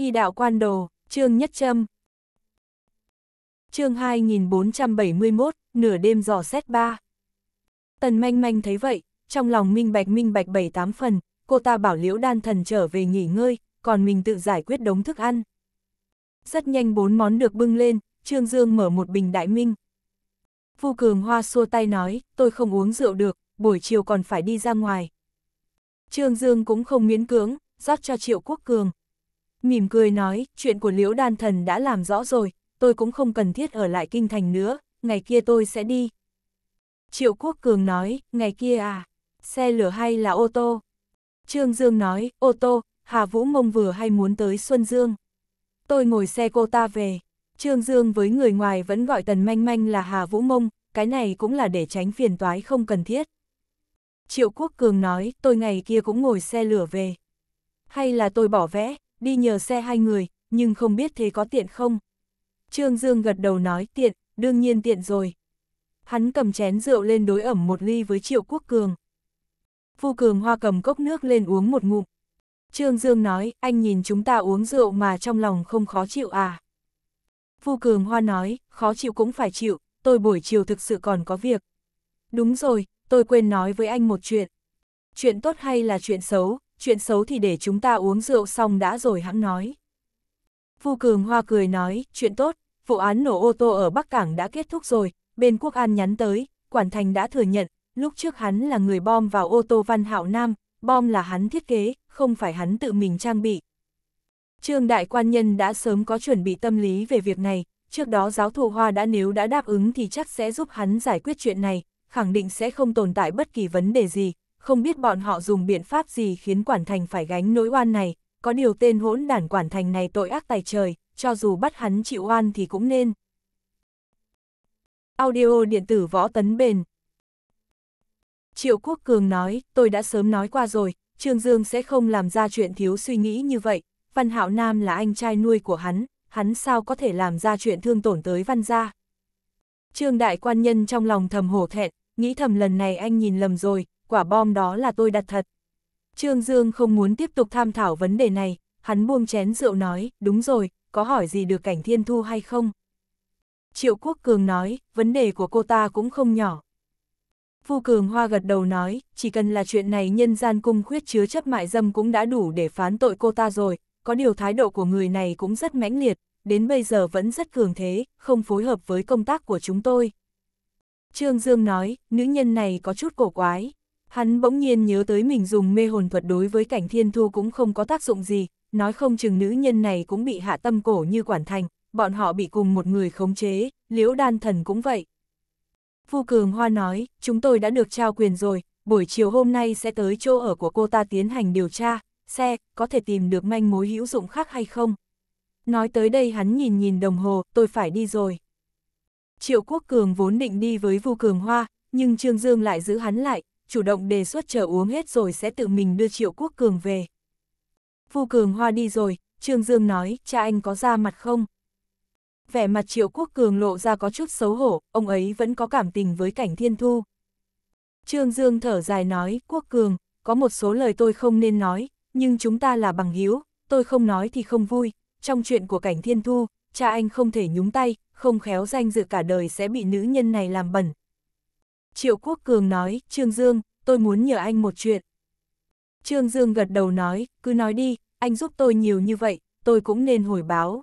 Y đạo quan đồ, trương nhất trâm Chương 2471, nửa đêm dò xét ba. Tần manh manh thấy vậy, trong lòng minh bạch minh bạch bảy tám phần, cô ta bảo liễu đan thần trở về nghỉ ngơi, còn mình tự giải quyết đống thức ăn. Rất nhanh bốn món được bưng lên, Trương Dương mở một bình đại minh. Vu Cường Hoa xua tay nói, tôi không uống rượu được, buổi chiều còn phải đi ra ngoài. Trương Dương cũng không miễn cưỡng, rót cho Triệu Quốc Cường, mỉm cười nói, chuyện của Liễu Đan Thần đã làm rõ rồi, tôi cũng không cần thiết ở lại kinh thành nữa, ngày kia tôi sẽ đi. Triệu Quốc Cường nói, ngày kia à, xe lửa hay là ô tô? Trương Dương nói, ô tô, Hà Vũ Mông vừa hay muốn tới Xuân Dương. Tôi ngồi xe cô ta về, Trương Dương với người ngoài vẫn gọi Tần Manh Manh là Hà Vũ Mông, cái này cũng là để tránh phiền toái không cần thiết. Triệu Quốc Cường nói, tôi ngày kia cũng ngồi xe lửa về. Hay là tôi bỏ vẽ, đi nhờ xe hai người, nhưng không biết thế có tiện không. Trương Dương gật đầu nói tiện, đương nhiên tiện rồi. Hắn cầm chén rượu lên đối ẩm một ly với Triệu Quốc Cường. Phu Cường Hoa cầm cốc nước lên uống một ngụm. Trương Dương nói, anh nhìn chúng ta uống rượu mà trong lòng không khó chịu à. Phu Cường Hoa nói, khó chịu cũng phải chịu, tôi buổi chiều thực sự còn có việc. Đúng rồi, tôi quên nói với anh một chuyện. Chuyện tốt hay là chuyện xấu, chuyện xấu thì để chúng ta uống rượu xong đã rồi hãng nói. Vu Cường Hoa cười nói, chuyện tốt, vụ án nổ ô tô ở Bắc Cảng đã kết thúc rồi, bên Quốc An nhắn tới, Quản Thành đã thừa nhận, lúc trước hắn là người bom vào ô tô Văn Hạo Nam, bom là hắn thiết kế, không phải hắn tự mình trang bị. Trương Đại Quan Nhân đã sớm có chuẩn bị tâm lý về việc này, trước đó giáo thụ Hoa đã nếu đã đáp ứng thì chắc sẽ giúp hắn giải quyết chuyện này, khẳng định sẽ không tồn tại bất kỳ vấn đề gì, không biết bọn họ dùng biện pháp gì khiến Quản Thành phải gánh nỗi oan này, có điều tên hỗn đản Quản Thành này tội ác tài trời, cho dù bắt hắn chịu oan thì cũng nên. Audio điện tử võ tấn bền Triệu Quốc Cường nói, tôi đã sớm nói qua rồi, Trương Dương sẽ không làm ra chuyện thiếu suy nghĩ như vậy, Văn Hạo Nam là anh trai nuôi của hắn, hắn sao có thể làm ra chuyện thương tổn tới Văn gia. Trương Đại Quan Nhân trong lòng thầm hổ thẹn, nghĩ thầm lần này anh nhìn lầm rồi, quả bom đó là tôi đặt thật. Trương Dương không muốn tiếp tục tham thảo vấn đề này, hắn buông chén rượu nói, đúng rồi, có hỏi gì được cảnh thiên thu hay không? Triệu Quốc Cường nói, vấn đề của cô ta cũng không nhỏ. Phu Cường Hoa gật đầu nói, chỉ cần là chuyện này nhân gian cung khuyết chứa chấp mại dâm cũng đã đủ để phán tội cô ta rồi, có điều thái độ của người này cũng rất mãnh liệt, đến bây giờ vẫn rất cường thế, không phối hợp với công tác của chúng tôi. Trương Dương nói, nữ nhân này có chút cổ quái. Hắn bỗng nhiên nhớ tới mình dùng mê hồn thuật đối với cảnh thiên thu cũng không có tác dụng gì, nói không chừng nữ nhân này cũng bị hạ tâm cổ như quản thành, bọn họ bị cùng một người khống chế, liễu đan thần cũng vậy. Phu Cường Hoa nói, chúng tôi đã được trao quyền rồi, buổi chiều hôm nay sẽ tới chỗ ở của cô ta tiến hành điều tra, xe, có thể tìm được manh mối hữu dụng khác hay không? Nói tới đây hắn nhìn nhìn đồng hồ, tôi phải đi rồi. Triệu Quốc Cường vốn định đi với Vu Cường Hoa, nhưng Trương Dương lại giữ hắn lại, chủ động đề xuất chờ uống hết rồi sẽ tự mình đưa Triệu Quốc Cường về. Vu Cường Hoa đi rồi, Trương Dương nói, cha anh có ra mặt không? Vẻ mặt Triệu Quốc Cường lộ ra có chút xấu hổ, ông ấy vẫn có cảm tình với cảnh thiên thu. Trương Dương thở dài nói, Quốc Cường, có một số lời tôi không nên nói, nhưng chúng ta là bằng hiếu, tôi không nói thì không vui, trong chuyện của cảnh thiên thu, cha anh không thể nhúng tay, không khéo danh dự cả đời sẽ bị nữ nhân này làm bẩn, Triệu Quốc Cường nói, Trương Dương, tôi muốn nhờ anh một chuyện. Trương Dương gật đầu nói, cứ nói đi, anh giúp tôi nhiều như vậy, tôi cũng nên hồi báo.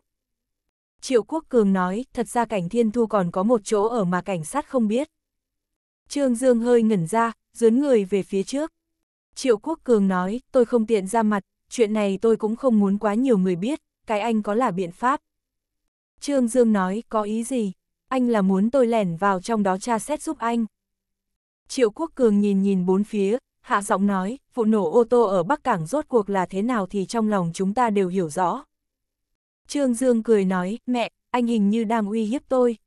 Triệu Quốc Cường nói, thật ra cảnh thiên thu còn có một chỗ ở mà cảnh sát không biết. Trương Dương hơi ngẩn ra, dướn người về phía trước. Triệu Quốc Cường nói, tôi không tiện ra mặt, chuyện này tôi cũng không muốn quá nhiều người biết, cái anh có là biện pháp. Trương Dương nói, có ý gì? Anh là muốn tôi lẻn vào trong đó tra xét giúp anh. Triệu Quốc Cường nhìn nhìn bốn phía, hạ giọng nói, vụ nổ ô tô ở Bắc Cảng rốt cuộc là thế nào thì trong lòng chúng ta đều hiểu rõ. Trương Dương cười nói, mẹ, anh hình như đang uy hiếp tôi.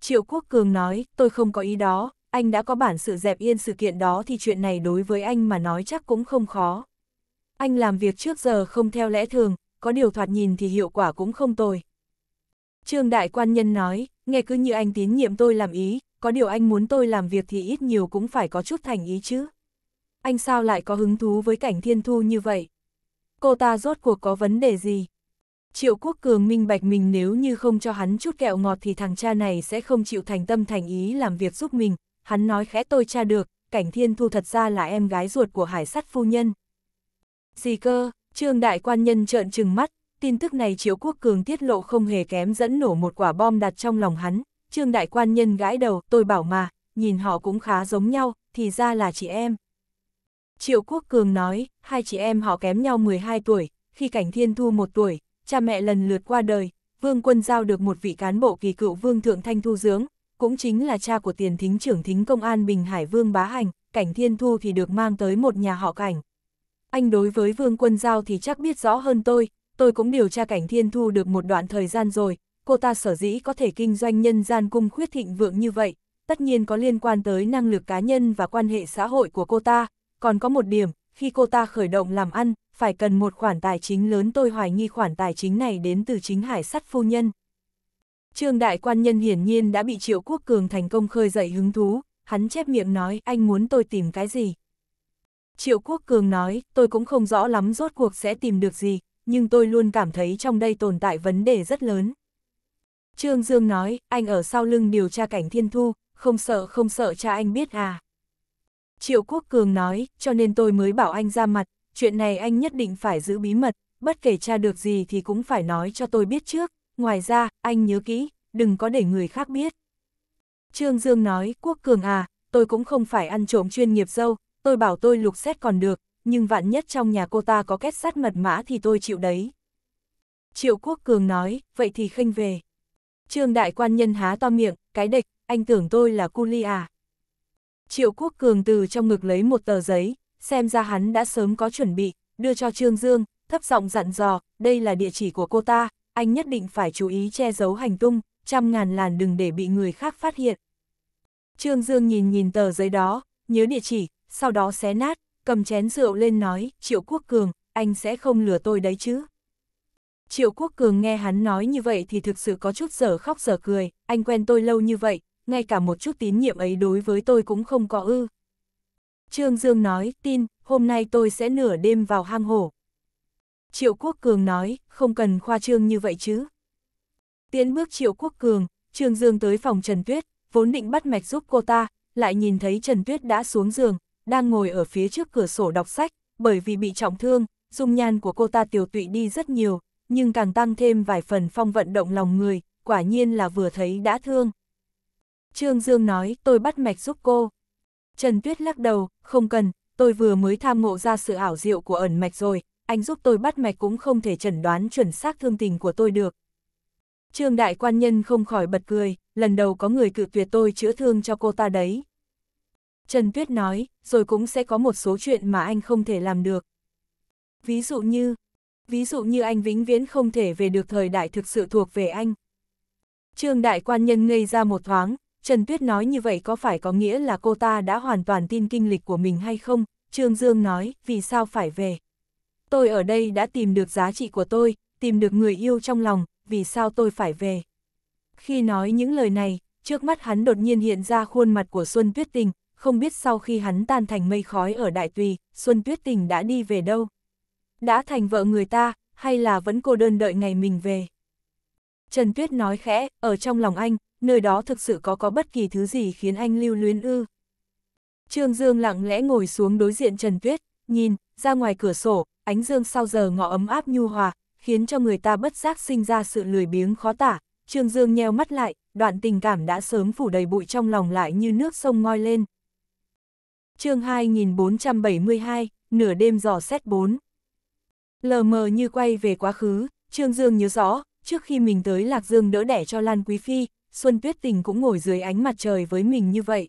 Triệu Quốc Cường nói, tôi không có ý đó, anh đã có bản sự dẹp yên sự kiện đó thì chuyện này đối với anh mà nói chắc cũng không khó. Anh làm việc trước giờ không theo lẽ thường, có điều thoạt nhìn thì hiệu quả cũng không tồi. Trương Đại Quan Nhân nói, nghe cứ như anh tín nhiệm tôi làm ý, có điều anh muốn tôi làm việc thì ít nhiều cũng phải có chút thành ý chứ. Anh sao lại có hứng thú với cảnh thiên thu như vậy? Cô ta rốt cuộc có vấn đề gì? Triệu Quốc Cường minh bạch mình nếu như không cho hắn chút kẹo ngọt thì thằng cha này sẽ không chịu thành tâm thành ý làm việc giúp mình. Hắn nói khẽ tôi cha được, cảnh thiên thu thật ra là em gái ruột của hải sắt phu nhân. Gì cơ, trương đại quan nhân trợn trừng mắt, tin tức này Triệu Quốc Cường tiết lộ không hề kém dẫn nổ một quả bom đặt trong lòng hắn, Trương Đại Quan Nhân gãi đầu, tôi bảo mà, nhìn họ cũng khá giống nhau, thì ra là chị em. Triệu Quốc Cường nói, hai chị em họ kém nhau 12 tuổi, khi Cảnh Thiên Thu một tuổi, cha mẹ lần lượt qua đời, Vương Quân Giao được một vị cán bộ kỳ cựu Vương Thượng Thanh Thu dưỡng, cũng chính là cha của tiền thính trưởng thính công an Bình Hải Vương Bá Hành, Cảnh Thiên Thu thì được mang tới một nhà họ Cảnh. Anh đối với Vương Quân Giao thì chắc biết rõ hơn tôi, tôi cũng điều tra Cảnh Thiên Thu được một đoạn thời gian rồi, cô ta sở dĩ có thể kinh doanh nhân gian cung khuyết thịnh vượng như vậy, tất nhiên có liên quan tới năng lực cá nhân và quan hệ xã hội của cô ta, còn có một điểm, khi cô ta khởi động làm ăn, phải cần một khoản tài chính lớn tôi hoài nghi khoản tài chính này đến từ chính hải sắt phu nhân. Trương đại quan nhân hiển nhiên đã bị triệu quốc cường thành công khơi dậy hứng thú, hắn chép miệng nói anh muốn tôi tìm cái gì. Triệu quốc cường nói tôi cũng không rõ lắm rốt cuộc sẽ tìm được gì, nhưng tôi luôn cảm thấy trong đây tồn tại vấn đề rất lớn. Trương Dương nói, anh ở sau lưng điều tra cảnh thiên thu, không sợ không sợ cha anh biết à. Triệu Quốc Cường nói, cho nên tôi mới bảo anh ra mặt, chuyện này anh nhất định phải giữ bí mật, bất kể cha được gì thì cũng phải nói cho tôi biết trước, ngoài ra, anh nhớ kỹ, đừng có để người khác biết. Trương Dương nói, Quốc Cường à, tôi cũng không phải ăn trộm chuyên nghiệp dâu, tôi bảo tôi lục xét còn được, nhưng vạn nhất trong nhà cô ta có kết sắt mật mã thì tôi chịu đấy. Triệu Quốc Cường nói, vậy thì khênh về. Trương đại quan nhân há to miệng, cái địch, anh tưởng tôi là cu ly à. Triệu Quốc Cường từ trong ngực lấy một tờ giấy, xem ra hắn đã sớm có chuẩn bị, đưa cho Trương Dương, thấp giọng dặn dò, đây là địa chỉ của cô ta, anh nhất định phải chú ý che giấu hành tung, trăm ngàn làn đừng để bị người khác phát hiện. Trương Dương nhìn nhìn tờ giấy đó, nhớ địa chỉ, sau đó xé nát, cầm chén rượu lên nói, Triệu Quốc Cường, anh sẽ không lừa tôi đấy chứ. Triệu Quốc Cường nghe hắn nói như vậy thì thực sự có chút giở khóc giở cười, anh quen tôi lâu như vậy, ngay cả một chút tín nhiệm ấy đối với tôi cũng không có ư. Trương Dương nói, tin, hôm nay tôi sẽ nửa đêm vào hang hổ. Triệu Quốc Cường nói, không cần khoa trương như vậy chứ. Tiến bước Triệu Quốc Cường, Trương Dương tới phòng Trần Tuyết, vốn định bắt mạch giúp cô ta, lại nhìn thấy Trần Tuyết đã xuống giường, đang ngồi ở phía trước cửa sổ đọc sách, bởi vì bị trọng thương, dung nhan của cô ta tiểu tụy đi rất nhiều, nhưng càng tăng thêm vài phần phong vận động lòng người, quả nhiên là vừa thấy đã thương. Trương Dương nói, tôi bắt mạch giúp cô. Trần Tuyết lắc đầu, không cần, tôi vừa mới tham ngộ ra sự ảo diệu của ẩn mạch rồi, anh giúp tôi bắt mạch cũng không thể chẩn đoán chuẩn xác thương tình của tôi được. Trương Đại Quan Nhân không khỏi bật cười, lần đầu có người cự tuyệt tôi chữa thương cho cô ta đấy. Trần Tuyết nói, rồi cũng sẽ có một số chuyện mà anh không thể làm được. Ví dụ như, ví dụ như anh vĩnh viễn không thể về được thời đại thực sự thuộc về anh. Trương đại quan nhân ngây ra một thoáng, Trần Tuyết nói như vậy có phải có nghĩa là cô ta đã hoàn toàn tin kinh lịch của mình hay không? Trương Dương nói, vì sao phải về? Tôi ở đây đã tìm được giá trị của tôi, tìm được người yêu trong lòng, vì sao tôi phải về? Khi nói những lời này, trước mắt hắn đột nhiên hiện ra khuôn mặt của Xuân Tuyết Tình, không biết sau khi hắn tan thành mây khói ở Đại Tùy, Xuân Tuyết Tình đã đi về đâu đã thành vợ người ta, hay là vẫn cô đơn đợi ngày mình về. Trần Tuyết nói khẽ, ở trong lòng anh, nơi đó thực sự có có bất kỳ thứ gì khiến anh lưu luyến ư. Trương Dương lặng lẽ ngồi xuống đối diện Trần Tuyết, nhìn, ra ngoài cửa sổ, ánh dương sau giờ ngọ ấm áp nhu hòa, khiến cho người ta bất giác sinh ra sự lười biếng khó tả. Trương Dương nheo mắt lại, đoạn tình cảm đã sớm phủ đầy bụi trong lòng lại như nước sông ngoi lên. chương 2472, nửa đêm giò xét 4 Lờ mờ như quay về quá khứ, Trương Dương nhớ rõ, trước khi mình tới Lạc Dương đỡ đẻ cho Lan Quý Phi, Xuân Tuyết Tình cũng ngồi dưới ánh mặt trời với mình như vậy.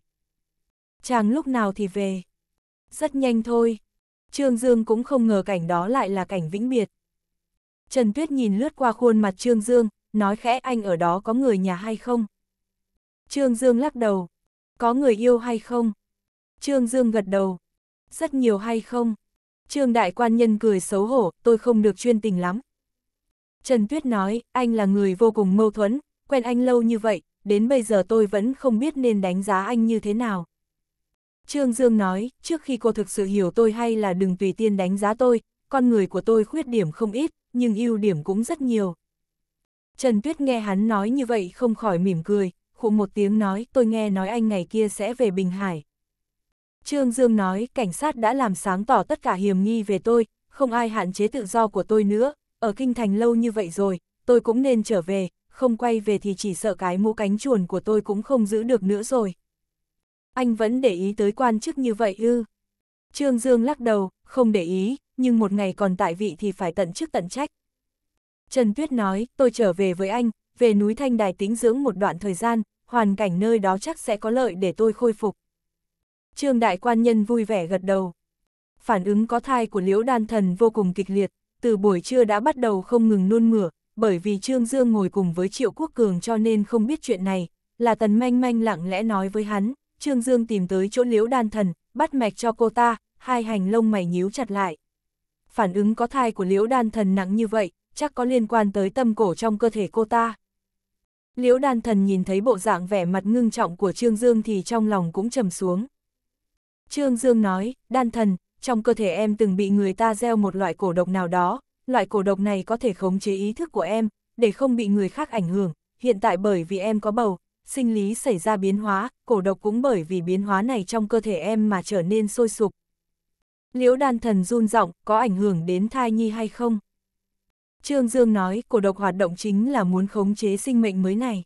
Chàng lúc nào thì về? Rất nhanh thôi. Trương Dương cũng không ngờ cảnh đó lại là cảnh vĩnh biệt. Trần Tuyết nhìn lướt qua khuôn mặt Trương Dương, nói khẽ anh ở đó có người nhà hay không? Trương Dương lắc đầu. Có người yêu hay không? Trương Dương gật đầu. Rất nhiều hay không? Trương đại quan nhân cười xấu hổ, tôi không được chuyên tình lắm. Trần Tuyết nói, anh là người vô cùng mâu thuẫn, quen anh lâu như vậy, đến bây giờ tôi vẫn không biết nên đánh giá anh như thế nào. Trương Dương nói, trước khi cô thực sự hiểu tôi hay là đừng tùy tiên đánh giá tôi, con người của tôi khuyết điểm không ít, nhưng ưu điểm cũng rất nhiều. Trần Tuyết nghe hắn nói như vậy không khỏi mỉm cười, khụ một tiếng nói, tôi nghe nói anh ngày kia sẽ về Bình Hải. Trương Dương nói cảnh sát đã làm sáng tỏ tất cả hiểm nghi về tôi, không ai hạn chế tự do của tôi nữa, ở kinh thành lâu như vậy rồi, tôi cũng nên trở về, không quay về thì chỉ sợ cái mũ cánh chuồn của tôi cũng không giữ được nữa rồi. Anh vẫn để ý tới quan chức như vậy ư? Trương Dương lắc đầu, không để ý, nhưng một ngày còn tại vị thì phải tận chức tận trách. Trần Tuyết nói, tôi trở về với anh, về núi Thanh Đài tĩnh dưỡng một đoạn thời gian, hoàn cảnh nơi đó chắc sẽ có lợi để tôi khôi phục. Trương đại quan nhân vui vẻ gật đầu. Phản ứng có thai của liễu đan thần vô cùng kịch liệt, từ buổi trưa đã bắt đầu không ngừng nôn mửa, bởi vì Trương Dương ngồi cùng với Triệu Quốc Cường cho nên không biết chuyện này, là tần manh manh lặng lẽ nói với hắn, Trương Dương tìm tới chỗ liễu đan thần, bắt mạch cho cô ta, hai hành lông mày nhíu chặt lại. Phản ứng có thai của liễu đan thần nặng như vậy, chắc có liên quan tới tâm cổ trong cơ thể cô ta. Liễu đan thần nhìn thấy bộ dạng vẻ mặt ngưng trọng của Trương Dương thì trong lòng cũng trầm xuống. Trương Dương nói, đan thần, trong cơ thể em từng bị người ta gieo một loại cổ độc nào đó, loại cổ độc này có thể khống chế ý thức của em, để không bị người khác ảnh hưởng, hiện tại bởi vì em có bầu, sinh lý xảy ra biến hóa, cổ độc cũng bởi vì biến hóa này trong cơ thể em mà trở nên sôi sụp. Liễu đan thần run giọng có ảnh hưởng đến thai nhi hay không? Trương Dương nói, cổ độc hoạt động chính là muốn khống chế sinh mệnh mới này.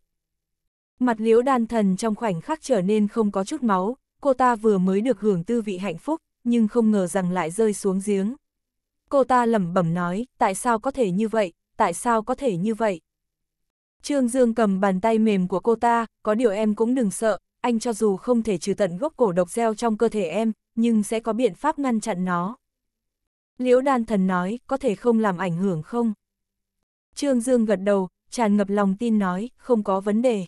Mặt liễu đan thần trong khoảnh khắc trở nên không có chút máu, cô ta vừa mới được hưởng tư vị hạnh phúc, nhưng không ngờ rằng lại rơi xuống giếng. Cô ta lẩm bẩm nói, tại sao có thể như vậy, tại sao có thể như vậy? Trương Dương cầm bàn tay mềm của cô ta, có điều em cũng đừng sợ, anh cho dù không thể trừ tận gốc cổ độc gieo trong cơ thể em, nhưng sẽ có biện pháp ngăn chặn nó. Liễu đan thần nói, có thể không làm ảnh hưởng không? Trương Dương gật đầu, tràn ngập lòng tin nói, không có vấn đề.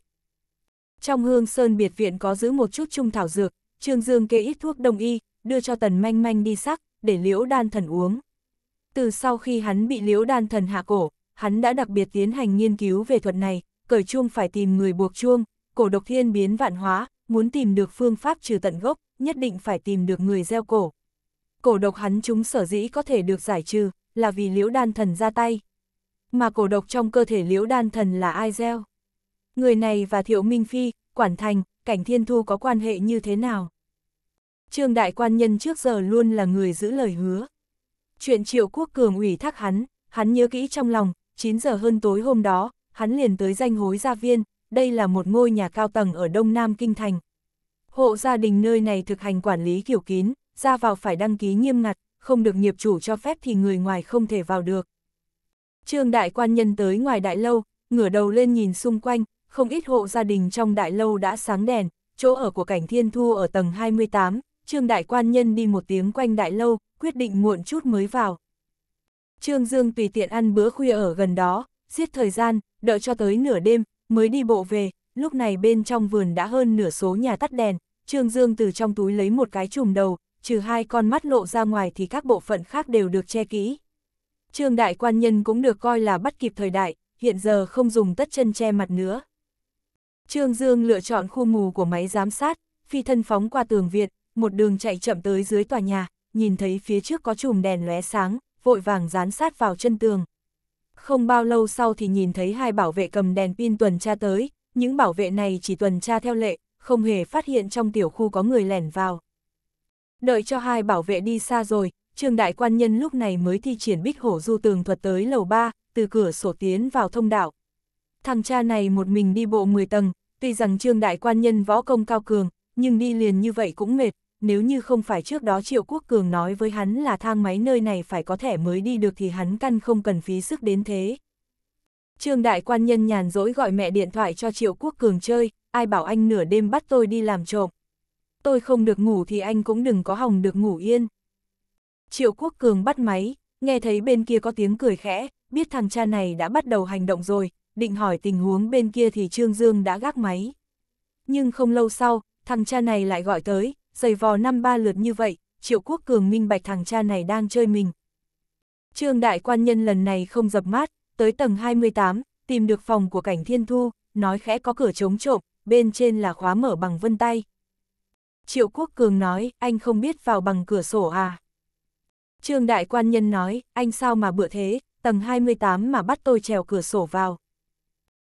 Trong hương sơn biệt viện có giữ một chút trung thảo dược, Trương Dương kê ít thuốc đông y, đưa cho tần manh manh đi sắc, để liễu đan thần uống. Từ sau khi hắn bị liễu đan thần hạ cổ, hắn đã đặc biệt tiến hành nghiên cứu về thuật này, cởi chuông phải tìm người buộc chuông, cổ độc thiên biến vạn hóa, muốn tìm được phương pháp trừ tận gốc, nhất định phải tìm được người gieo cổ. Cổ độc hắn chúng sở dĩ có thể được giải trừ, là vì liễu đan thần ra tay. Mà cổ độc trong cơ thể liễu đan thần là ai gieo? Người này và Thiệu Minh Phi, Quản Thành, Cảnh Thiên Thu có quan hệ như thế nào? Trương đại quan nhân trước giờ luôn là người giữ lời hứa. Chuyện triệu quốc cường ủy thác hắn, hắn nhớ kỹ trong lòng, 9 giờ hơn tối hôm đó, hắn liền tới danh hối gia viên, đây là một ngôi nhà cao tầng ở đông nam kinh thành. Hộ gia đình nơi này thực hành quản lý kiểu kín, ra vào phải đăng ký nghiêm ngặt, không được nghiệp chủ cho phép thì người ngoài không thể vào được. Trương đại quan nhân tới ngoài đại lâu, ngửa đầu lên nhìn xung quanh, không ít hộ gia đình trong đại lâu đã sáng đèn, chỗ ở của cảnh thiên thu ở tầng 28, Trương Đại Quan Nhân đi một tiếng quanh đại lâu, quyết định muộn chút mới vào. Trương Dương tùy tiện ăn bữa khuya ở gần đó, giết thời gian, đợi cho tới nửa đêm, mới đi bộ về, lúc này bên trong vườn đã hơn nửa số nhà tắt đèn, Trương Dương từ trong túi lấy một cái chùm đầu, trừ hai con mắt lộ ra ngoài thì các bộ phận khác đều được che kỹ. Trương Đại Quan Nhân cũng được coi là bắt kịp thời đại, hiện giờ không dùng tất chân che mặt nữa. Trương Dương lựa chọn khu mù của máy giám sát, phi thân phóng qua tường viện, một đường chạy chậm tới dưới tòa nhà, nhìn thấy phía trước có chùm đèn lóe sáng, vội vàng dán sát vào chân tường. Không bao lâu sau thì nhìn thấy hai bảo vệ cầm đèn pin tuần tra tới, những bảo vệ này chỉ tuần tra theo lệ, không hề phát hiện trong tiểu khu có người lẻn vào. Đợi cho hai bảo vệ đi xa rồi, Trương Đại Quan Nhân lúc này mới thi triển bích hổ du tường thuật tới lầu 3, từ cửa sổ tiến vào thông đạo. Thằng cha này một mình đi bộ 10 tầng, tuy rằng Trương Đại Quan Nhân võ công cao cường, nhưng đi liền như vậy cũng mệt, nếu như không phải trước đó Triệu Quốc Cường nói với hắn là thang máy nơi này phải có thẻ mới đi được thì hắn căn không cần phí sức đến thế. Trương Đại Quan Nhân nhàn dỗi gọi mẹ điện thoại cho Triệu Quốc Cường chơi, ai bảo anh nửa đêm bắt tôi đi làm trộm. Tôi không được ngủ thì anh cũng đừng có hòng được ngủ yên. Triệu Quốc Cường bắt máy, nghe thấy bên kia có tiếng cười khẽ, biết thằng cha này đã bắt đầu hành động rồi, định hỏi tình huống bên kia thì Trương Dương đã gác máy. Nhưng không lâu sau, thằng cha này lại gọi tới, giày vò năm ba lượt như vậy, triệu quốc cường minh bạch thằng cha này đang chơi mình. Trương đại quan nhân lần này không dập mát, tới tầng 28, tìm được phòng của cảnh thiên thu, nói khẽ có cửa chống trộm, bên trên là khóa mở bằng vân tay. Triệu quốc cường nói, anh không biết vào bằng cửa sổ à? Trương đại quan nhân nói, anh sao mà bựa thế, tầng 28 mà bắt tôi trèo cửa sổ vào.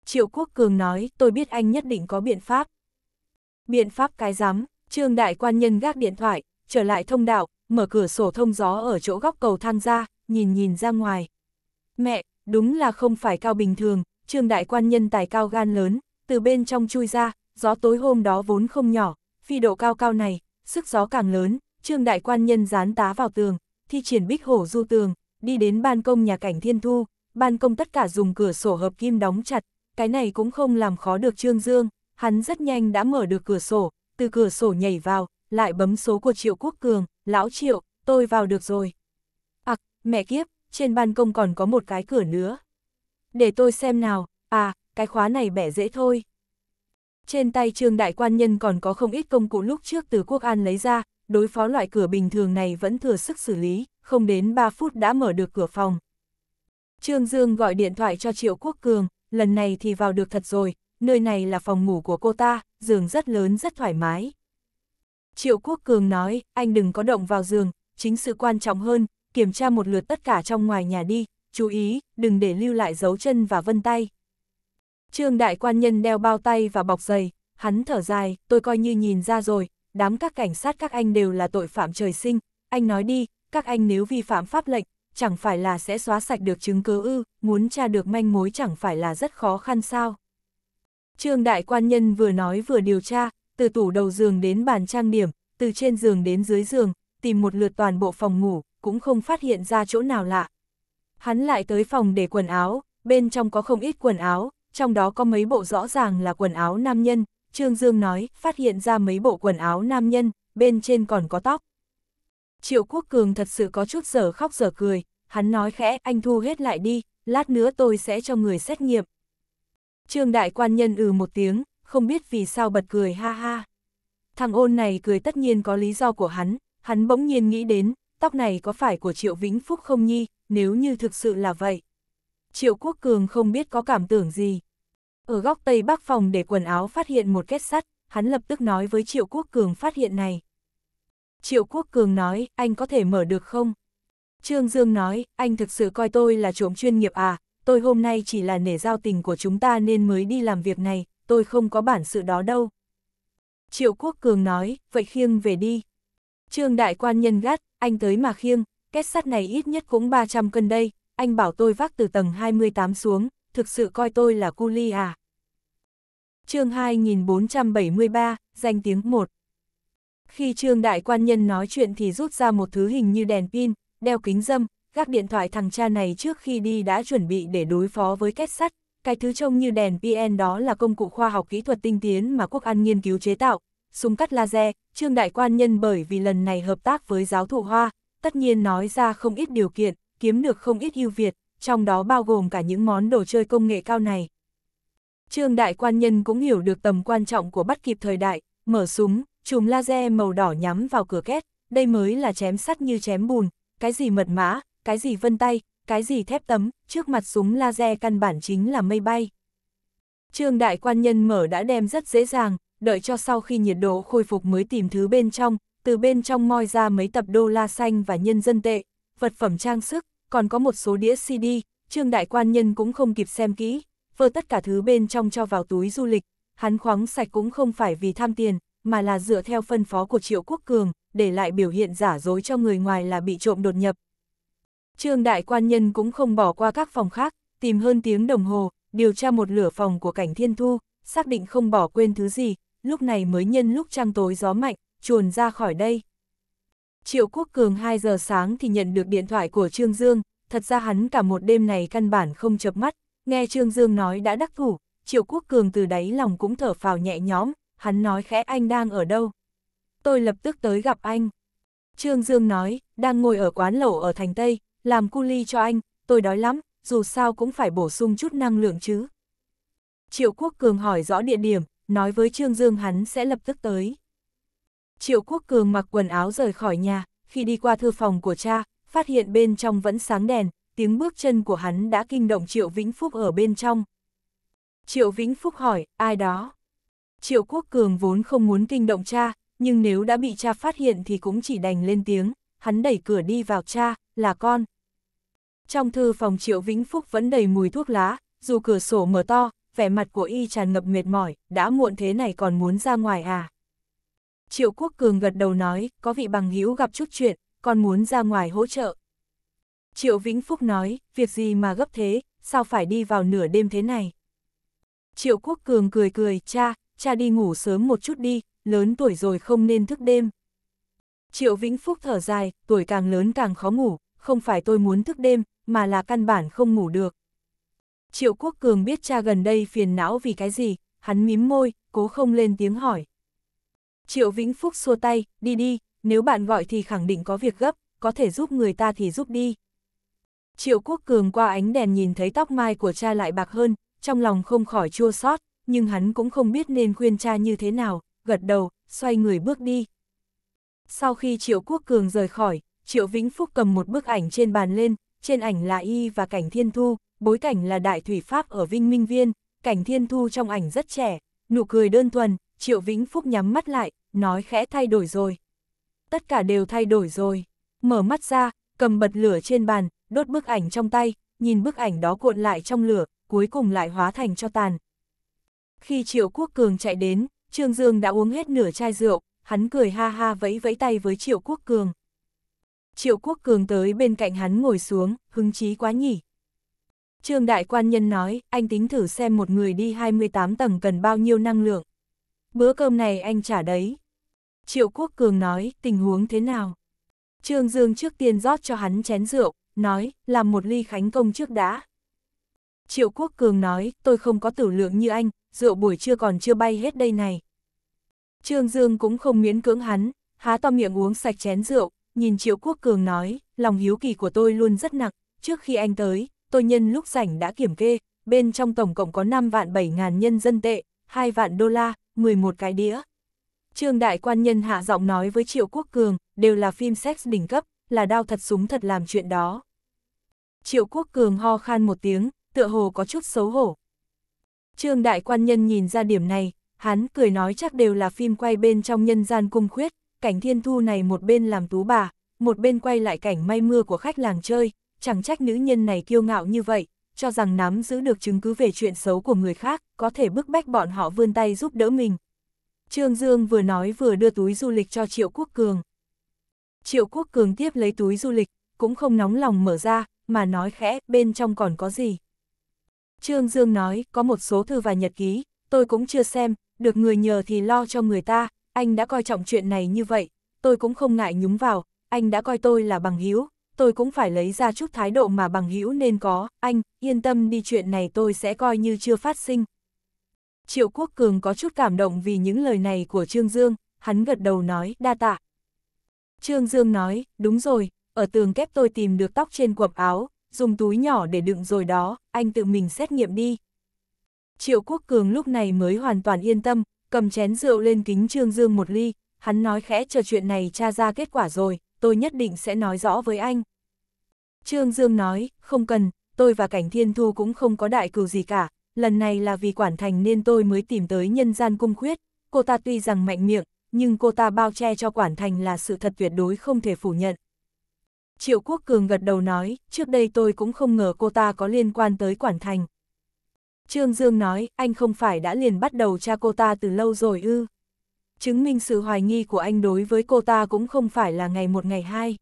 Triệu quốc cường nói, tôi biết anh nhất định có biện pháp. Biện pháp cái giám. Trương đại quan nhân gác điện thoại, trở lại thông đạo, mở cửa sổ thông gió ở chỗ góc cầu thang ra, nhìn nhìn ra ngoài. Mẹ, đúng là không phải cao bình thường, trương đại quan nhân tài cao gan lớn, từ bên trong chui ra, gió tối hôm đó vốn không nhỏ, phi độ cao cao này, sức gió càng lớn, trương đại quan nhân dán tá vào tường, thi triển bích hổ du tường, đi đến ban công nhà cảnh thiên thu, ban công tất cả dùng cửa sổ hợp kim đóng chặt, cái này cũng không làm khó được trương dương, hắn rất nhanh đã mở được cửa sổ, từ cửa sổ nhảy vào, lại bấm số của Triệu Quốc Cường, lão Triệu, tôi vào được rồi. À, mẹ kiếp, trên ban công còn có một cái cửa nữa. Để tôi xem nào, à, cái khóa này bẻ dễ thôi. Trên tay trương đại quan nhân còn có không ít công cụ lúc trước từ quốc an lấy ra, đối phó loại cửa bình thường này vẫn thừa sức xử lý, không đến 3 phút đã mở được cửa phòng. Trương Dương gọi điện thoại cho Triệu Quốc Cường, lần này thì vào được thật rồi, nơi này là phòng ngủ của cô ta, giường rất lớn rất thoải mái. Triệu Quốc Cường nói, anh đừng có động vào giường, chính sự quan trọng hơn, kiểm tra một lượt tất cả trong ngoài nhà đi, chú ý, đừng để lưu lại dấu chân và vân tay. Trương đại quan nhân đeo bao tay và bọc giày, hắn thở dài, tôi coi như nhìn ra rồi, đám các cảnh sát các anh đều là tội phạm trời sinh, anh nói đi, các anh nếu vi phạm pháp lệnh, chẳng phải là sẽ xóa sạch được chứng cứ ư, muốn tra được manh mối chẳng phải là rất khó khăn sao. Trương đại quan nhân vừa nói vừa điều tra, từ tủ đầu giường đến bàn trang điểm, từ trên giường đến dưới giường, tìm một lượt toàn bộ phòng ngủ, cũng không phát hiện ra chỗ nào lạ. Hắn lại tới phòng để quần áo, bên trong có không ít quần áo, trong đó có mấy bộ rõ ràng là quần áo nam nhân, Trương Dương nói, phát hiện ra mấy bộ quần áo nam nhân, bên trên còn có tóc. Triệu Quốc Cường thật sự có chút giờ khóc giờ cười, hắn nói khẽ, anh thu hết lại đi, lát nữa tôi sẽ cho người xét nghiệm, Trương đại quan nhân ừ một tiếng, không biết vì sao bật cười ha ha. Thằng ôn này cười tất nhiên có lý do của hắn, hắn bỗng nhiên nghĩ đến, tóc này có phải của Triệu Vĩnh Phúc không nhi, nếu như thực sự là vậy. Triệu Quốc Cường không biết có cảm tưởng gì. Ở góc tây bắc phòng để quần áo phát hiện một kết sắt, hắn lập tức nói với Triệu Quốc Cường phát hiện này. Triệu Quốc Cường nói, anh có thể mở được không? Trương Dương nói, anh thực sự coi tôi là trộm chuyên nghiệp à, tôi hôm nay chỉ là nể giao tình của chúng ta nên mới đi làm việc này, tôi không có bản sự đó đâu. Triệu Quốc Cường nói, vậy khiêng về đi. Trương Đại Quan nhân gắt, anh tới mà khiêng, kết sắt này ít nhất cũng 300 cân đây, anh bảo tôi vác từ tầng 28 xuống, thực sự coi tôi là cu ly à. chương 2473, danh tiếng 1 Khi Trương Đại Quan Nhân nói chuyện thì rút ra một thứ hình như đèn pin, đeo kính dâm, gác điện thoại thằng cha này trước khi đi đã chuẩn bị để đối phó với kết sắt, cái thứ trông như đèn PN đó là công cụ khoa học kỹ thuật tinh tiến mà Quốc An nghiên cứu chế tạo, súng cắt laser, Trương Đại Quan nhân bởi vì lần này hợp tác với giáo thụ Hoa, tất nhiên nói ra không ít điều kiện, kiếm được không ít ưu việt, trong đó bao gồm cả những món đồ chơi công nghệ cao này. Trương Đại Quan nhân cũng hiểu được tầm quan trọng của bắt kịp thời đại, mở súng, chùm laser màu đỏ nhắm vào cửa két, đây mới là chém sắt như chém bùn, cái gì mật mã, cái gì vân tay, cái gì thép tấm, trước mặt súng laser căn bản chính là mây bay. Trương đại quan nhân mở đã đem rất dễ dàng, đợi cho sau khi nhiệt độ khôi phục mới tìm thứ bên trong, từ bên trong moi ra mấy tập đô la xanh và nhân dân tệ, vật phẩm trang sức, còn có một số đĩa CD, Trương đại quan nhân cũng không kịp xem kỹ, vơ tất cả thứ bên trong cho vào túi du lịch, hắn khoáng sạch cũng không phải vì tham tiền, mà là dựa theo phân phó của Triệu Quốc Cường, để lại biểu hiện giả dối cho người ngoài là bị trộm đột nhập, Trương đại quan nhân cũng không bỏ qua các phòng khác, tìm hơn tiếng đồng hồ, điều tra một lửa phòng của cảnh thiên thu, xác định không bỏ quên thứ gì, lúc này mới nhân lúc trăng tối gió mạnh, chuồn ra khỏi đây. Triệu Quốc Cường 2 giờ sáng thì nhận được điện thoại của Trương Dương, thật ra hắn cả một đêm này căn bản không chập mắt, nghe Trương Dương nói đã đắc thủ, Triệu Quốc Cường từ đáy lòng cũng thở phào nhẹ nhõm, hắn nói khẽ anh đang ở đâu. Tôi lập tức tới gặp anh. Trương Dương nói, đang ngồi ở quán lẩu ở thành Tây, làm cu ly cho anh, tôi đói lắm, dù sao cũng phải bổ sung chút năng lượng chứ. Triệu Quốc Cường hỏi rõ địa điểm, nói với Trương Dương hắn sẽ lập tức tới. Triệu Quốc Cường mặc quần áo rời khỏi nhà, khi đi qua thư phòng của cha, phát hiện bên trong vẫn sáng đèn, tiếng bước chân của hắn đã kinh động Triệu Vĩnh Phúc ở bên trong. Triệu Vĩnh Phúc hỏi, ai đó? Triệu Quốc Cường vốn không muốn kinh động cha, nhưng nếu đã bị cha phát hiện thì cũng chỉ đành lên tiếng hắn đẩy cửa đi vào cha, là con. Trong thư phòng Triệu Vĩnh Phúc vẫn đầy mùi thuốc lá, dù cửa sổ mở to, vẻ mặt của y tràn ngập mệt mỏi, đã muộn thế này còn muốn ra ngoài à. Triệu Quốc Cường gật đầu nói, có vị bằng hữu gặp chút chuyện, còn muốn ra ngoài hỗ trợ. Triệu Vĩnh Phúc nói, việc gì mà gấp thế, sao phải đi vào nửa đêm thế này. Triệu Quốc Cường cười cười, cha, cha đi ngủ sớm một chút đi, lớn tuổi rồi không nên thức đêm. Triệu Vĩnh Phúc thở dài, tuổi càng lớn càng khó ngủ, không phải tôi muốn thức đêm, mà là căn bản không ngủ được. Triệu Quốc Cường biết cha gần đây phiền não vì cái gì, hắn mím môi, cố không lên tiếng hỏi. Triệu Vĩnh Phúc xua tay, đi đi, nếu bạn gọi thì khẳng định có việc gấp, có thể giúp người ta thì giúp đi. Triệu Quốc Cường qua ánh đèn nhìn thấy tóc mai của cha lại bạc hơn, trong lòng không khỏi chua xót, nhưng hắn cũng không biết nên khuyên cha như thế nào, gật đầu, xoay người bước đi. Sau khi Triệu Quốc Cường rời khỏi, Triệu Vĩnh Phúc cầm một bức ảnh trên bàn lên, trên ảnh là Y và Cảnh Thiên Thu, bối cảnh là Đại Thủy Pháp ở Vinh Minh Viên, Cảnh Thiên Thu trong ảnh rất trẻ, nụ cười đơn thuần, Triệu Vĩnh Phúc nhắm mắt lại, nói khẽ thay đổi rồi. Tất cả đều thay đổi rồi. Mở mắt ra, cầm bật lửa trên bàn, đốt bức ảnh trong tay, nhìn bức ảnh đó cuộn lại trong lửa, cuối cùng lại hóa thành cho tàn. Khi Triệu Quốc Cường chạy đến, Trương Dương đã uống hết nửa chai rượu, hắn cười ha ha vẫy vẫy tay với Triệu Quốc Cường. Triệu Quốc Cường tới bên cạnh hắn ngồi xuống, hứng chí quá nhỉ. Trương Đại Quan Nhân nói, anh tính thử xem một người đi 28 tầng cần bao nhiêu năng lượng. Bữa cơm này anh trả đấy. Triệu Quốc Cường nói, tình huống thế nào? Trương Dương trước tiên rót cho hắn chén rượu, nói, làm một ly khánh công trước đã. Triệu Quốc Cường nói, tôi không có tử lượng như anh, rượu buổi trưa còn chưa bay hết đây này. Trương Dương cũng không miễn cưỡng hắn, há to miệng uống sạch chén rượu, nhìn Triệu Quốc Cường nói, lòng hiếu kỳ của tôi luôn rất nặng, trước khi anh tới, tôi nhân lúc rảnh đã kiểm kê, bên trong tổng cộng có 5 vạn 7 ngàn nhân dân tệ, 2 vạn đô la, 11 cái đĩa. Trương Đại Quan Nhân hạ giọng nói với Triệu Quốc Cường, đều là phim sex đỉnh cấp, là đao thật súng thật làm chuyện đó. Triệu Quốc Cường ho khan một tiếng, tựa hồ có chút xấu hổ. Trương Đại Quan Nhân nhìn ra điểm này, hắn cười nói chắc đều là phim quay bên trong nhân gian cung khuyết, cảnh thiên thu này một bên làm tú bà, một bên quay lại cảnh may mưa của khách làng chơi, chẳng trách nữ nhân này kiêu ngạo như vậy, cho rằng nắm giữ được chứng cứ về chuyện xấu của người khác, có thể bức bách bọn họ vươn tay giúp đỡ mình. Trương Dương vừa nói vừa đưa túi du lịch cho Triệu Quốc Cường. Triệu Quốc Cường tiếp lấy túi du lịch, cũng không nóng lòng mở ra, mà nói khẽ, bên trong còn có gì. Trương Dương nói, có một số thư và nhật ký, tôi cũng chưa xem, được người nhờ thì lo cho người ta, anh đã coi trọng chuyện này như vậy, tôi cũng không ngại nhúng vào, anh đã coi tôi là bằng hữu tôi cũng phải lấy ra chút thái độ mà bằng hữu nên có, anh, yên tâm đi chuyện này tôi sẽ coi như chưa phát sinh. Triệu Quốc Cường có chút cảm động vì những lời này của Trương Dương, hắn gật đầu nói, đa tạ. Trương Dương nói, đúng rồi, ở tường kép tôi tìm được tóc trên quập áo, dùng túi nhỏ để đựng rồi đó, anh tự mình xét nghiệm đi, Triệu Quốc Cường lúc này mới hoàn toàn yên tâm, cầm chén rượu lên kính Trương Dương một ly, hắn nói khẽ chờ chuyện này tra ra kết quả rồi, tôi nhất định sẽ nói rõ với anh. Trương Dương nói, không cần, tôi và Cảnh Thiên Thu cũng không có đại cừu gì cả, lần này là vì Quản Thành nên tôi mới tìm tới nhân gian cung khuyết, cô ta tuy rằng mạnh miệng, nhưng cô ta bao che cho Quản Thành là sự thật tuyệt đối không thể phủ nhận. Triệu Quốc Cường gật đầu nói, trước đây tôi cũng không ngờ cô ta có liên quan tới Quản Thành. Trương Dương nói, anh không phải đã liền bắt đầu tra cô ta từ lâu rồi ư. Chứng minh sự hoài nghi của anh đối với cô ta cũng không phải là ngày một ngày hai.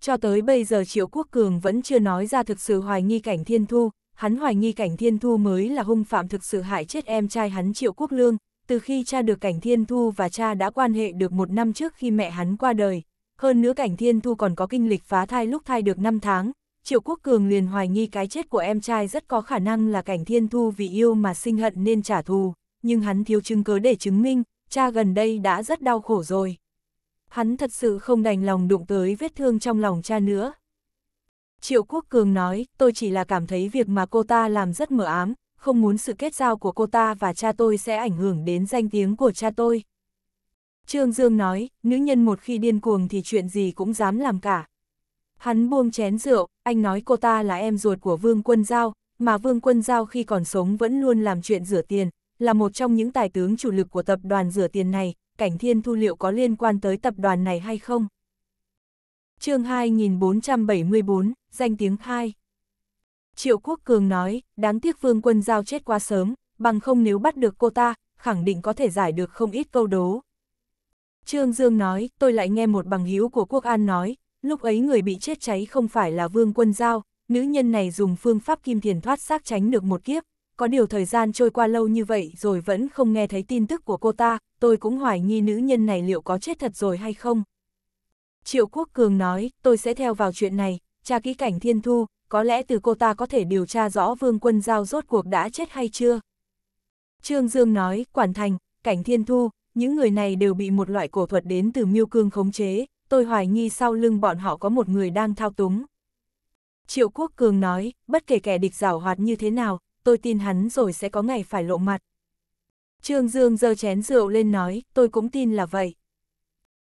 Cho tới bây giờ Triệu Quốc Cường vẫn chưa nói ra thực sự hoài nghi cảnh Thiên Thu, hắn hoài nghi cảnh Thiên Thu mới là hung phạm thực sự hại chết em trai hắn Triệu Quốc Lương, từ khi cha được cảnh Thiên Thu và cha đã quan hệ được một năm trước khi mẹ hắn qua đời. Hơn nữa cảnh Thiên Thu còn có kinh lịch phá thai lúc thai được 5 tháng, Triệu Quốc Cường liền hoài nghi cái chết của em trai rất có khả năng là cảnh thiên thu vì yêu mà sinh hận nên trả thù, nhưng hắn thiếu chứng cứ để chứng minh, cha gần đây đã rất đau khổ rồi. Hắn thật sự không đành lòng đụng tới vết thương trong lòng cha nữa. Triệu Quốc Cường nói, tôi chỉ là cảm thấy việc mà cô ta làm rất mờ ám, không muốn sự kết giao của cô ta và cha tôi sẽ ảnh hưởng đến danh tiếng của cha tôi. Trương Dương nói, nữ nhân một khi điên cuồng thì chuyện gì cũng dám làm cả, Hắn buông chén rượu, anh nói cô ta là em ruột của Vương Quân Giao, mà Vương Quân Giao khi còn sống vẫn luôn làm chuyện rửa tiền, là một trong những tài tướng chủ lực của tập đoàn rửa tiền này, cảnh thiên thu liệu có liên quan tới tập đoàn này hay không? chương 2474, danh tiếng 2 Triệu Quốc Cường nói, đáng tiếc Vương Quân Giao chết quá sớm, bằng không nếu bắt được cô ta, khẳng định có thể giải được không ít câu đố. Trương Dương nói, tôi lại nghe một bằng hữu của Quốc An nói, Lúc ấy người bị chết cháy không phải là Vương Quân Giao, nữ nhân này dùng phương pháp kim thiền thoát xác tránh được một kiếp, có điều thời gian trôi qua lâu như vậy rồi vẫn không nghe thấy tin tức của cô ta, tôi cũng hoài nghi nữ nhân này liệu có chết thật rồi hay không. Triệu Quốc Cường nói, tôi sẽ theo vào chuyện này, tra kỹ cảnh thiên thu, có lẽ từ cô ta có thể điều tra rõ Vương Quân Giao rốt cuộc đã chết hay chưa. Trương Dương nói, Quản Thành, Cảnh Thiên Thu, những người này đều bị một loại cổ thuật đến từ miêu cương khống chế, tôi hoài nghi sau lưng bọn họ có một người đang thao túng. Triệu Quốc Cường nói, bất kể kẻ địch giảo hoạt như thế nào, tôi tin hắn rồi sẽ có ngày phải lộ mặt. Trương Dương giơ chén rượu lên nói, tôi cũng tin là vậy.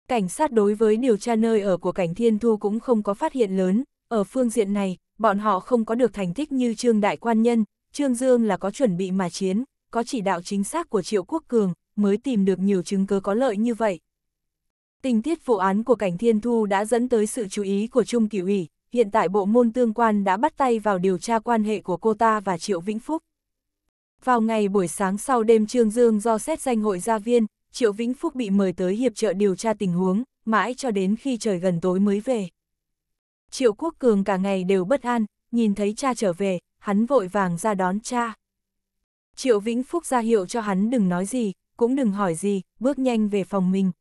Cảnh sát đối với điều tra nơi ở của cảnh thiên thu cũng không có phát hiện lớn, ở phương diện này, bọn họ không có được thành tích như Trương Đại Quan Nhân, Trương Dương là có chuẩn bị mà chiến, có chỉ đạo chính xác của Triệu Quốc Cường, mới tìm được nhiều chứng cứ có lợi như vậy. Tình tiết vụ án của cảnh Thiên Thu đã dẫn tới sự chú ý của Trung Kỳ ủy, hiện tại bộ môn tương quan đã bắt tay vào điều tra quan hệ của cô ta và Triệu Vĩnh Phúc. Vào ngày buổi sáng sau đêm Trương Dương do xét danh hội gia viên, Triệu Vĩnh Phúc bị mời tới hiệp trợ điều tra tình huống, mãi cho đến khi trời gần tối mới về. Triệu Quốc Cường cả ngày đều bất an, nhìn thấy cha trở về, hắn vội vàng ra đón cha. Triệu Vĩnh Phúc ra hiệu cho hắn đừng nói gì, cũng đừng hỏi gì, bước nhanh về phòng mình.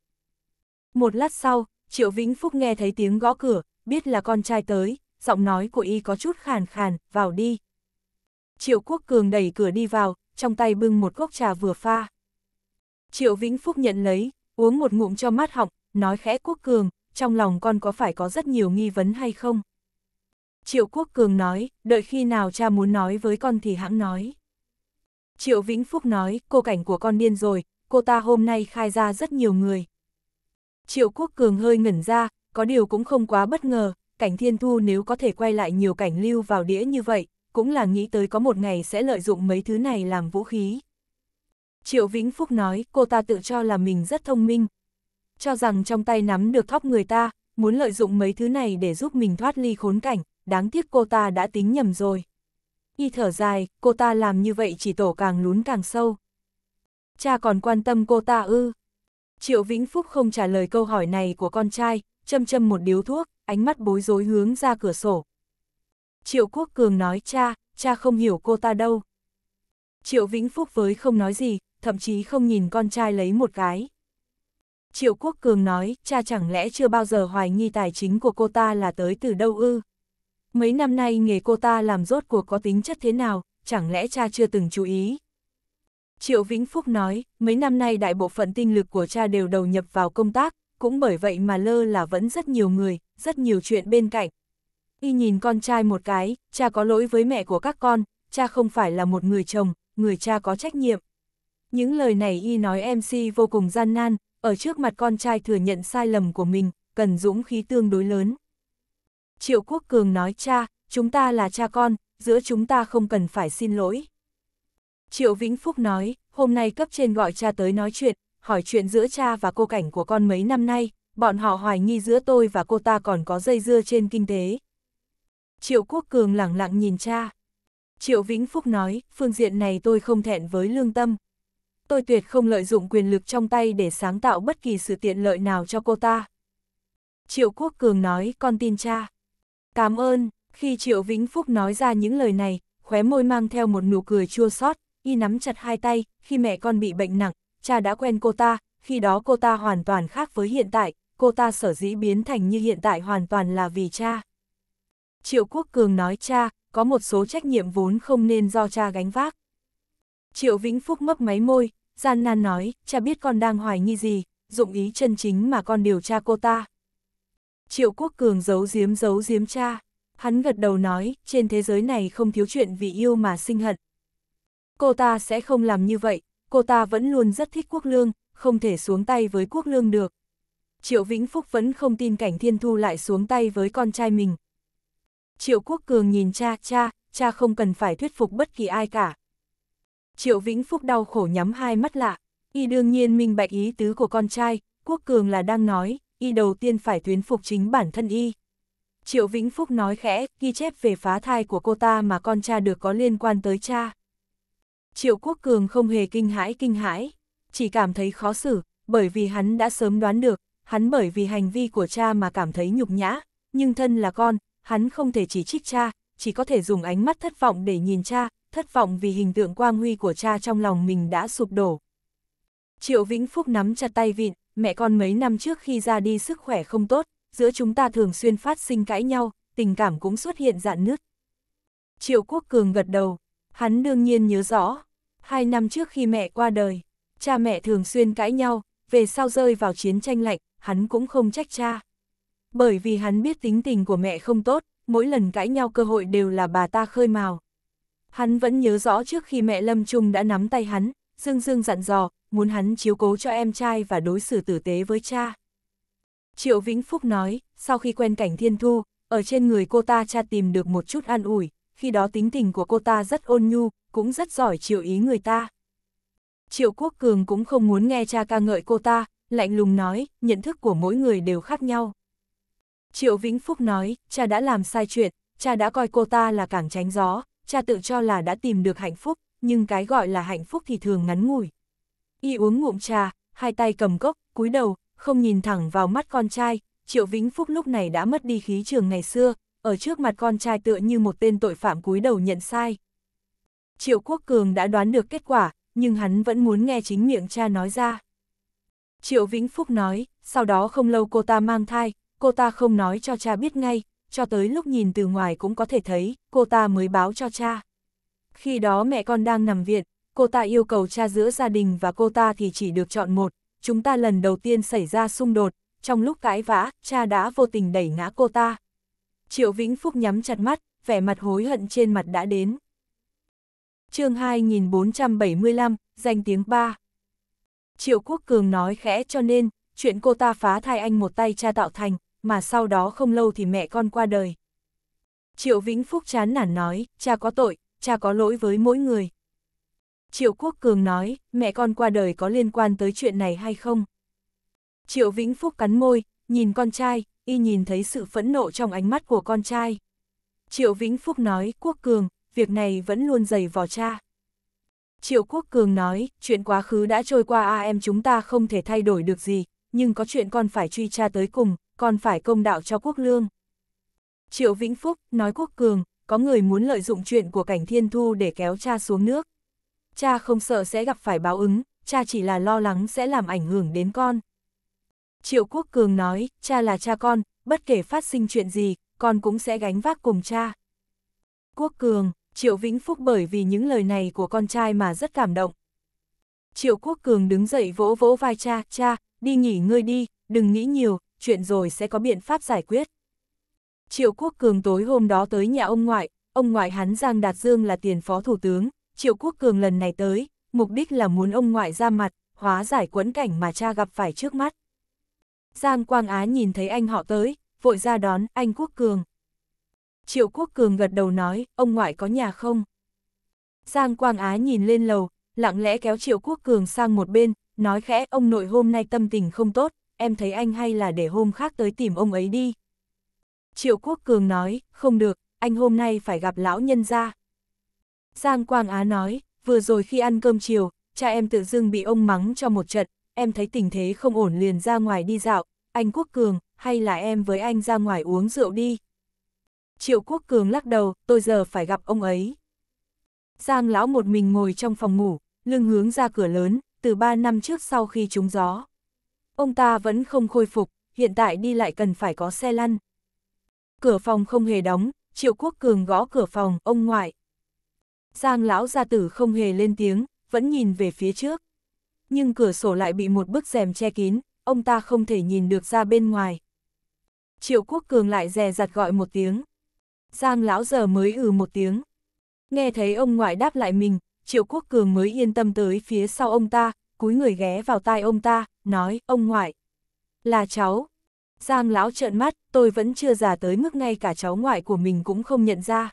Một lát sau, Triệu Vĩnh Phúc nghe thấy tiếng gõ cửa, biết là con trai tới, giọng nói của y có chút khàn khàn, vào đi. Triệu Quốc Cường đẩy cửa đi vào, trong tay bưng một cốc trà vừa pha. Triệu Vĩnh Phúc nhận lấy, uống một ngụm cho mát họng, nói khẽ Quốc Cường, trong lòng con có phải có rất nhiều nghi vấn hay không? Triệu Quốc Cường nói, đợi khi nào cha muốn nói với con thì hãng nói. Triệu Vĩnh Phúc nói, cô cảnh của con điên rồi, cô ta hôm nay khai ra rất nhiều người. Triệu Quốc Cường hơi ngẩn ra, có điều cũng không quá bất ngờ, cảnh thiên thu nếu có thể quay lại nhiều cảnh lưu vào đĩa như vậy, cũng là nghĩ tới có một ngày sẽ lợi dụng mấy thứ này làm vũ khí. Triệu Vĩnh Phúc nói cô ta tự cho là mình rất thông minh, cho rằng trong tay nắm được thóc người ta, muốn lợi dụng mấy thứ này để giúp mình thoát ly khốn cảnh, đáng tiếc cô ta đã tính nhầm rồi. Y thở dài, cô ta làm như vậy chỉ tổ càng lún càng sâu. Cha còn quan tâm cô ta ư, Triệu Vĩnh Phúc không trả lời câu hỏi này của con trai, châm châm một điếu thuốc, ánh mắt bối rối hướng ra cửa sổ. Triệu Quốc Cường nói cha, cha không hiểu cô ta đâu. Triệu Vĩnh Phúc với không nói gì, thậm chí không nhìn con trai lấy một cái. Triệu Quốc Cường nói, cha chẳng lẽ chưa bao giờ hoài nghi tài chính của cô ta là tới từ đâu ư? Mấy năm nay nghề cô ta làm rốt cuộc có tính chất thế nào, chẳng lẽ cha chưa từng chú ý? Triệu Vĩnh Phúc nói, mấy năm nay đại bộ phận tinh lực của cha đều đầu nhập vào công tác, cũng bởi vậy mà lơ là vẫn rất nhiều người, rất nhiều chuyện bên cạnh. Y nhìn con trai một cái, cha có lỗi với mẹ của các con, cha không phải là một người chồng, người cha có trách nhiệm. Những lời này Y nói MC vô cùng gian nan, ở trước mặt con trai thừa nhận sai lầm của mình, cần dũng khí tương đối lớn. Triệu Quốc Cường nói cha, chúng ta là cha con, giữa chúng ta không cần phải xin lỗi. Triệu Vĩnh Phúc nói, hôm nay cấp trên gọi cha tới nói chuyện, hỏi chuyện giữa cha và cô cảnh của con mấy năm nay, bọn họ hoài nghi giữa tôi và cô ta còn có dây dưa trên kinh tế. Triệu Quốc Cường lẳng lặng nhìn cha. Triệu Vĩnh Phúc nói, phương diện này tôi không thẹn với lương tâm. Tôi tuyệt không lợi dụng quyền lực trong tay để sáng tạo bất kỳ sự tiện lợi nào cho cô ta. Triệu Quốc Cường nói, con tin cha. Cảm ơn, khi Triệu Vĩnh Phúc nói ra những lời này, khóe môi mang theo một nụ cười chua xót y nắm chặt hai tay, khi mẹ con bị bệnh nặng, cha đã quen cô ta, khi đó cô ta hoàn toàn khác với hiện tại, cô ta sở dĩ biến thành như hiện tại hoàn toàn là vì cha. Triệu Quốc Cường nói cha, có một số trách nhiệm vốn không nên do cha gánh vác. Triệu Vĩnh Phúc mấp máy môi, gian nan nói, cha biết con đang hoài nghi gì, dụng ý chân chính mà con điều tra cô ta. Triệu Quốc Cường giấu giếm giấu giếm cha, hắn gật đầu nói, trên thế giới này không thiếu chuyện vì yêu mà sinh hận, Cô ta sẽ không làm như vậy, cô ta vẫn luôn rất thích quốc lương, không thể xuống tay với quốc lương được. Triệu Vĩnh Phúc vẫn không tin cảnh thiên thu lại xuống tay với con trai mình. Triệu Quốc Cường nhìn cha, cha, cha không cần phải thuyết phục bất kỳ ai cả. Triệu Vĩnh Phúc đau khổ nhắm hai mắt lạ, y đương nhiên minh bạch ý tứ của con trai, Quốc Cường là đang nói, y đầu tiên phải tuyến phục chính bản thân y. Triệu Vĩnh Phúc nói khẽ, ghi chép về phá thai của cô ta mà con cha được có liên quan tới cha. Triệu Quốc Cường không hề kinh hãi kinh hãi, chỉ cảm thấy khó xử, bởi vì hắn đã sớm đoán được, hắn bởi vì hành vi của cha mà cảm thấy nhục nhã, nhưng thân là con, hắn không thể chỉ trích cha, chỉ có thể dùng ánh mắt thất vọng để nhìn cha, thất vọng vì hình tượng quang huy của cha trong lòng mình đã sụp đổ. Triệu Vĩnh Phúc nắm chặt tay vịn, mẹ con mấy năm trước khi ra đi sức khỏe không tốt, giữa chúng ta thường xuyên phát sinh cãi nhau, tình cảm cũng xuất hiện dạn nứt. Triệu Quốc Cường gật đầu, Hắn đương nhiên nhớ rõ, hai năm trước khi mẹ qua đời, cha mẹ thường xuyên cãi nhau, về sau rơi vào chiến tranh lạnh, hắn cũng không trách cha. Bởi vì hắn biết tính tình của mẹ không tốt, mỗi lần cãi nhau cơ hội đều là bà ta khơi mào. Hắn vẫn nhớ rõ trước khi mẹ Lâm Trung đã nắm tay hắn, Dương Dương dặn dò, muốn hắn chiếu cố cho em trai và đối xử tử tế với cha. Triệu Vĩnh Phúc nói, sau khi quen cảnh thiên thu, ở trên người cô ta cha tìm được một chút an ủi, khi đó tính tình của cô ta rất ôn nhu, cũng rất giỏi chiều ý người ta. Triệu Quốc Cường cũng không muốn nghe cha ca ngợi cô ta, lạnh lùng nói, nhận thức của mỗi người đều khác nhau. Triệu Vĩnh Phúc nói, cha đã làm sai chuyện, cha đã coi cô ta là cảng tránh gió, cha tự cho là đã tìm được hạnh phúc, nhưng cái gọi là hạnh phúc thì thường ngắn ngủi. Y uống ngụm trà, hai tay cầm cốc, cúi đầu, không nhìn thẳng vào mắt con trai, Triệu Vĩnh Phúc lúc này đã mất đi khí trường ngày xưa, ở trước mặt con trai tựa như một tên tội phạm cúi đầu nhận sai. Triệu Quốc Cường đã đoán được kết quả, nhưng hắn vẫn muốn nghe chính miệng cha nói ra. Triệu Vĩnh Phúc nói, sau đó không lâu cô ta mang thai, cô ta không nói cho cha biết ngay, cho tới lúc nhìn từ ngoài cũng có thể thấy, cô ta mới báo cho cha. Khi đó mẹ con đang nằm viện, cô ta yêu cầu cha giữa gia đình và cô ta thì chỉ được chọn một, chúng ta lần đầu tiên xảy ra xung đột, trong lúc cãi vã, cha đã vô tình đẩy ngã cô ta. Triệu Vĩnh Phúc nhắm chặt mắt, vẻ mặt hối hận trên mặt đã đến. chương 2475, danh tiếng 3 Triệu Quốc Cường nói khẽ cho nên, chuyện cô ta phá thai anh một tay cha tạo thành, mà sau đó không lâu thì mẹ con qua đời. Triệu Vĩnh Phúc chán nản nói, cha có tội, cha có lỗi với mỗi người. Triệu Quốc Cường nói, mẹ con qua đời có liên quan tới chuyện này hay không? Triệu Vĩnh Phúc cắn môi, nhìn con trai, y nhìn thấy sự phẫn nộ trong ánh mắt của con trai. Triệu Vĩnh Phúc nói, Quốc Cường, việc này vẫn luôn dày vò cha. Triệu Quốc Cường nói, chuyện quá khứ đã trôi qua a em chúng ta không thể thay đổi được gì, nhưng có chuyện con phải truy tra tới cùng, con phải công đạo cho quốc lương. Triệu Vĩnh Phúc nói Quốc Cường, có người muốn lợi dụng chuyện của cảnh thiên thu để kéo cha xuống nước. Cha không sợ sẽ gặp phải báo ứng, cha chỉ là lo lắng sẽ làm ảnh hưởng đến con. Triệu Quốc Cường nói, cha là cha con, bất kể phát sinh chuyện gì, con cũng sẽ gánh vác cùng cha. Quốc Cường, Triệu Vĩnh Phúc bởi vì những lời này của con trai mà rất cảm động. Triệu Quốc Cường đứng dậy vỗ vỗ vai cha, cha, đi nghỉ ngơi đi, đừng nghĩ nhiều, chuyện rồi sẽ có biện pháp giải quyết. Triệu Quốc Cường tối hôm đó tới nhà ông ngoại, ông ngoại hắn Giang Đạt Dương là tiền phó thủ tướng, Triệu Quốc Cường lần này tới, mục đích là muốn ông ngoại ra mặt, hóa giải quẫn cảnh mà cha gặp phải trước mắt. Giang Quang Á nhìn thấy anh họ tới, vội ra đón anh Quốc Cường. Triệu Quốc Cường gật đầu nói, ông ngoại có nhà không? Giang Quang Á nhìn lên lầu, lặng lẽ kéo Triệu Quốc Cường sang một bên, nói khẽ ông nội hôm nay tâm tình không tốt, em thấy anh hay là để hôm khác tới tìm ông ấy đi. Triệu Quốc Cường nói, không được, anh hôm nay phải gặp lão nhân gia. Giang Quang Á nói, vừa rồi khi ăn cơm chiều, cha em tự dưng bị ông mắng cho một trận, em thấy tình thế không ổn liền ra ngoài đi dạo, anh Quốc Cường, hay là em với anh ra ngoài uống rượu đi. Triệu Quốc Cường lắc đầu, tôi giờ phải gặp ông ấy. Giang lão một mình ngồi trong phòng ngủ, lưng hướng ra cửa lớn, từ ba năm trước sau khi trúng gió. Ông ta vẫn không khôi phục, hiện tại đi lại cần phải có xe lăn. Cửa phòng không hề đóng, Triệu Quốc Cường gõ cửa phòng, ông ngoại. Giang lão gia tử không hề lên tiếng, vẫn nhìn về phía trước nhưng cửa sổ lại bị một bức rèm che kín, ông ta không thể nhìn được ra bên ngoài. Triệu Quốc Cường lại dè dặt gọi một tiếng. Giang lão giờ mới ừ một tiếng. Nghe thấy ông ngoại đáp lại mình, Triệu Quốc Cường mới yên tâm tới phía sau ông ta, cúi người ghé vào tai ông ta, nói, ông ngoại. Là cháu. Giang lão trợn mắt, tôi vẫn chưa già tới mức ngay cả cháu ngoại của mình cũng không nhận ra.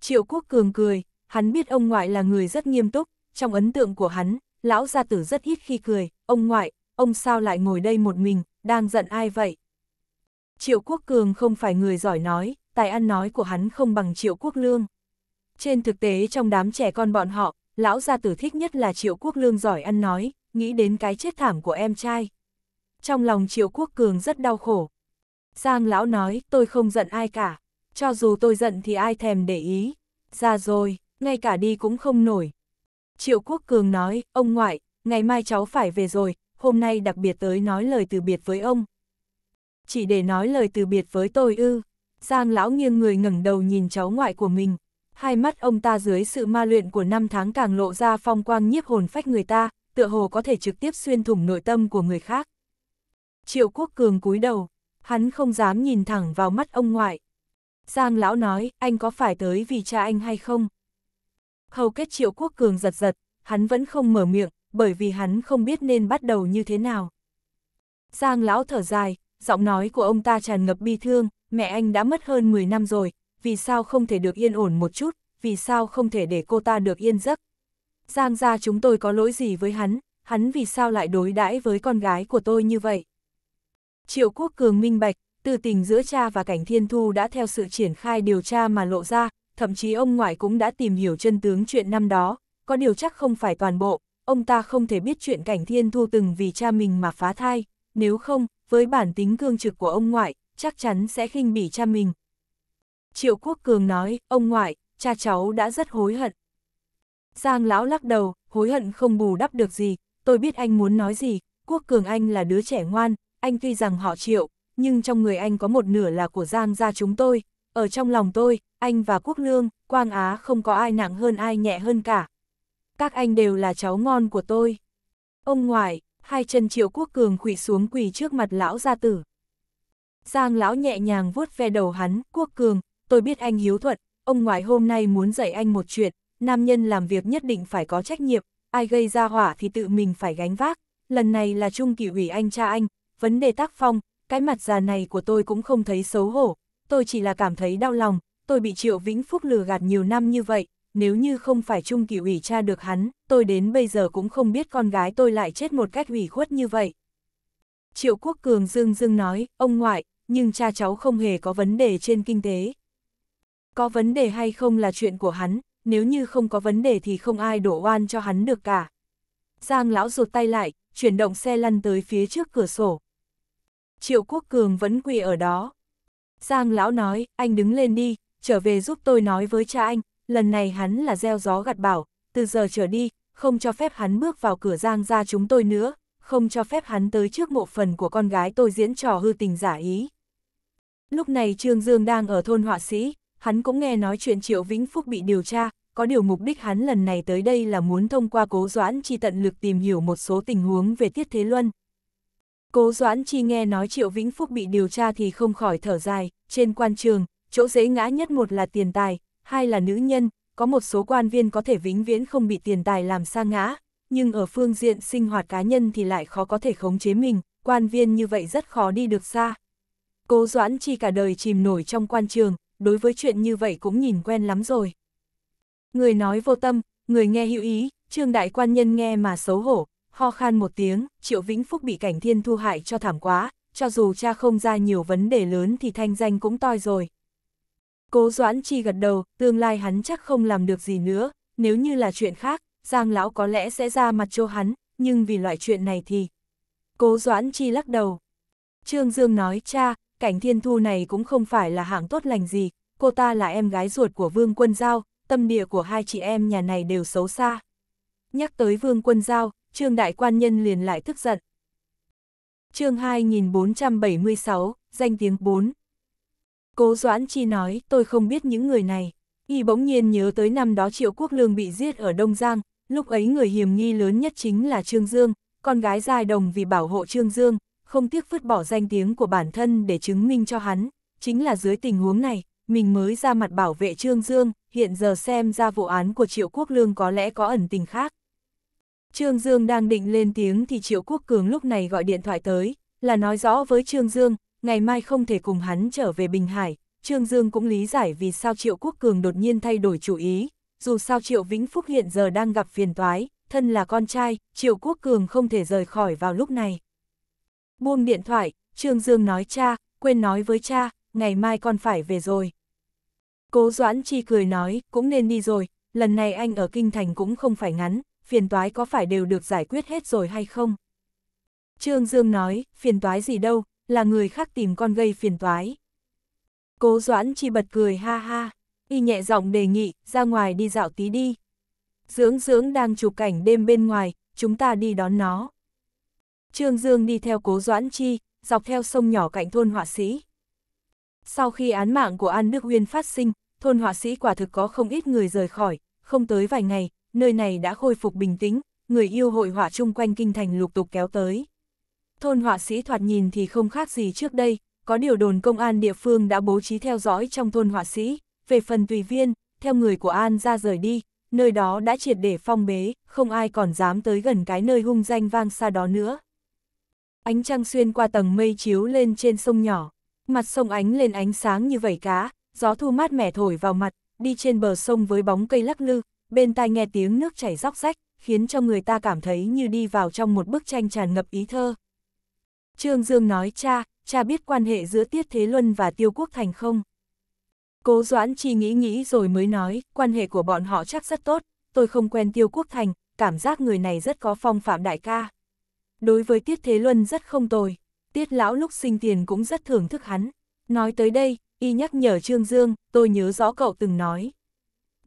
Triệu Quốc Cường cười, hắn biết ông ngoại là người rất nghiêm túc, trong ấn tượng của hắn, lão gia tử rất ít khi cười, ông ngoại, ông sao lại ngồi đây một mình, đang giận ai vậy? Triệu Quốc Cường không phải người giỏi nói, tài ăn nói của hắn không bằng Triệu Quốc Lương. Trên thực tế trong đám trẻ con bọn họ, lão gia tử thích nhất là Triệu Quốc Lương giỏi ăn nói, nghĩ đến cái chết thảm của em trai. Trong lòng Triệu Quốc Cường rất đau khổ. Giang lão nói, tôi không giận ai cả, cho dù tôi giận thì ai thèm để ý. Ra rồi, ngay cả đi cũng không nổi, Triệu Quốc Cường nói, ông ngoại, ngày mai cháu phải về rồi, hôm nay đặc biệt tới nói lời từ biệt với ông. Chỉ để nói lời từ biệt với tôi ư. Giang lão nghiêng người ngẩng đầu nhìn cháu ngoại của mình. Hai mắt ông ta dưới sự ma luyện của năm tháng càng lộ ra phong quang nhiếp hồn phách người ta, tựa hồ có thể trực tiếp xuyên thủng nội tâm của người khác. Triệu Quốc Cường cúi đầu, hắn không dám nhìn thẳng vào mắt ông ngoại. Giang lão nói, anh có phải tới vì cha anh hay không? hầu kết triệu quốc cường giật giật, hắn vẫn không mở miệng, bởi vì hắn không biết nên bắt đầu như thế nào. Giang lão thở dài, giọng nói của ông ta tràn ngập bi thương, mẹ anh đã mất hơn 10 năm rồi, vì sao không thể được yên ổn một chút, vì sao không thể để cô ta được yên giấc. Giang ra chúng tôi có lỗi gì với hắn, hắn vì sao lại đối đãi với con gái của tôi như vậy. Triệu Quốc Cường minh bạch, từ tình giữa cha và Cảnh Thiên Thu đã theo sự triển khai điều tra mà lộ ra, thậm chí ông ngoại cũng đã tìm hiểu chân tướng chuyện năm đó, có điều chắc không phải toàn bộ, ông ta không thể biết chuyện cảnh thiên thu từng vì cha mình mà phá thai, nếu không, với bản tính cương trực của ông ngoại, chắc chắn sẽ khinh bỉ cha mình. Triệu Quốc Cường nói, ông ngoại, cha cháu đã rất hối hận. Giang lão lắc đầu, hối hận không bù đắp được gì, tôi biết anh muốn nói gì, Quốc Cường anh là đứa trẻ ngoan, anh tuy rằng họ triệu, nhưng trong người anh có một nửa là của Giang gia chúng tôi, ở trong lòng tôi, anh và quốc lương, Quang Á không có ai nặng hơn ai nhẹ hơn cả. Các anh đều là cháu ngon của tôi. Ông ngoại, hai chân triệu quốc cường khủy xuống quỳ trước mặt lão gia tử. Giang lão nhẹ nhàng vuốt ve đầu hắn, quốc cường, tôi biết anh hiếu thuận, ông ngoại hôm nay muốn dạy anh một chuyện, nam nhân làm việc nhất định phải có trách nhiệm, ai gây ra hỏa thì tự mình phải gánh vác, lần này là trung kỷ ủy anh cha anh, vấn đề tác phong, cái mặt già này của tôi cũng không thấy xấu hổ, tôi chỉ là cảm thấy đau lòng, tôi bị Triệu Vĩnh Phúc lừa gạt nhiều năm như vậy, nếu như không phải Trung Kỳ ủy cha được hắn, tôi đến bây giờ cũng không biết con gái tôi lại chết một cách ủy khuất như vậy. Triệu Quốc Cường dương dương nói, ông ngoại, nhưng cha cháu không hề có vấn đề trên kinh tế. Có vấn đề hay không là chuyện của hắn, nếu như không có vấn đề thì không ai đổ oan cho hắn được cả. Giang lão rụt tay lại, chuyển động xe lăn tới phía trước cửa sổ. Triệu Quốc Cường vẫn quỳ ở đó, Giang lão nói, anh đứng lên đi, trở về giúp tôi nói với cha anh, lần này hắn là gieo gió gặt bảo, từ giờ trở đi, không cho phép hắn bước vào cửa Giang ra chúng tôi nữa, không cho phép hắn tới trước mộ phần của con gái tôi diễn trò hư tình giả ý. Lúc này Trương Dương đang ở thôn họa sĩ, hắn cũng nghe nói chuyện Triệu Vĩnh Phúc bị điều tra, có điều mục đích hắn lần này tới đây là muốn thông qua cố doãn chi tận lực tìm hiểu một số tình huống về Tiết Thế Luân, Cố Doãn Chi nghe nói Triệu Vĩnh Phúc bị điều tra thì không khỏi thở dài, trên quan trường, chỗ dễ ngã nhất một là tiền tài, hai là nữ nhân, có một số quan viên có thể vĩnh viễn không bị tiền tài làm sa ngã, nhưng ở phương diện sinh hoạt cá nhân thì lại khó có thể khống chế mình, quan viên như vậy rất khó đi được xa. Cố Doãn Chi cả đời chìm nổi trong quan trường, đối với chuyện như vậy cũng nhìn quen lắm rồi. Người nói vô tâm, người nghe hữu ý, Trương Đại Quan Nhân nghe mà xấu hổ, ho khan một tiếng, Triệu Vĩnh Phúc bị cảnh thiên thu hại cho thảm quá, cho dù cha không ra nhiều vấn đề lớn thì thanh danh cũng toi rồi. Cố Doãn Chi gật đầu, tương lai hắn chắc không làm được gì nữa, nếu như là chuyện khác, Giang Lão có lẽ sẽ ra mặt cho hắn, nhưng vì loại chuyện này thì... Cố Doãn Chi lắc đầu. Trương Dương nói cha, cảnh thiên thu này cũng không phải là hạng tốt lành gì, cô ta là em gái ruột của Vương Quân Giao, tâm địa của hai chị em nhà này đều xấu xa. Nhắc tới Vương Quân Giao, Trương Đại Quan Nhân liền lại tức giận. chương 2476, danh tiếng 4 Cố Doãn Chi nói, tôi không biết những người này. Y bỗng nhiên nhớ tới năm đó Triệu Quốc Lương bị giết ở Đông Giang, lúc ấy người hiểm nghi lớn nhất chính là Trương Dương, con gái giai đồng vì bảo hộ Trương Dương, không tiếc vứt bỏ danh tiếng của bản thân để chứng minh cho hắn. Chính là dưới tình huống này, mình mới ra mặt bảo vệ Trương Dương, hiện giờ xem ra vụ án của Triệu Quốc Lương có lẽ có ẩn tình khác. Trương Dương đang định lên tiếng thì Triệu Quốc Cường lúc này gọi điện thoại tới, là nói rõ với Trương Dương, ngày mai không thể cùng hắn trở về Bình Hải. Trương Dương cũng lý giải vì sao Triệu Quốc Cường đột nhiên thay đổi chủ ý, dù sao Triệu Vĩnh Phúc hiện giờ đang gặp phiền toái, thân là con trai, Triệu Quốc Cường không thể rời khỏi vào lúc này. Buông điện thoại, Trương Dương nói cha, quên nói với cha, ngày mai con phải về rồi. Cố Doãn Chi cười nói, cũng nên đi rồi, lần này anh ở Kinh Thành cũng không phải ngắn, phiền toái có phải đều được giải quyết hết rồi hay không? Trương Dương nói, phiền toái gì đâu, là người khác tìm con gây phiền toái. Cố Doãn Chi bật cười ha ha, y nhẹ giọng đề nghị, ra ngoài đi dạo tí đi. Dưỡng dưỡng đang chụp cảnh đêm bên ngoài, chúng ta đi đón nó. Trương Dương đi theo cố Doãn Chi, dọc theo sông nhỏ cạnh thôn họa sĩ. Sau khi án mạng của An Đức Uyên phát sinh, thôn họa sĩ quả thực có không ít người rời khỏi, không tới vài ngày, nơi này đã khôi phục bình tĩnh, người yêu hội họa chung quanh kinh thành lục tục kéo tới. Thôn họa sĩ thoạt nhìn thì không khác gì trước đây, có điều đồn công an địa phương đã bố trí theo dõi trong thôn họa sĩ, về phần tùy viên, theo người của An ra rời đi, nơi đó đã triệt để phong bế, không ai còn dám tới gần cái nơi hung danh vang xa đó nữa. Ánh trăng xuyên qua tầng mây chiếu lên trên sông nhỏ, mặt sông ánh lên ánh sáng như vảy cá, gió thu mát mẻ thổi vào mặt, đi trên bờ sông với bóng cây lắc lư, bên tai nghe tiếng nước chảy róc rách, khiến cho người ta cảm thấy như đi vào trong một bức tranh tràn ngập ý thơ. Trương Dương nói cha, cha biết quan hệ giữa Tiết Thế Luân và Tiêu Quốc Thành không? Cố Doãn Chi nghĩ nghĩ rồi mới nói, quan hệ của bọn họ chắc rất tốt, tôi không quen Tiêu Quốc Thành, cảm giác người này rất có phong phạm đại ca. Đối với Tiết Thế Luân rất không tồi, Tiết Lão lúc sinh tiền cũng rất thưởng thức hắn. Nói tới đây, y nhắc nhở Trương Dương, tôi nhớ rõ cậu từng nói,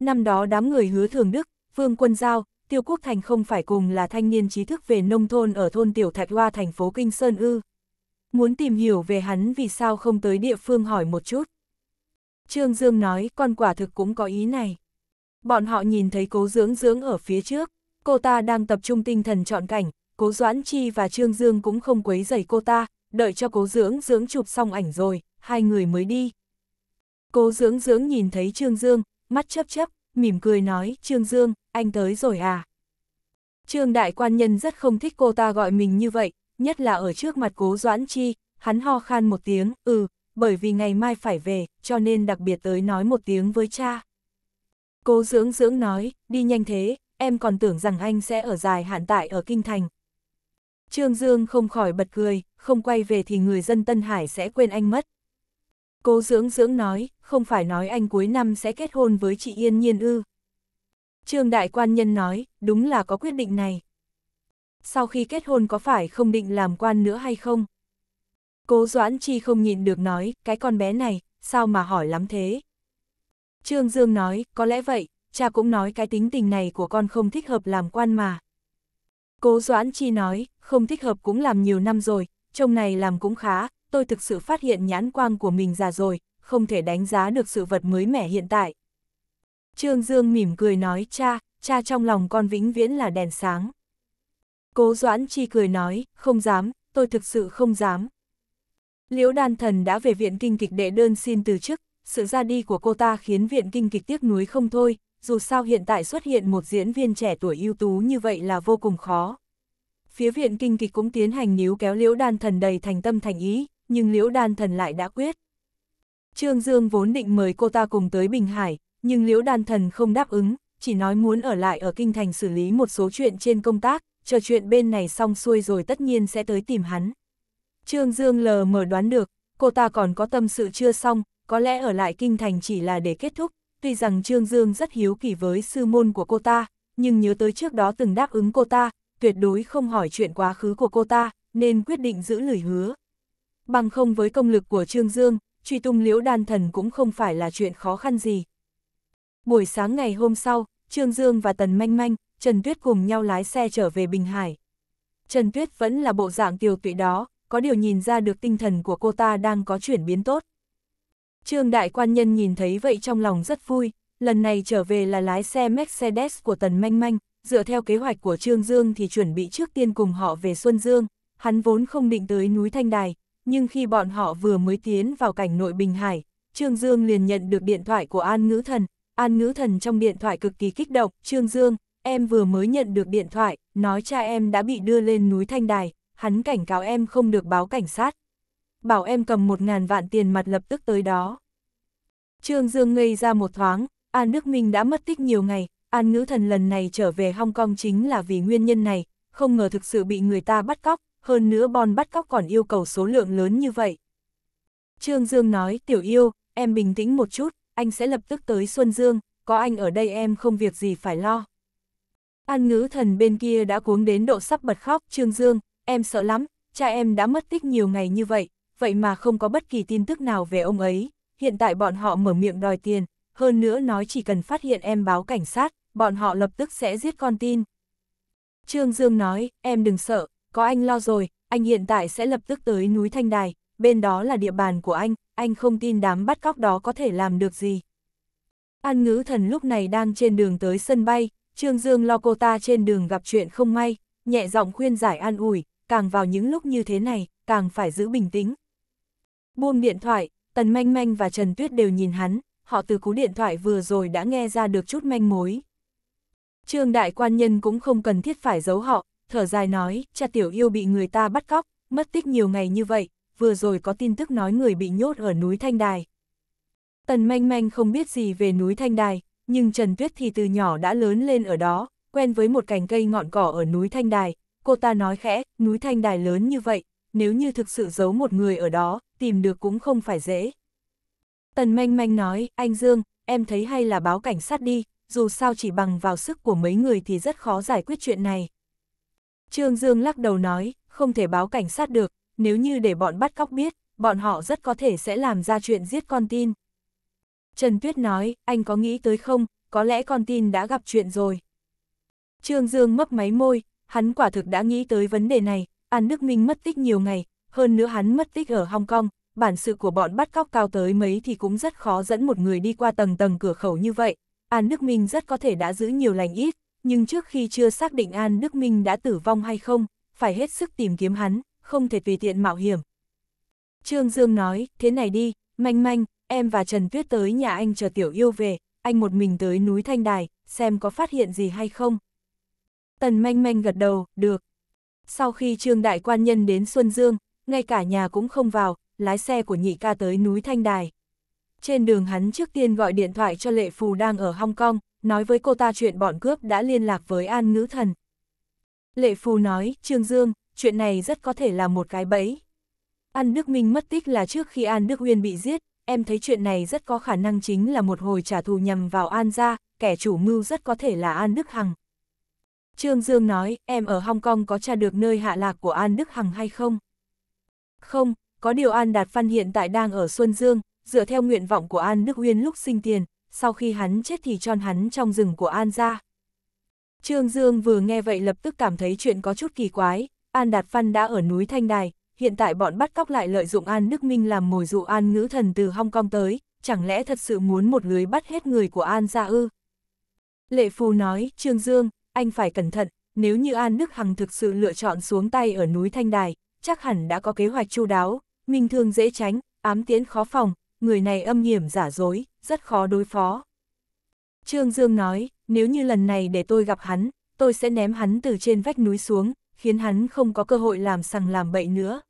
Năm đó đám người hứa thường Đức, Vương Quân Giao, Tiêu Quốc Thành không phải cùng là thanh niên trí thức về nông thôn ở thôn Tiểu Thạch Hoa thành phố Kinh Sơn Ư. Muốn tìm hiểu về hắn vì sao không tới địa phương hỏi một chút. Trương Dương nói con quả thực cũng có ý này. Bọn họ nhìn thấy cố dưỡng dưỡng ở phía trước, cô ta đang tập trung tinh thần chọn cảnh, cố Doãn Chi và Trương Dương cũng không quấy rầy cô ta, đợi cho cố dưỡng dưỡng chụp xong ảnh rồi, hai người mới đi. Cố dưỡng dưỡng nhìn thấy Trương Dương, mắt chớp chớp, mỉm cười nói, Trương Dương, anh tới rồi à? Trương Đại Quan Nhân rất không thích cô ta gọi mình như vậy, nhất là ở trước mặt cố Doãn Chi, hắn ho khan một tiếng, ừ, bởi vì ngày mai phải về, cho nên đặc biệt tới nói một tiếng với cha. Cố dưỡng dưỡng nói, đi nhanh thế, em còn tưởng rằng anh sẽ ở dài hạn tại ở Kinh Thành. Trương Dương không khỏi bật cười, không quay về thì người dân Tân Hải sẽ quên anh mất. Cố dưỡng dưỡng nói, không phải nói anh cuối năm sẽ kết hôn với chị Yên Nhiên ư. Trương Đại Quan Nhân nói, đúng là có quyết định này. Sau khi kết hôn có phải không định làm quan nữa hay không? Cố Doãn Chi không nhịn được nói, cái con bé này, sao mà hỏi lắm thế? Trương Dương nói, có lẽ vậy, cha cũng nói cái tính tình này của con không thích hợp làm quan mà. Cố Doãn Chi nói, không thích hợp cũng làm nhiều năm rồi, trông này làm cũng khá, tôi thực sự phát hiện nhãn quang của mình già rồi, không thể đánh giá được sự vật mới mẻ hiện tại. Trương Dương mỉm cười nói cha, cha trong lòng con vĩnh viễn là đèn sáng. Cố Doãn Chi cười nói, không dám, tôi thực sự không dám. Liễu đan thần đã về viện kinh kịch đệ đơn xin từ chức, sự ra đi của cô ta khiến viện kinh kịch tiếc nuối không thôi, dù sao hiện tại xuất hiện một diễn viên trẻ tuổi ưu tú như vậy là vô cùng khó. Phía viện kinh kịch cũng tiến hành níu kéo liễu đan thần đầy thành tâm thành ý, nhưng Liễu Đan Thần lại đã quyết. Trương Dương vốn định mời cô ta cùng tới Bình Hải, nhưng Liễu Đan Thần không đáp ứng, chỉ nói muốn ở lại ở Kinh Thành xử lý một số chuyện trên công tác, chờ chuyện bên này xong xuôi rồi tất nhiên sẽ tới tìm hắn. Trương Dương lờ mờ đoán được, cô ta còn có tâm sự chưa xong, có lẽ ở lại Kinh Thành chỉ là để kết thúc, tuy rằng Trương Dương rất hiếu kỳ với sư môn của cô ta, nhưng nhớ tới trước đó từng đáp ứng cô ta, tuyệt đối không hỏi chuyện quá khứ của cô ta, nên quyết định giữ lời hứa bằng không với công lực của Trương Dương, truy tung liễu đan thần cũng không phải là chuyện khó khăn gì. Buổi sáng ngày hôm sau, Trương Dương và Tần Manh Manh, Trần Tuyết cùng nhau lái xe trở về Bình Hải. Trần Tuyết vẫn là bộ dạng tiều tụy đó, có điều nhìn ra được tinh thần của cô ta đang có chuyển biến tốt. Trương Đại Quan Nhân nhìn thấy vậy trong lòng rất vui, lần này trở về là lái xe Mercedes của Tần Manh Manh, dựa theo kế hoạch của Trương Dương thì chuẩn bị trước tiên cùng họ về Xuân Dương, hắn vốn không định tới núi Thanh Đài, nhưng khi bọn họ vừa mới tiến vào cảnh nội Bình Hải, Trương Dương liền nhận được điện thoại của An Ngữ Thần. An Ngữ Thần trong điện thoại cực kỳ kích động, Trương Dương, em vừa mới nhận được điện thoại, nói cha em đã bị đưa lên núi Thanh Đài, hắn cảnh cáo em không được báo cảnh sát. Bảo em cầm một ngàn vạn tiền mặt lập tức tới đó. Trương Dương ngây ra một thoáng, An Đức Minh đã mất tích nhiều ngày, An Ngữ Thần lần này trở về Hong Kong chính là vì nguyên nhân này, không ngờ thực sự bị người ta bắt cóc, hơn nữa bon bắt cóc còn yêu cầu số lượng lớn như vậy. Trương Dương nói, tiểu yêu, em bình tĩnh một chút, anh sẽ lập tức tới Xuân Dương, có anh ở đây em không việc gì phải lo. An ngữ thần bên kia đã cuống đến độ sắp bật khóc, Trương Dương, em sợ lắm, cha em đã mất tích nhiều ngày như vậy, vậy mà không có bất kỳ tin tức nào về ông ấy, hiện tại bọn họ mở miệng đòi tiền, hơn nữa nói chỉ cần phát hiện em báo cảnh sát, bọn họ lập tức sẽ giết con tin. Trương Dương nói, em đừng sợ, có anh lo rồi, anh hiện tại sẽ lập tức tới núi Thanh Đài, bên đó là địa bàn của anh, anh không tin đám bắt cóc đó có thể làm được gì. An ngữ thần lúc này đang trên đường tới sân bay, Trương Dương lo cô ta trên đường gặp chuyện không may, nhẹ giọng khuyên giải an ủi, càng vào những lúc như thế này, càng phải giữ bình tĩnh. Buông điện thoại, Tần Manh Manh và Trần Tuyết đều nhìn hắn, họ từ cú điện thoại vừa rồi đã nghe ra được chút manh mối. Trương Đại Quan Nhân cũng không cần thiết phải giấu họ, thở dài nói, cha tiểu yêu bị người ta bắt cóc, mất tích nhiều ngày như vậy, vừa rồi có tin tức nói người bị nhốt ở núi Thanh Đài. Tần manh manh không biết gì về núi Thanh Đài, nhưng Trần Tuyết thì từ nhỏ đã lớn lên ở đó, quen với một cành cây ngọn cỏ ở núi Thanh Đài, cô ta nói khẽ, núi Thanh Đài lớn như vậy, nếu như thực sự giấu một người ở đó, tìm được cũng không phải dễ. Tần manh manh nói, anh Dương, em thấy hay là báo cảnh sát đi, dù sao chỉ bằng vào sức của mấy người thì rất khó giải quyết chuyện này. Trương Dương lắc đầu nói, không thể báo cảnh sát được, nếu như để bọn bắt cóc biết, bọn họ rất có thể sẽ làm ra chuyện giết con tin. Trần Tuyết nói, anh có nghĩ tới không, có lẽ con tin đã gặp chuyện rồi. Trương Dương mấp máy môi, hắn quả thực đã nghĩ tới vấn đề này, An Đức Minh mất tích nhiều ngày, hơn nữa hắn mất tích ở Hong Kong, bản sự của bọn bắt cóc cao tới mấy thì cũng rất khó dẫn một người đi qua tầng tầng cửa khẩu như vậy. An Đức Minh rất có thể đã giữ nhiều lành ít, nhưng trước khi chưa xác định An Đức Minh đã tử vong hay không, phải hết sức tìm kiếm hắn, không thể tùy tiện mạo hiểm. Trương Dương nói, thế này đi, manh manh, em và Trần Tuyết tới nhà anh chờ tiểu yêu về, anh một mình tới núi Thanh Đài, xem có phát hiện gì hay không. Tần manh manh gật đầu, được. Sau khi Trương Đại Quan Nhân đến Xuân Dương, ngay cả nhà cũng không vào, lái xe của nhị ca tới núi Thanh Đài. Trên đường hắn trước tiên gọi điện thoại cho Lệ Phù đang ở Hong Kong, nói với cô ta chuyện bọn cướp đã liên lạc với An Ngữ Thần. Lệ Phu nói, Trương Dương, chuyện này rất có thể là một cái bẫy. An Đức Minh mất tích là trước khi An Đức Uyên bị giết, em thấy chuyện này rất có khả năng chính là một hồi trả thù nhầm vào An gia, kẻ chủ mưu rất có thể là An Đức Hằng. Trương Dương nói, em ở Hong Kong có tra được nơi hạ lạc của An Đức Hằng hay không? Không, có điều An Đạt phan hiện tại đang ở Xuân Dương, dựa theo nguyện vọng của An Đức Uyên lúc sinh tiền, sau khi hắn chết thì tròn hắn trong rừng của An gia. Trương Dương vừa nghe vậy lập tức cảm thấy chuyện có chút kỳ quái, An Đạt Phân đã ở núi Thanh Đài, hiện tại bọn bắt cóc lại lợi dụng An Đức Minh làm mồi dụ An ngữ thần từ Hong Kong tới, chẳng lẽ thật sự muốn một lưới bắt hết người của An gia ư? Lệ Phù nói, Trương Dương, anh phải cẩn thận, nếu như An Đức Hằng thực sự lựa chọn xuống tay ở núi Thanh Đài, chắc hẳn đã có kế hoạch chu đáo, minh thương dễ tránh, ám tiễn khó phòng, người này âm hiểm giả dối, rất khó đối phó. Trương Dương nói, nếu như lần này để tôi gặp hắn, tôi sẽ ném hắn từ trên vách núi xuống, khiến hắn không có cơ hội làm sằng làm bậy nữa.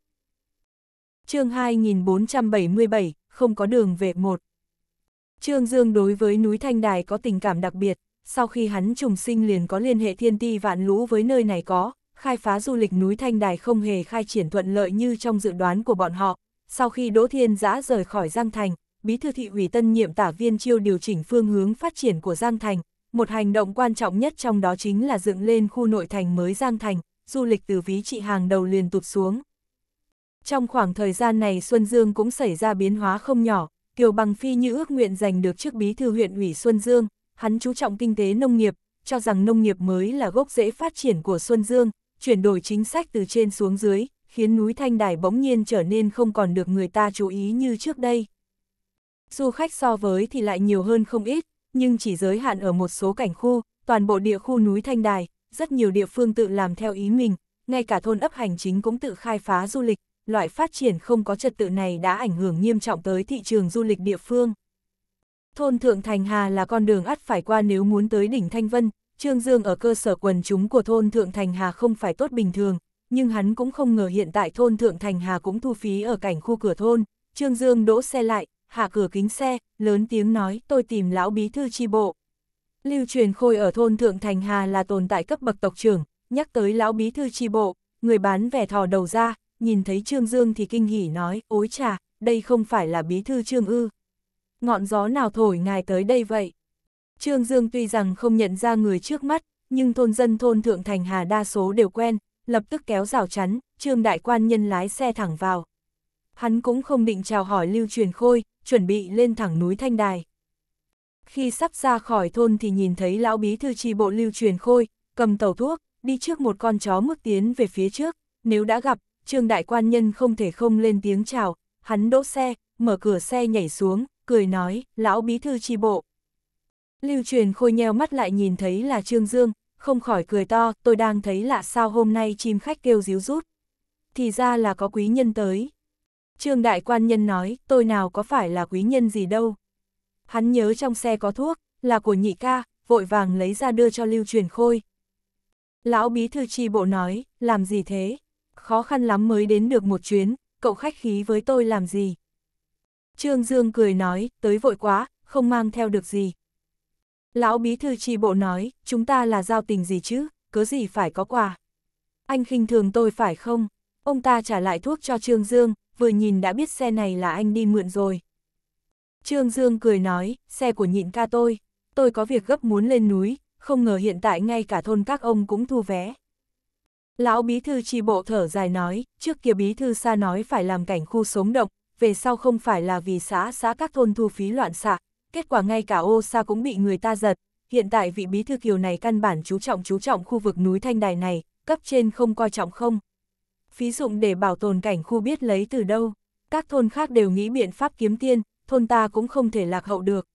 chương 2477, không có đường về một. Trương Dương đối với núi Thanh Đài có tình cảm đặc biệt, sau khi hắn trùng sinh liền có liên hệ thiên ti vạn lũ với nơi này có, khai phá du lịch núi Thanh Đài không hề khai triển thuận lợi như trong dự đoán của bọn họ, sau khi Đỗ Thiên Giã rời khỏi Giang Thành, Bí thư thị ủy tân nhiệm tả viên chiêu điều chỉnh phương hướng phát triển của Giang Thành, một hành động quan trọng nhất trong đó chính là dựng lên khu nội thành mới Giang Thành, du lịch từ ví trị hàng đầu liền tụt xuống. Trong khoảng thời gian này Xuân Dương cũng xảy ra biến hóa không nhỏ, Kiều Bằng Phi như ước nguyện giành được chức bí thư huyện ủy Xuân Dương, hắn chú trọng kinh tế nông nghiệp, cho rằng nông nghiệp mới là gốc rễ phát triển của Xuân Dương, chuyển đổi chính sách từ trên xuống dưới, khiến núi Thanh Đài bỗng nhiên trở nên không còn được người ta chú ý như trước đây. Du khách so với thì lại nhiều hơn không ít, nhưng chỉ giới hạn ở một số cảnh khu, toàn bộ địa khu núi Thanh Đài, rất nhiều địa phương tự làm theo ý mình, ngay cả thôn ấp hành chính cũng tự khai phá du lịch, loại phát triển không có trật tự này đã ảnh hưởng nghiêm trọng tới thị trường du lịch địa phương. Thôn Thượng Thành Hà là con đường ắt phải qua nếu muốn tới đỉnh Thanh Vân, Trương Dương ở cơ sở quần chúng của thôn Thượng Thành Hà không phải tốt bình thường, nhưng hắn cũng không ngờ hiện tại thôn Thượng Thành Hà cũng thu phí ở cảnh khu cửa thôn. Trương Dương đỗ xe lại, hạ cửa kính xe, lớn tiếng nói tôi tìm lão bí thư chi bộ. Lưu truyền khôi ở thôn Thượng Thành Hà là tồn tại cấp bậc tộc trưởng, nhắc tới lão bí thư chi bộ, người bán vẻ thò đầu ra, nhìn thấy Trương Dương thì kinh hỉ nói, ối trà, đây không phải là bí thư Trương ư. Ngọn gió nào thổi ngài tới đây vậy? Trương Dương tuy rằng không nhận ra người trước mắt, nhưng thôn dân thôn Thượng Thành Hà đa số đều quen, lập tức kéo rào chắn, trương đại quan nhân lái xe thẳng vào. Hắn cũng không định chào hỏi Lưu Truyền Khôi, chuẩn bị lên thẳng núi Thanh Đài. Khi sắp ra khỏi thôn thì nhìn thấy lão bí thư tri bộ Lưu Truyền Khôi, cầm tàu thuốc, đi trước một con chó mức tiến về phía trước, nếu đã gặp, trương đại quan nhân không thể không lên tiếng chào, hắn đỗ xe, mở cửa xe nhảy xuống, cười nói, lão bí thư tri bộ. Lưu truyền khôi nheo mắt lại nhìn thấy là Trương Dương, không khỏi cười to, tôi đang thấy lạ sao hôm nay chim khách kêu díu rút. Thì ra là có quý nhân tới. Trương đại quan nhân nói, tôi nào có phải là quý nhân gì đâu. Hắn nhớ trong xe có thuốc, là của nhị ca, vội vàng lấy ra đưa cho lưu truyền khôi. Lão bí thư tri bộ nói, làm gì thế? Khó khăn lắm mới đến được một chuyến, cậu khách khí với tôi làm gì? Trương Dương cười nói, tới vội quá, không mang theo được gì, Lão bí thư tri bộ nói, chúng ta là giao tình gì chứ, cớ gì phải có quà. Anh khinh thường tôi phải không? Ông ta trả lại thuốc cho Trương Dương, vừa nhìn đã biết xe này là anh đi mượn rồi. Trương Dương cười nói, xe của nhịn ca tôi, tôi có việc gấp muốn lên núi, không ngờ hiện tại ngay cả thôn các ông cũng thu vé. Lão bí thư tri bộ thở dài nói, trước kia bí thư xa nói phải làm cảnh khu sống động, về sau không phải là vì xã xã các thôn thu phí loạn xạ, kết quả ngay cả ô sa cũng bị người ta giật. Hiện tại vị bí thư kiều này căn bản chú trọng chú trọng khu vực núi Thanh Đài này, cấp trên không coi trọng không. Phí dụng để bảo tồn cảnh khu biết lấy từ đâu, các thôn khác đều nghĩ biện pháp kiếm tiên, thôn ta cũng không thể lạc hậu được.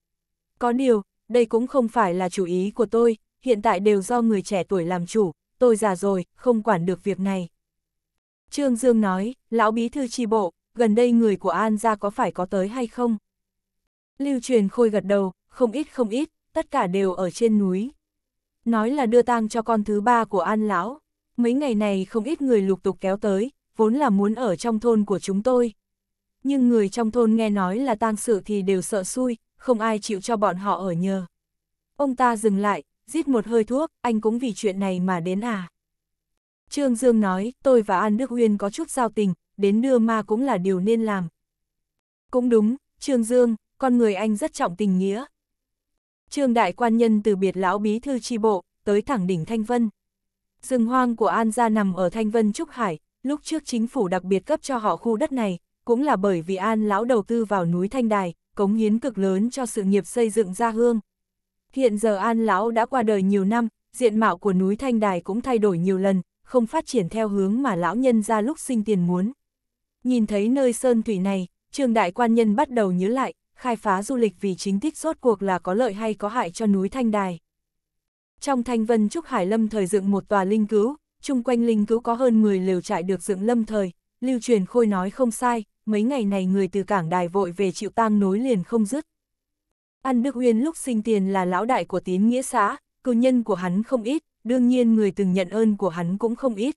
Có điều, đây cũng không phải là chủ ý của tôi, hiện tại đều do người trẻ tuổi làm chủ, tôi già rồi, không quản được việc này. Trương Dương nói, lão bí thư tri bộ, gần đây người của An ra có phải có tới hay không? Lưu truyền khôi gật đầu, không ít không ít, tất cả đều ở trên núi. Nói là đưa tang cho con thứ ba của An Lão. Mấy ngày này không ít người lục tục kéo tới, vốn là muốn ở trong thôn của chúng tôi. Nhưng người trong thôn nghe nói là tang sự thì đều sợ xui, không ai chịu cho bọn họ ở nhờ. Ông ta dừng lại, giết một hơi thuốc, anh cũng vì chuyện này mà đến à. Trương Dương nói, tôi và An Đức huyên có chút giao tình, đến đưa ma cũng là điều nên làm. Cũng đúng, Trương Dương, con người anh rất trọng tình nghĩa. Trương đại quan nhân từ biệt lão bí thư tri bộ, tới thẳng đỉnh Thanh Vân. Rừng hoang của An Gia nằm ở Thanh Vân Trúc Hải, lúc trước chính phủ đặc biệt cấp cho họ khu đất này, cũng là bởi vì An lão đầu tư vào núi Thanh Đài, cống hiến cực lớn cho sự nghiệp xây dựng gia hương. Hiện giờ An lão đã qua đời nhiều năm, diện mạo của núi Thanh Đài cũng thay đổi nhiều lần, không phát triển theo hướng mà lão nhân ra lúc sinh tiền muốn. Nhìn thấy nơi sơn thủy này, trường đại quan nhân bắt đầu nhớ lại, khai phá du lịch vì chính tích rốt cuộc là có lợi hay có hại cho núi Thanh Đài. Trong Thanh Vân Trúc Hải Lâm thời dựng một tòa linh cứu, chung quanh linh cứu có hơn 10 lều trại được dựng lâm thời, lưu truyền khôi nói không sai, mấy ngày này người từ cảng đài vội về chịu tang nối liền không dứt. Ăn Đức Uyên lúc sinh tiền là lão đại của tín nghĩa xã, cư nhân của hắn không ít, đương nhiên người từng nhận ơn của hắn cũng không ít.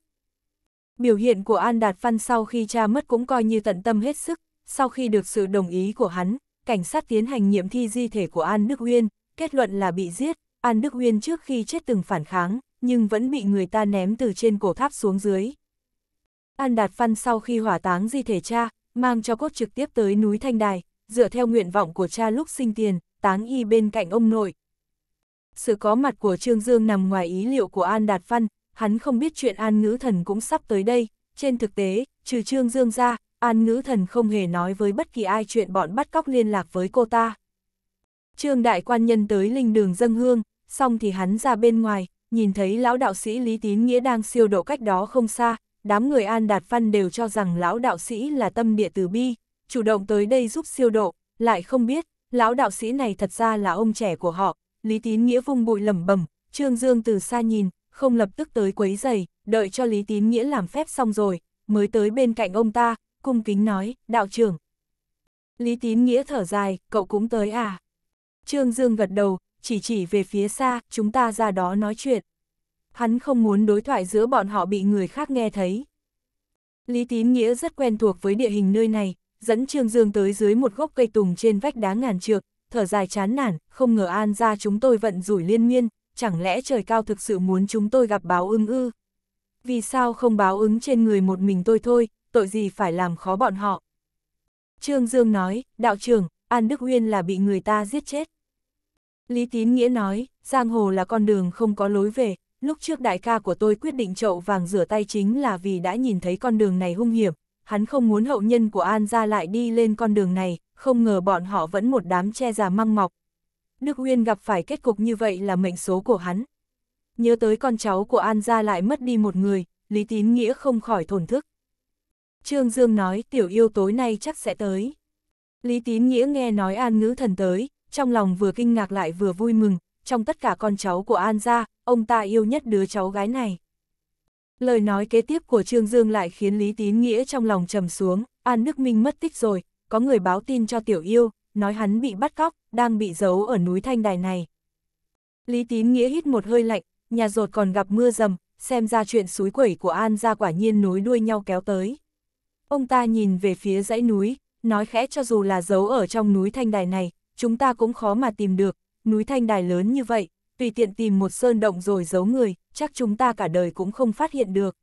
Biểu hiện của An Đạt Văn sau khi cha mất cũng coi như tận tâm hết sức, sau khi được sự đồng ý của hắn, cảnh sát tiến hành nghiệm thi di thể của An Đức Uyên, kết luận là bị giết, An Đức Uyên trước khi chết từng phản kháng, nhưng vẫn bị người ta ném từ trên cổ tháp xuống dưới. An Đạt Phân sau khi hỏa táng di thể cha, mang cho cốt trực tiếp tới núi Thanh Đài, dựa theo nguyện vọng của cha lúc sinh tiền, táng y bên cạnh ông nội. Sự có mặt của Trương Dương nằm ngoài ý liệu của An Đạt Phân, hắn không biết chuyện An Ngữ Thần cũng sắp tới đây, trên thực tế, trừ Trương Dương ra, An ngữ thần không hề nói với bất kỳ ai chuyện bọn bắt cóc liên lạc với cô ta. Trương đại quan nhân tới linh đường dân hương, xong thì hắn ra bên ngoài, nhìn thấy lão đạo sĩ Lý Tín Nghĩa đang siêu độ cách đó không xa, đám người An Đạt Văn đều cho rằng lão đạo sĩ là tâm địa từ bi, chủ động tới đây giúp siêu độ, lại không biết, lão đạo sĩ này thật ra là ông trẻ của họ, Lý Tín Nghĩa vung bụi lẩm bẩm, Trương Dương từ xa nhìn, không lập tức tới quấy giày, đợi cho Lý Tín Nghĩa làm phép xong rồi, mới tới bên cạnh ông ta, cung kính nói, đạo trưởng. Lý tín nghĩa thở dài, cậu cũng tới à? Trương Dương gật đầu, chỉ chỉ về phía xa, chúng ta ra đó nói chuyện. Hắn không muốn đối thoại giữa bọn họ bị người khác nghe thấy. Lý tín nghĩa rất quen thuộc với địa hình nơi này, dẫn Trương Dương tới dưới một gốc cây tùng trên vách đá ngàn trượng, thở dài chán nản, không ngờ an ra chúng tôi vận rủi liên miên, chẳng lẽ trời cao thực sự muốn chúng tôi gặp báo ưng ư? Vì sao không báo ứng trên người một mình tôi thôi, tội gì phải làm khó bọn họ. Trương Dương nói, đạo trưởng, An Đức Uyên là bị người ta giết chết. Lý Tín Nghĩa nói, giang hồ là con đường không có lối về, lúc trước đại ca của tôi quyết định chậu vàng rửa tay chính là vì đã nhìn thấy con đường này hung hiểm, hắn không muốn hậu nhân của An ra lại đi lên con đường này, không ngờ bọn họ vẫn một đám che già măng mọc. Đức Uyên gặp phải kết cục như vậy là mệnh số của hắn. Nhớ tới con cháu của An ra lại mất đi một người, Lý Tín Nghĩa không khỏi thổn thức. Trương Dương nói tiểu yêu tối nay chắc sẽ tới. Lý Tín Nghĩa nghe nói An Ngữ Thần tới, trong lòng vừa kinh ngạc lại vừa vui mừng, trong tất cả con cháu của An gia, ông ta yêu nhất đứa cháu gái này. Lời nói kế tiếp của Trương Dương lại khiến Lý Tín Nghĩa trong lòng trầm xuống, An Đức Minh mất tích rồi, có người báo tin cho tiểu yêu, nói hắn bị bắt cóc, đang bị giấu ở núi Thanh Đài này. Lý Tín Nghĩa hít một hơi lạnh, nhà rột còn gặp mưa rầm, xem ra chuyện suối quẩy của An ra quả nhiên núi đuôi nhau kéo tới. Ông ta nhìn về phía dãy núi, nói khẽ cho dù là giấu ở trong núi thanh đài này, chúng ta cũng khó mà tìm được, núi thanh đài lớn như vậy, tùy tiện tìm một sơn động rồi giấu người, chắc chúng ta cả đời cũng không phát hiện được.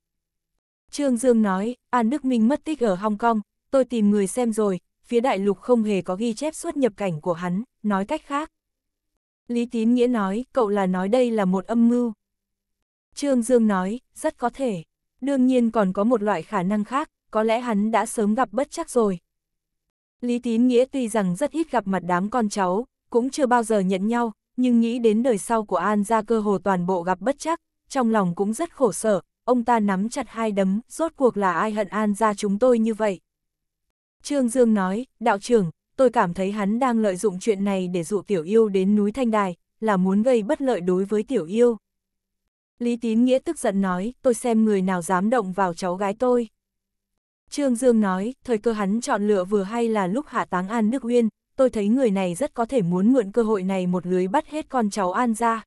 Trương Dương nói, An Đức Minh mất tích ở Hong Kong, tôi tìm người xem rồi, phía đại lục không hề có ghi chép suốt nhập cảnh của hắn, nói cách khác. Lý Tín Nghĩa nói, cậu là nói đây là một âm mưu. Trương Dương nói, rất có thể. Đương nhiên còn có một loại khả năng khác, có lẽ hắn đã sớm gặp bất chắc rồi. Lý Tín Nghĩa tuy rằng rất ít gặp mặt đám con cháu, cũng chưa bao giờ nhận nhau, nhưng nghĩ đến đời sau của An ra cơ hồ toàn bộ gặp bất chắc, trong lòng cũng rất khổ sở, ông ta nắm chặt hai đấm, rốt cuộc là ai hận An ra chúng tôi như vậy. Trương Dương nói, đạo trưởng, tôi cảm thấy hắn đang lợi dụng chuyện này để dụ tiểu yêu đến núi Thanh Đài, là muốn gây bất lợi đối với tiểu yêu. Lý Tín Nghĩa tức giận nói, tôi xem người nào dám động vào cháu gái tôi. Trương Dương nói, thời cơ hắn chọn lựa vừa hay là lúc hạ táng An Đức Uyên, tôi thấy người này rất có thể muốn mượn cơ hội này một lưới bắt hết con cháu An ra.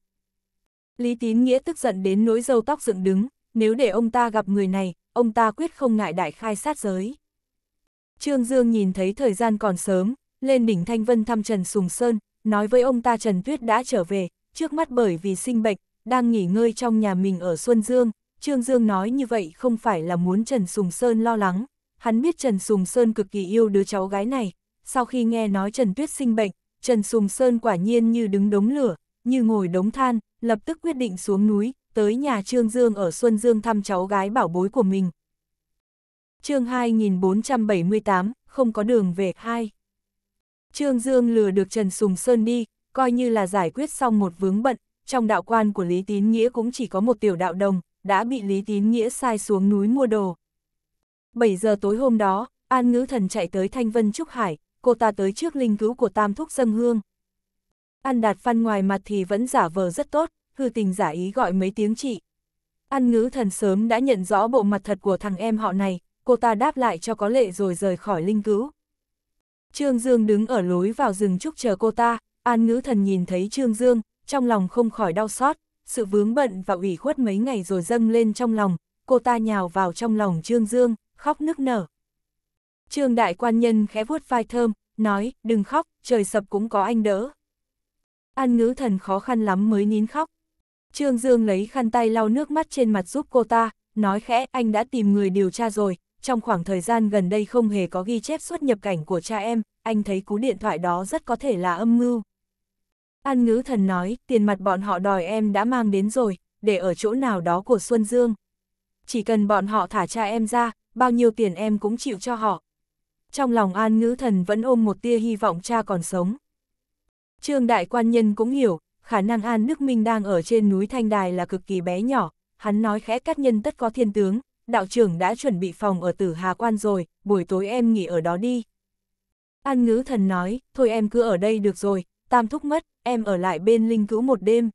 Lý Tín Nghĩa tức giận đến nỗi râu tóc dựng đứng, nếu để ông ta gặp người này, ông ta quyết không ngại đại khai sát giới. Trương Dương nhìn thấy thời gian còn sớm, lên đỉnh Thanh Vân thăm Trần Sùng Sơn, nói với ông ta Trần Tuyết đã trở về, trước mắt bởi vì sinh bệnh, đang nghỉ ngơi trong nhà mình ở Xuân Dương. Trương Dương nói như vậy không phải là muốn Trần Sùng Sơn lo lắng, Hắn biết Trần Sùng Sơn cực kỳ yêu đứa cháu gái này, sau khi nghe nói Trần Tuyết sinh bệnh, Trần Sùng Sơn quả nhiên như đứng đống lửa, như ngồi đống than, lập tức quyết định xuống núi, tới nhà Trương Dương ở Xuân Dương thăm cháu gái bảo bối của mình. chương 2478, không có đường về 2. Trương Dương lừa được Trần Sùng Sơn đi, coi như là giải quyết xong một vướng bận, trong đạo quan của Lý Tín Nghĩa cũng chỉ có một tiểu đạo đồng, đã bị Lý Tín Nghĩa sai xuống núi mua đồ, 7 giờ tối hôm đó, An Ngữ Thần chạy tới Thanh Vân Trúc Hải, cô ta tới trước linh cứu của Tam Thúc dân Hương. An Đạt Phan ngoài mặt thì vẫn giả vờ rất tốt, hư tình giả ý gọi mấy tiếng chị. An Ngữ Thần sớm đã nhận rõ bộ mặt thật của thằng em họ này, cô ta đáp lại cho có lệ rồi rời khỏi linh cứu. Trương Dương đứng ở lối vào rừng trúc chờ cô ta, An Ngữ Thần nhìn thấy Trương Dương, trong lòng không khỏi đau xót, sự vướng bận và ủy khuất mấy ngày rồi dâng lên trong lòng, cô ta nhào vào trong lòng Trương Dương khóc nức nở. Trương đại quan nhân khẽ vuốt vai thơm, nói, đừng khóc, trời sập cũng có anh đỡ. An ngữ thần khó khăn lắm mới nín khóc. Trương Dương lấy khăn tay lau nước mắt trên mặt giúp cô ta, nói khẽ, anh đã tìm người điều tra rồi, trong khoảng thời gian gần đây không hề có ghi chép xuất nhập cảnh của cha em, anh thấy cú điện thoại đó rất có thể là âm mưu. An ngữ thần nói, tiền mặt bọn họ đòi em đã mang đến rồi, để ở chỗ nào đó của Xuân Dương. Chỉ cần bọn họ thả cha em ra, bao nhiêu tiền em cũng chịu cho họ. Trong lòng an ngữ thần vẫn ôm một tia hy vọng cha còn sống. Trương đại quan nhân cũng hiểu, khả năng an Đức Minh đang ở trên núi Thanh Đài là cực kỳ bé nhỏ, hắn nói khẽ các nhân tất có thiên tướng, đạo trưởng đã chuẩn bị phòng ở tử Hà Quan rồi, buổi tối em nghỉ ở đó đi. An ngữ thần nói, thôi em cứ ở đây được rồi, tam thúc mất, em ở lại bên linh cữu một đêm.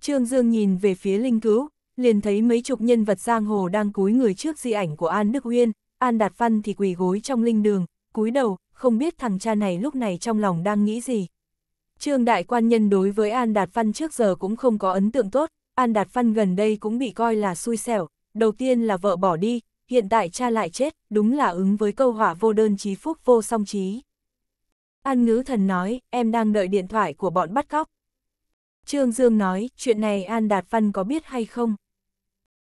Trương Dương nhìn về phía linh cữu, liền thấy mấy chục nhân vật giang hồ đang cúi người trước di ảnh của An Đức Uyên, An Đạt Văn thì quỳ gối trong linh đường, cúi đầu, không biết thằng cha này lúc này trong lòng đang nghĩ gì. Trương đại quan nhân đối với An Đạt Văn trước giờ cũng không có ấn tượng tốt, An Đạt Văn gần đây cũng bị coi là xui xẻo, đầu tiên là vợ bỏ đi, hiện tại cha lại chết, đúng là ứng với câu hỏa vô đơn chí phúc vô song trí. An ngữ thần nói, em đang đợi điện thoại của bọn bắt cóc. Trương Dương nói, chuyện này An Đạt Văn có biết hay không?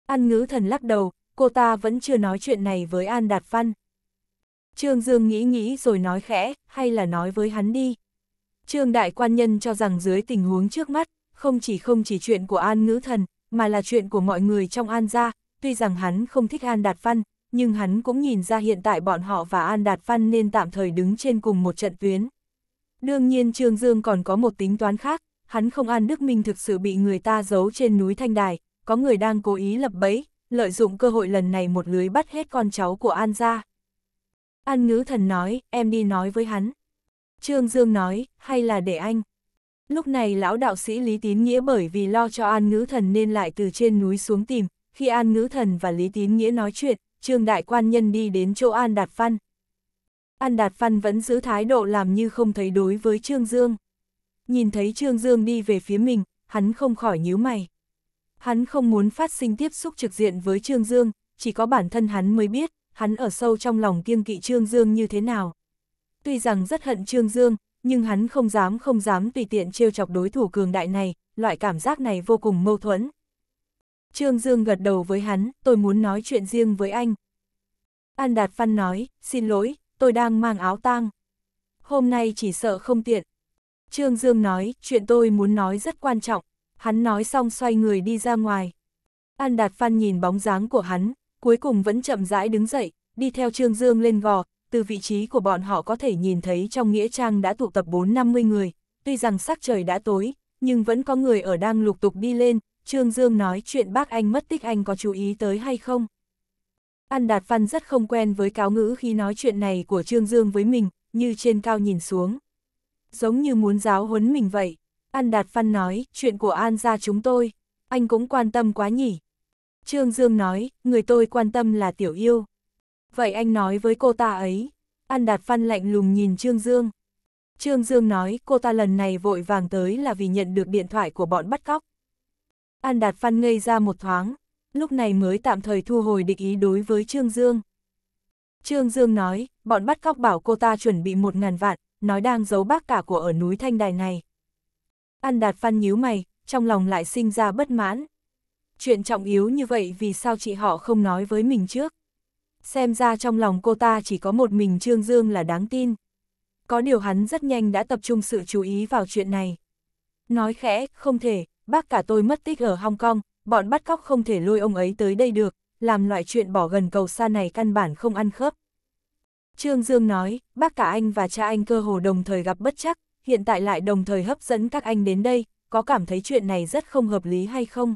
An ngữ thần lắc đầu, cô ta vẫn chưa nói chuyện này với An Đạt Văn. Trương Dương nghĩ nghĩ rồi nói khẽ, hay là nói với hắn đi. Trương Đại Quan Nhân cho rằng dưới tình huống trước mắt, không chỉ không chỉ chuyện của An Ngữ Thần, mà là chuyện của mọi người trong An gia, tuy rằng hắn không thích An Đạt Văn, nhưng hắn cũng nhìn ra hiện tại bọn họ và An Đạt Văn nên tạm thời đứng trên cùng một trận tuyến. Đương nhiên Trương Dương còn có một tính toán khác, hắn không An Đức Minh thực sự bị người ta giấu trên núi Thanh Đài, có người đang cố ý lập bẫy, lợi dụng cơ hội lần này một lưới bắt hết con cháu của An gia. An ngữ thần nói, em đi nói với hắn. Trương Dương nói, hay là để anh. Lúc này lão đạo sĩ Lý Tín Nghĩa bởi vì lo cho An ngữ thần nên lại từ trên núi xuống tìm, khi An ngữ thần và Lý Tín Nghĩa nói chuyện, Trương Đại Quan Nhân đi đến chỗ An Đạt Văn. An Đạt Văn vẫn giữ thái độ làm như không thấy đối với Trương Dương. Nhìn thấy Trương Dương đi về phía mình, hắn không khỏi nhíu mày. Hắn không muốn phát sinh tiếp xúc trực diện với Trương Dương, chỉ có bản thân hắn mới biết, hắn ở sâu trong lòng kiêng kỵ Trương Dương như thế nào. Tuy rằng rất hận Trương Dương, nhưng hắn không dám không dám tùy tiện trêu chọc đối thủ cường đại này, loại cảm giác này vô cùng mâu thuẫn. Trương Dương gật đầu với hắn, tôi muốn nói chuyện riêng với anh. An Đạt Văn nói, xin lỗi, tôi đang mang áo tang. Hôm nay chỉ sợ không tiện. Trương Dương nói, chuyện tôi muốn nói rất quan trọng hắn nói xong xoay người đi ra ngoài. An Đạt Phan nhìn bóng dáng của hắn, cuối cùng vẫn chậm rãi đứng dậy, đi theo Trương Dương lên gò, từ vị trí của bọn họ có thể nhìn thấy trong Nghĩa Trang đã tụ tập 4-50 người, tuy rằng sắc trời đã tối, nhưng vẫn có người ở đang lục tục đi lên, Trương Dương nói chuyện bác anh mất tích anh có chú ý tới hay không. An Đạt Phan rất không quen với cáo ngữ khi nói chuyện này của Trương Dương với mình, như trên cao nhìn xuống. Giống như muốn giáo huấn mình vậy. An Đạt Phan nói, chuyện của An gia chúng tôi, anh cũng quan tâm quá nhỉ. Trương Dương nói, người tôi quan tâm là tiểu yêu. Vậy anh nói với cô ta ấy. An Đạt Phan lạnh lùng nhìn Trương Dương. Trương Dương nói, cô ta lần này vội vàng tới là vì nhận được điện thoại của bọn bắt cóc. An Đạt Phan ngây ra một thoáng, lúc này mới tạm thời thu hồi địch ý đối với Trương Dương. Trương Dương nói, bọn bắt cóc bảo cô ta chuẩn bị một ngàn vạn, nói đang giấu bác cả của ở núi Thanh Đài này. An Đạt Phan nhíu mày, trong lòng lại sinh ra bất mãn. Chuyện trọng yếu như vậy vì sao chị họ không nói với mình trước? Xem ra trong lòng cô ta chỉ có một mình Trương Dương là đáng tin. Có điều hắn rất nhanh đã tập trung sự chú ý vào chuyện này. Nói khẽ, không thể, bác cả tôi mất tích ở Hong Kong, bọn bắt cóc không thể lôi ông ấy tới đây được, làm loại chuyện bỏ gần cầu xa này căn bản không ăn khớp. Trương Dương nói, bác cả anh và cha anh cơ hồ đồng thời gặp bất chắc, hiện tại lại đồng thời hấp dẫn các anh đến đây, có cảm thấy chuyện này rất không hợp lý hay không?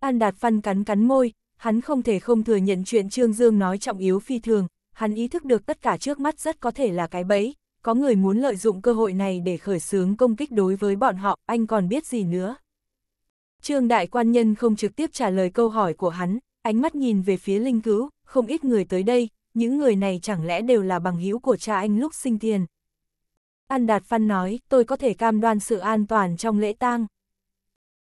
An Đạt phân cắn cắn môi, hắn không thể không thừa nhận chuyện Trương Dương nói trọng yếu phi thường, hắn ý thức được tất cả trước mắt rất có thể là cái bẫy, có người muốn lợi dụng cơ hội này để khởi xướng công kích đối với bọn họ, anh còn biết gì nữa. Trương Đại Quan Nhân không trực tiếp trả lời câu hỏi của hắn, ánh mắt nhìn về phía Linh Cứu, không ít người tới đây, những người này chẳng lẽ đều là bằng hữu của cha anh lúc sinh tiền. An Đạt Phan nói, tôi có thể cam đoan sự an toàn trong lễ tang.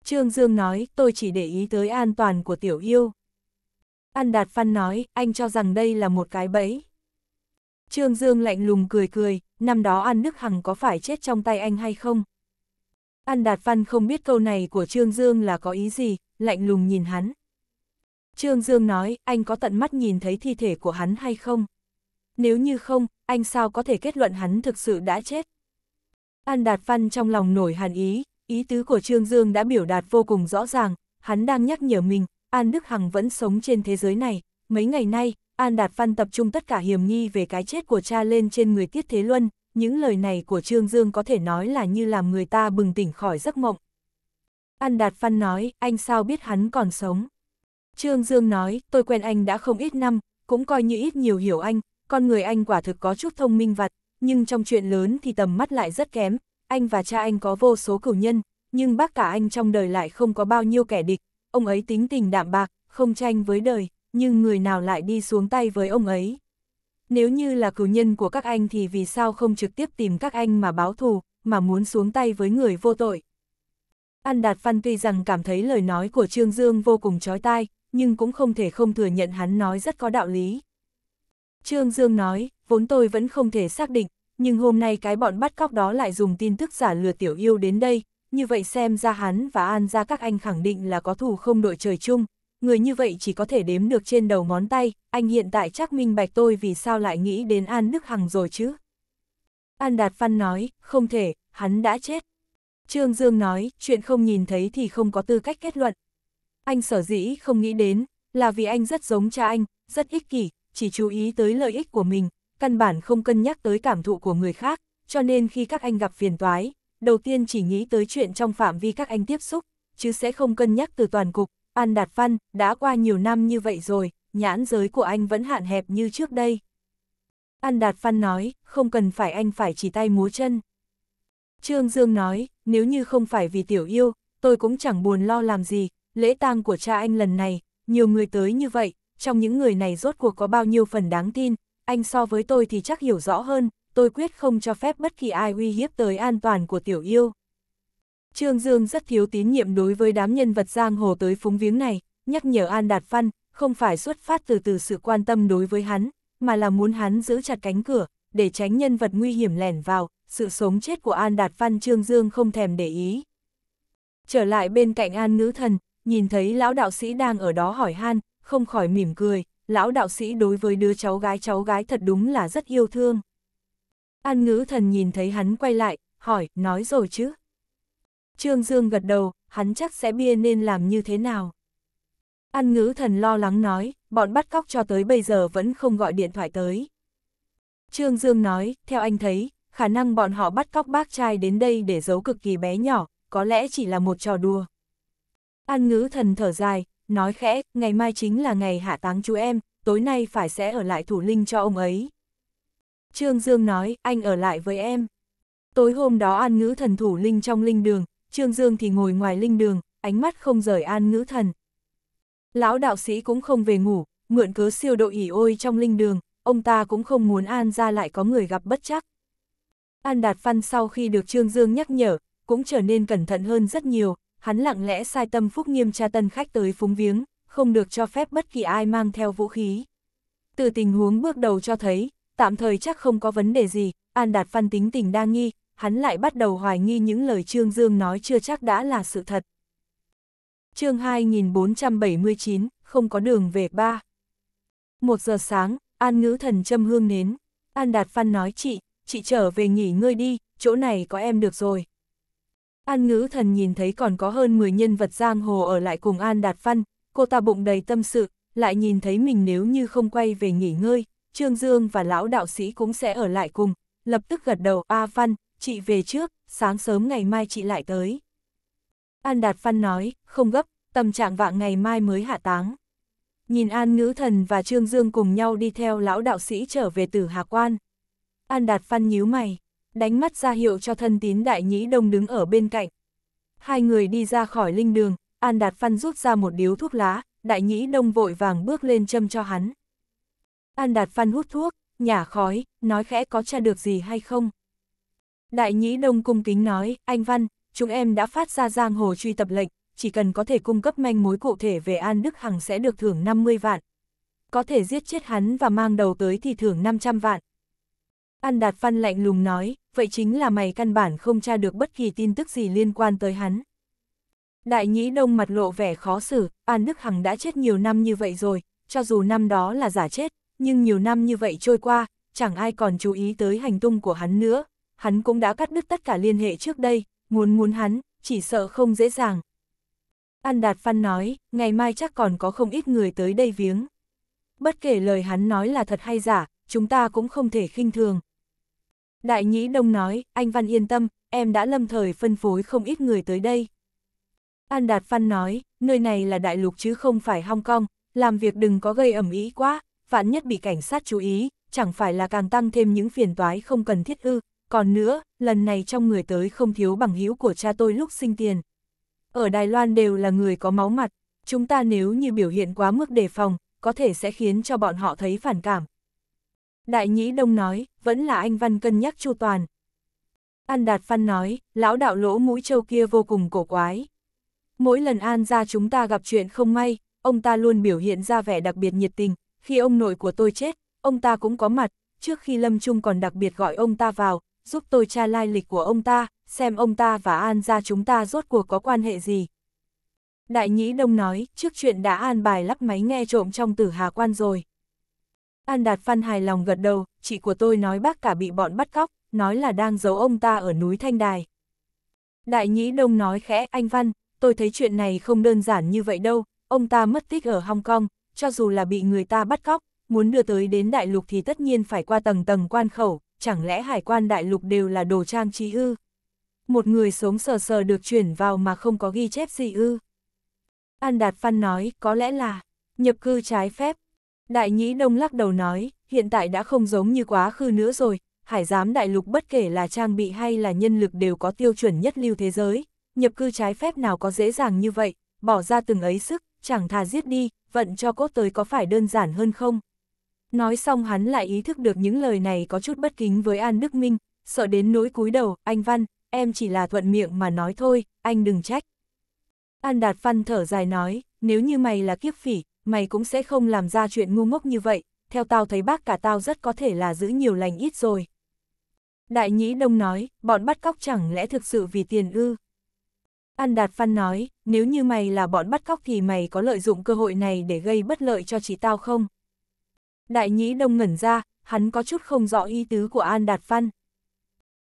Trương Dương nói, tôi chỉ để ý tới an toàn của tiểu yêu. An Đạt Phan nói, anh cho rằng đây là một cái bẫy. Trương Dương lạnh lùng cười cười, năm đó An Đức Hằng có phải chết trong tay anh hay không? An Đạt Phan không biết câu này của Trương Dương là có ý gì, lạnh lùng nhìn hắn. Trương Dương nói, anh có tận mắt nhìn thấy thi thể của hắn hay không? Nếu như không, anh sao có thể kết luận hắn thực sự đã chết? An Đạt Văn trong lòng nổi hàn ý, ý tứ của Trương Dương đã biểu đạt vô cùng rõ ràng, hắn đang nhắc nhở mình, An Đức Hằng vẫn sống trên thế giới này. Mấy ngày nay, An Đạt Văn tập trung tất cả hiểm nghi về cái chết của cha lên trên người Tiết Thế Luân, những lời này của Trương Dương có thể nói là như làm người ta bừng tỉnh khỏi giấc mộng. An Đạt Văn nói, anh sao biết hắn còn sống? Trương Dương nói, tôi quen anh đã không ít năm, cũng coi như ít nhiều hiểu anh, con người anh quả thực có chút thông minh vặt, nhưng trong chuyện lớn thì tầm mắt lại rất kém, anh và cha anh có vô số cửu nhân, nhưng bác cả anh trong đời lại không có bao nhiêu kẻ địch, ông ấy tính tình đạm bạc, không tranh với đời, nhưng người nào lại đi xuống tay với ông ấy. Nếu như là cửu nhân của các anh thì vì sao không trực tiếp tìm các anh mà báo thù, mà muốn xuống tay với người vô tội. An Đạt Văn tuy rằng cảm thấy lời nói của Trương Dương vô cùng chói tai, nhưng cũng không thể không thừa nhận hắn nói rất có đạo lý. Trương Dương nói, vốn tôi vẫn không thể xác định, nhưng hôm nay cái bọn bắt cóc đó lại dùng tin tức giả lừa tiểu yêu đến đây, như vậy xem ra hắn và An ra các anh khẳng định là có thù không đội trời chung, người như vậy chỉ có thể đếm được trên đầu ngón tay, anh hiện tại chắc minh bạch tôi vì sao lại nghĩ đến An Đức Hằng rồi chứ. An Đạt Văn nói, không thể, hắn đã chết. Trương Dương nói, chuyện không nhìn thấy thì không có tư cách kết luận. Anh sở dĩ không nghĩ đến, là vì anh rất giống cha anh, rất ích kỷ, chỉ chú ý tới lợi ích của mình, căn bản không cân nhắc tới cảm thụ của người khác, cho nên khi các anh gặp phiền toái, đầu tiên chỉ nghĩ tới chuyện trong phạm vi các anh tiếp xúc, chứ sẽ không cân nhắc từ toàn cục. An Đạt Văn, đã qua nhiều năm như vậy rồi, nhãn giới của anh vẫn hạn hẹp như trước đây. An Đạt Văn nói, không cần phải anh phải chỉ tay múa chân. Trương Dương nói, nếu như không phải vì tiểu yêu, tôi cũng chẳng buồn lo làm gì, lễ tang của cha anh lần này, nhiều người tới như vậy, trong những người này rốt cuộc có bao nhiêu phần đáng tin, anh so với tôi thì chắc hiểu rõ hơn, tôi quyết không cho phép bất kỳ ai uy hiếp tới an toàn của tiểu yêu. Trương Dương rất thiếu tín nhiệm đối với đám nhân vật giang hồ tới phúng viếng này, nhắc nhở An Đạt Văn, không phải xuất phát từ từ sự quan tâm đối với hắn, mà là muốn hắn giữ chặt cánh cửa, để tránh nhân vật nguy hiểm lẻn vào, sự sống chết của An Đạt Văn Trương Dương không thèm để ý. Trở lại bên cạnh An nữ Thần, nhìn thấy lão đạo sĩ đang ở đó hỏi han, không khỏi mỉm cười, lão đạo sĩ đối với đứa cháu gái cháu gái thật đúng là rất yêu thương. An ngữ thần nhìn thấy hắn quay lại, hỏi, nói rồi chứ? Trương Dương gật đầu, hắn chắc sẽ bia nên làm như thế nào? An ngữ thần lo lắng nói, bọn bắt cóc cho tới bây giờ vẫn không gọi điện thoại tới. Trương Dương nói, theo anh thấy, khả năng bọn họ bắt cóc bác trai đến đây để giấu cực kỳ bé nhỏ, có lẽ chỉ là một trò đùa. An ngữ thần thở dài, nói khẽ, ngày mai chính là ngày hạ táng chú em, tối nay phải sẽ ở lại thủ linh cho ông ấy. Trương Dương nói, anh ở lại với em. Tối hôm đó an ngữ thần thủ linh trong linh đường, Trương Dương thì ngồi ngoài linh đường, ánh mắt không rời an ngữ thần. Lão đạo sĩ cũng không về ngủ, mượn cớ siêu độ ỉ ôi trong linh đường, ông ta cũng không muốn an ra lại có người gặp bất chắc. An Đạt Văn sau khi được Trương Dương nhắc nhở, cũng trở nên cẩn thận hơn rất nhiều, hắn lặng lẽ sai tâm phúc nghiêm tra tân khách tới phúng viếng, không được cho phép bất kỳ ai mang theo vũ khí. Từ tình huống bước đầu cho thấy, tạm thời chắc không có vấn đề gì, An Đạt Phan tính tình đa nghi, hắn lại bắt đầu hoài nghi những lời Trương Dương nói chưa chắc đã là sự thật. chương 2479, không có đường về ba. Một giờ sáng, An Ngữ Thần châm hương nến. An Đạt Phan nói chị, chị trở về nghỉ ngơi đi, chỗ này có em được rồi. An ngữ thần nhìn thấy còn có hơn 10 nhân vật giang hồ ở lại cùng An Đạt Văn, cô ta bụng đầy tâm sự, lại nhìn thấy mình nếu như không quay về nghỉ ngơi, Trương Dương và lão đạo sĩ cũng sẽ ở lại cùng, lập tức gật đầu A Văn, chị về trước, sáng sớm ngày mai chị lại tới. An Đạt Văn nói, không gấp, tâm trạng vạng ngày mai mới hạ táng. Nhìn An Ngữ Thần và Trương Dương cùng nhau đi theo lão đạo sĩ trở về tử Hà Quan. An Đạt Văn nhíu mày đánh mắt ra hiệu cho thân tín đại nhĩ đông đứng ở bên cạnh. Hai người đi ra khỏi linh đường, An Đạt Phan rút ra một điếu thuốc lá, đại nhĩ đông vội vàng bước lên châm cho hắn. An Đạt Phan hút thuốc, nhả khói, nói khẽ có tra được gì hay không. Đại nhĩ đông cung kính nói, anh Văn, chúng em đã phát ra giang hồ truy tập lệnh, chỉ cần có thể cung cấp manh mối cụ thể về An Đức Hằng sẽ được thưởng 50 vạn. Có thể giết chết hắn và mang đầu tới thì thưởng 500 vạn. An Đạt Văn lạnh lùng nói, vậy chính là mày căn bản không tra được bất kỳ tin tức gì liên quan tới hắn. Đại nhĩ đông mặt lộ vẻ khó xử, An Đức Hằng đã chết nhiều năm như vậy rồi, cho dù năm đó là giả chết, nhưng nhiều năm như vậy trôi qua, chẳng ai còn chú ý tới hành tung của hắn nữa. Hắn cũng đã cắt đứt tất cả liên hệ trước đây, muốn muốn hắn, chỉ sợ không dễ dàng. An Đạt Phan nói, ngày mai chắc còn có không ít người tới đây viếng. Bất kể lời hắn nói là thật hay giả, chúng ta cũng không thể khinh thường, Đại Nhĩ Đông nói, anh Văn yên tâm, em đã lâm thời phân phối không ít người tới đây. An Đạt Văn nói, nơi này là đại lục chứ không phải Hong Kong, làm việc đừng có gây ẩm ý quá, vạn nhất bị cảnh sát chú ý, chẳng phải là càng tăng thêm những phiền toái không cần thiết ư. Còn nữa, lần này trong người tới không thiếu bằng hữu của cha tôi lúc sinh tiền. Ở Đài Loan đều là người có máu mặt, chúng ta nếu như biểu hiện quá mức đề phòng, có thể sẽ khiến cho bọn họ thấy phản cảm, Đại Nhĩ Đông nói, vẫn là anh Văn cân nhắc chu toàn. An Đạt Văn nói, lão đạo lỗ mũi châu kia vô cùng cổ quái. Mỗi lần An ra chúng ta gặp chuyện không may, ông ta luôn biểu hiện ra vẻ đặc biệt nhiệt tình, khi ông nội của tôi chết, ông ta cũng có mặt, trước khi Lâm Trung còn đặc biệt gọi ông ta vào, giúp tôi tra lai lịch của ông ta, xem ông ta và An ra chúng ta rốt cuộc có quan hệ gì. Đại Nhĩ Đông nói, trước chuyện đã an bài lắp máy nghe trộm trong tử hà quan rồi. An Đạt Phan hài lòng gật đầu, chị của tôi nói bác cả bị bọn bắt cóc, nói là đang giấu ông ta ở núi Thanh Đài. Đại Nhĩ Đông nói khẽ, anh Văn, tôi thấy chuyện này không đơn giản như vậy đâu, ông ta mất tích ở Hong Kong, cho dù là bị người ta bắt cóc, muốn đưa tới đến đại lục thì tất nhiên phải qua tầng tầng quan khẩu, chẳng lẽ hải quan đại lục đều là đồ trang trí ư? Một người sống sờ sờ được chuyển vào mà không có ghi chép gì ư? An Đạt Phan nói, có lẽ là nhập cư trái phép, Đại nhĩ đông lắc đầu nói, hiện tại đã không giống như quá khứ nữa rồi, hải giám đại lục bất kể là trang bị hay là nhân lực đều có tiêu chuẩn nhất lưu thế giới, nhập cư trái phép nào có dễ dàng như vậy, bỏ ra từng ấy sức, chẳng thà giết đi, vận cho cốt tới có phải đơn giản hơn không? Nói xong hắn lại ý thức được những lời này có chút bất kính với An Đức Minh, sợ đến nỗi cúi đầu, anh Văn, em chỉ là thuận miệng mà nói thôi, anh đừng trách. An Đạt Văn thở dài nói, nếu như mày là kiếp phỉ, mày cũng sẽ không làm ra chuyện ngu ngốc như vậy, theo tao thấy bác cả tao rất có thể là giữ nhiều lành ít rồi. Đại Nhĩ Đông nói, bọn bắt cóc chẳng lẽ thực sự vì tiền ư? An Đạt Phan nói, nếu như mày là bọn bắt cóc thì mày có lợi dụng cơ hội này để gây bất lợi cho chị tao không? Đại Nhĩ Đông ngẩn ra, hắn có chút không rõ ý tứ của An Đạt Phan.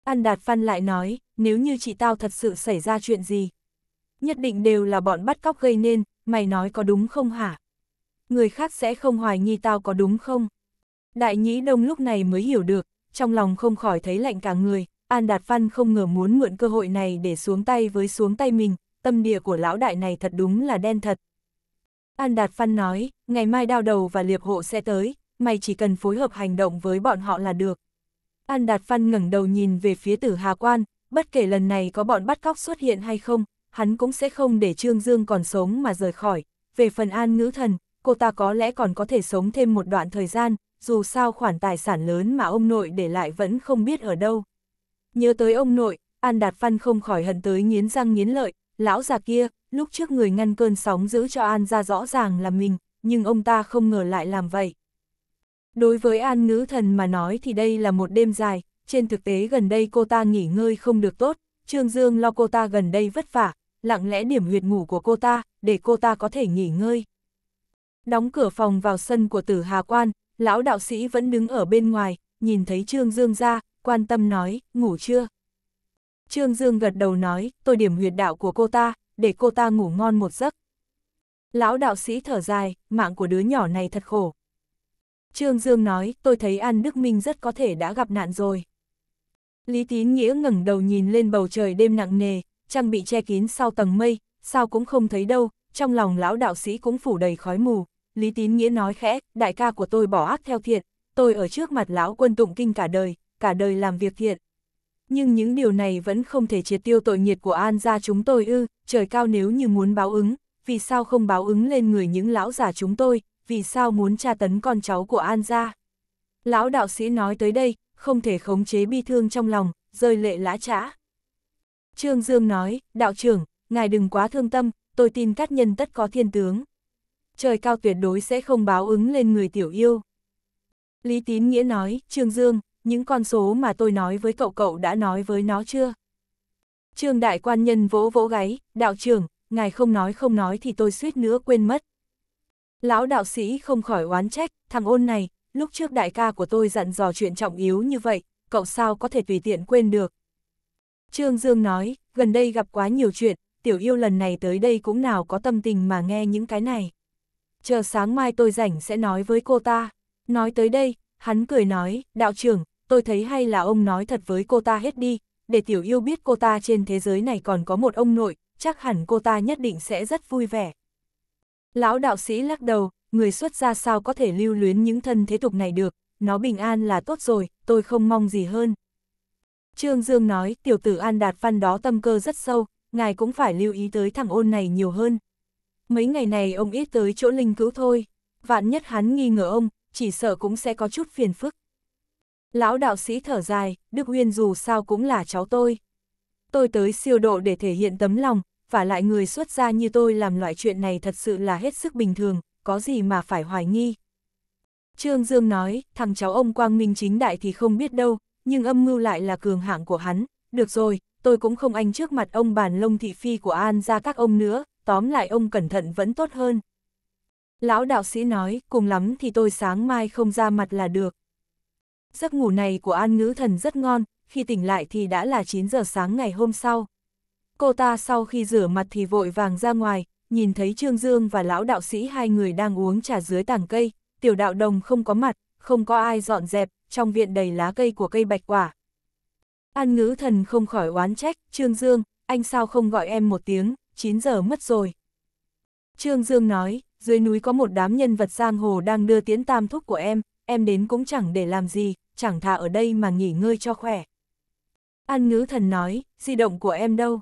An Đạt Phan lại nói, nếu như chị tao thật sự xảy ra chuyện gì? Nhất định đều là bọn bắt cóc gây nên, mày nói có đúng không hả? người khác sẽ không hoài nghi tao có đúng không? Đại nhĩ đông lúc này mới hiểu được, trong lòng không khỏi thấy lạnh cả người, An Đạt Văn không ngờ muốn mượn cơ hội này để xuống tay với xuống tay mình, tâm địa của lão đại này thật đúng là đen thật. An Đạt Văn nói, ngày mai đao đầu và liệp hộ sẽ tới, mày chỉ cần phối hợp hành động với bọn họ là được. An Đạt Văn ngẩng đầu nhìn về phía tử Hà Quan, bất kể lần này có bọn bắt cóc xuất hiện hay không, hắn cũng sẽ không để Trương Dương còn sống mà rời khỏi. Về phần An Ngữ Thần, cô ta có lẽ còn có thể sống thêm một đoạn thời gian, dù sao khoản tài sản lớn mà ông nội để lại vẫn không biết ở đâu. Nhớ tới ông nội, An Đạt Văn không khỏi hận tới nghiến răng nghiến lợi, lão già kia, lúc trước người ngăn cơn sóng giữ cho An ra rõ ràng là mình, nhưng ông ta không ngờ lại làm vậy. Đối với An Ngữ Thần mà nói thì đây là một đêm dài, trên thực tế gần đây cô ta nghỉ ngơi không được tốt, Trương Dương lo cô ta gần đây vất vả, lặng lẽ điểm huyệt ngủ của cô ta, để cô ta có thể nghỉ ngơi. Đóng cửa phòng vào sân của tử Hà Quan, lão đạo sĩ vẫn đứng ở bên ngoài, nhìn thấy Trương Dương ra, quan tâm nói, ngủ chưa? Trương Dương gật đầu nói, tôi điểm huyệt đạo của cô ta, để cô ta ngủ ngon một giấc. Lão đạo sĩ thở dài, mạng của đứa nhỏ này thật khổ. Trương Dương nói, tôi thấy An Đức Minh rất có thể đã gặp nạn rồi. Lý Tín Nghĩa ngẩng đầu nhìn lên bầu trời đêm nặng nề, trăng bị che kín sau tầng mây, sao cũng không thấy đâu, trong lòng lão đạo sĩ cũng phủ đầy khói mù, Lý Tín Nghĩa nói khẽ, đại ca của tôi bỏ ác theo thiện, tôi ở trước mặt lão quân tụng kinh cả đời, cả đời làm việc thiện. Nhưng những điều này vẫn không thể triệt tiêu tội nghiệp của An gia chúng tôi ư, trời cao nếu như muốn báo ứng, vì sao không báo ứng lên người những lão già chúng tôi, vì sao muốn tra tấn con cháu của An gia. Lão đạo sĩ nói tới đây, không thể khống chế bi thương trong lòng, rơi lệ lã trã. Trương Dương nói, đạo trưởng, ngài đừng quá thương tâm, tôi tin các nhân tất có thiên tướng trời cao tuyệt đối sẽ không báo ứng lên người tiểu yêu. Lý Tín Nghĩa nói, Trương Dương, những con số mà tôi nói với cậu cậu đã nói với nó chưa? Trương Đại Quan Nhân vỗ vỗ gáy, đạo trưởng, ngài không nói không nói thì tôi suýt nữa quên mất. Lão đạo sĩ không khỏi oán trách, thằng ôn này, lúc trước đại ca của tôi dặn dò chuyện trọng yếu như vậy, cậu sao có thể tùy tiện quên được. Trương Dương nói, gần đây gặp quá nhiều chuyện, tiểu yêu lần này tới đây cũng nào có tâm tình mà nghe những cái này chờ sáng mai tôi rảnh sẽ nói với cô ta. Nói tới đây, hắn cười nói, đạo trưởng, tôi thấy hay là ông nói thật với cô ta hết đi, để tiểu yêu biết cô ta trên thế giới này còn có một ông nội, chắc hẳn cô ta nhất định sẽ rất vui vẻ. Lão đạo sĩ lắc đầu, người xuất gia sao có thể lưu luyến những thân thế tục này được, nó bình an là tốt rồi, tôi không mong gì hơn. Trương Dương nói, tiểu tử An Đạt Văn đó tâm cơ rất sâu, ngài cũng phải lưu ý tới thằng ôn này nhiều hơn mấy ngày này ông ít tới chỗ linh cứu thôi, vạn nhất hắn nghi ngờ ông, chỉ sợ cũng sẽ có chút phiền phức. Lão đạo sĩ thở dài, Đức Huyên dù sao cũng là cháu tôi. Tôi tới siêu độ để thể hiện tấm lòng, và lại người xuất gia như tôi làm loại chuyện này thật sự là hết sức bình thường, có gì mà phải hoài nghi. Trương Dương nói, thằng cháu ông Quang Minh chính đại thì không biết đâu, nhưng âm mưu lại là cường hạng của hắn. Được rồi, tôi cũng không anh trước mặt ông bàn lông thị phi của An ra các ông nữa, tóm lại ông cẩn thận vẫn tốt hơn. Lão đạo sĩ nói, cùng lắm thì tôi sáng mai không ra mặt là được. Giấc ngủ này của An Ngữ Thần rất ngon, khi tỉnh lại thì đã là 9 giờ sáng ngày hôm sau. Cô ta sau khi rửa mặt thì vội vàng ra ngoài, nhìn thấy Trương Dương và lão đạo sĩ hai người đang uống trà dưới tảng cây, tiểu đạo đồng không có mặt, không có ai dọn dẹp, trong viện đầy lá cây của cây bạch quả. An ngữ thần không khỏi oán trách, Trương Dương, anh sao không gọi em một tiếng, 9 giờ mất rồi. Trương Dương nói, dưới núi có một đám nhân vật giang hồ đang đưa tiễn tam thúc của em, em đến cũng chẳng để làm gì, chẳng thà ở đây mà nghỉ ngơi cho khỏe. An ngữ thần nói, di động của em đâu?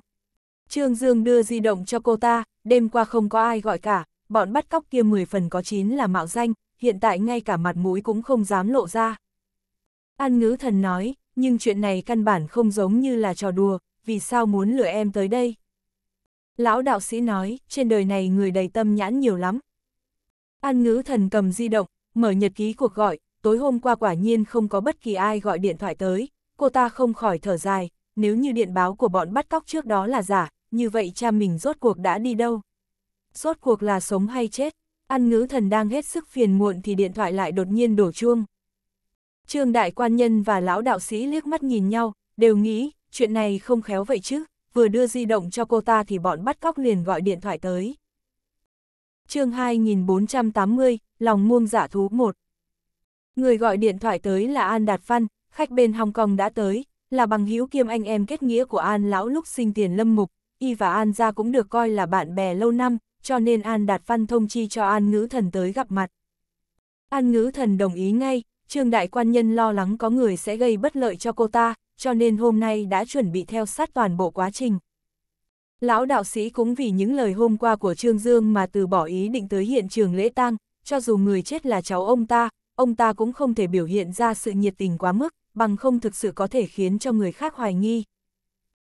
Trương Dương đưa di động cho cô ta, đêm qua không có ai gọi cả, bọn bắt cóc kia 10 phần có 9 là mạo danh, hiện tại ngay cả mặt mũi cũng không dám lộ ra. An ngữ thần nói, nhưng chuyện này căn bản không giống như là trò đùa, vì sao muốn lừa em tới đây? Lão đạo sĩ nói, trên đời này người đầy tâm nhãn nhiều lắm. An ngữ thần cầm di động, mở nhật ký cuộc gọi, tối hôm qua quả nhiên không có bất kỳ ai gọi điện thoại tới, cô ta không khỏi thở dài, nếu như điện báo của bọn bắt cóc trước đó là giả, như vậy cha mình rốt cuộc đã đi đâu? Rốt cuộc là sống hay chết? An ngữ thần đang hết sức phiền muộn thì điện thoại lại đột nhiên đổ chuông. Trương đại quan nhân và lão đạo sĩ liếc mắt nhìn nhau, đều nghĩ, chuyện này không khéo vậy chứ vừa đưa di động cho cô ta thì bọn bắt cóc liền gọi điện thoại tới. chương 2480, lòng muông giả dạ thú 1 Người gọi điện thoại tới là An Đạt văn khách bên Hong Kong đã tới, là bằng hữu kiêm anh em kết nghĩa của An Lão lúc sinh tiền lâm mục, y và An gia cũng được coi là bạn bè lâu năm, cho nên An Đạt văn thông chi cho An Ngữ Thần tới gặp mặt. An Ngữ Thần đồng ý ngay, Trương Đại Quan Nhân lo lắng có người sẽ gây bất lợi cho cô ta, cho nên hôm nay đã chuẩn bị theo sát toàn bộ quá trình. Lão đạo sĩ cũng vì những lời hôm qua của Trương Dương mà từ bỏ ý định tới hiện trường lễ tang, cho dù người chết là cháu ông ta, ông ta cũng không thể biểu hiện ra sự nhiệt tình quá mức, bằng không thực sự có thể khiến cho người khác hoài nghi.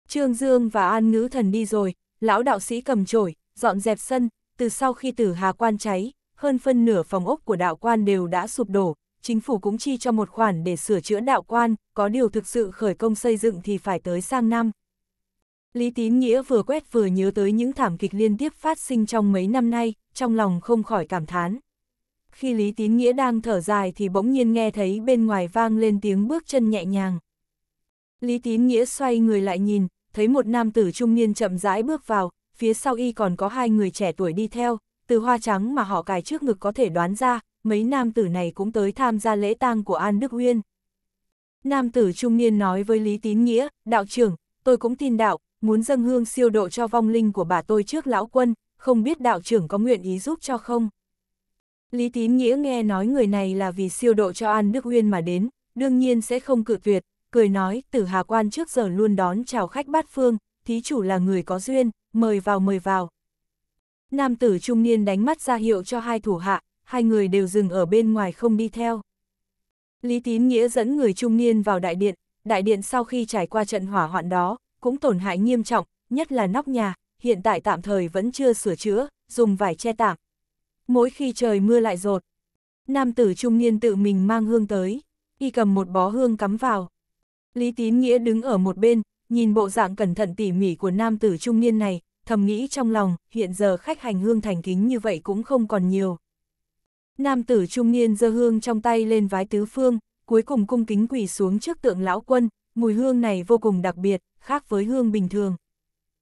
Trương Dương và An Ngữ Thần đi rồi, lão đạo sĩ cầm chổi, dọn dẹp sân, từ sau khi tử hà quan cháy, hơn phân nửa phòng ốc của đạo quan đều đã sụp đổ, chính phủ cũng chi cho một khoản để sửa chữa đạo quan, có điều thực sự khởi công xây dựng thì phải tới sang năm. Lý Tín Nghĩa vừa quét vừa nhớ tới những thảm kịch liên tiếp phát sinh trong mấy năm nay, trong lòng không khỏi cảm thán. Khi Lý Tín Nghĩa đang thở dài thì bỗng nhiên nghe thấy bên ngoài vang lên tiếng bước chân nhẹ nhàng. Lý Tín Nghĩa xoay người lại nhìn, thấy một nam tử trung niên chậm rãi bước vào, phía sau y còn có hai người trẻ tuổi đi theo, từ hoa trắng mà họ cài trước ngực có thể đoán ra, mấy nam tử này cũng tới tham gia lễ tang của An Đức Uyên. Nam tử trung niên nói với Lý Tín Nghĩa, đạo trưởng, tôi cũng tin đạo, muốn dâng hương siêu độ cho vong linh của bà tôi trước lão quân, không biết đạo trưởng có nguyện ý giúp cho không? Lý Tín Nghĩa nghe nói người này là vì siêu độ cho An Đức Uyên mà đến, đương nhiên sẽ không cự tuyệt, cười nói, tử hà quan trước giờ luôn đón chào khách bát phương, thí chủ là người có duyên, mời vào mời vào. Nam tử trung niên đánh mắt ra hiệu cho hai thủ hạ, hai người đều dừng ở bên ngoài không đi theo. Lý Tín Nghĩa dẫn người trung niên vào đại điện, đại điện sau khi trải qua trận hỏa hoạn đó, cũng tổn hại nghiêm trọng, nhất là nóc nhà, hiện tại tạm thời vẫn chưa sửa chữa, dùng vải che tạm. Mỗi khi trời mưa lại rột, nam tử trung niên tự mình mang hương tới, y cầm một bó hương cắm vào. Lý Tín Nghĩa đứng ở một bên, nhìn bộ dạng cẩn thận tỉ mỉ của nam tử trung niên này, thầm nghĩ trong lòng, hiện giờ khách hành hương thành kính như vậy cũng không còn nhiều. Nam tử trung niên dơ hương trong tay lên vái tứ phương, cuối cùng cung kính quỳ xuống trước tượng lão quân, mùi hương này vô cùng đặc biệt, khác với hương bình thường.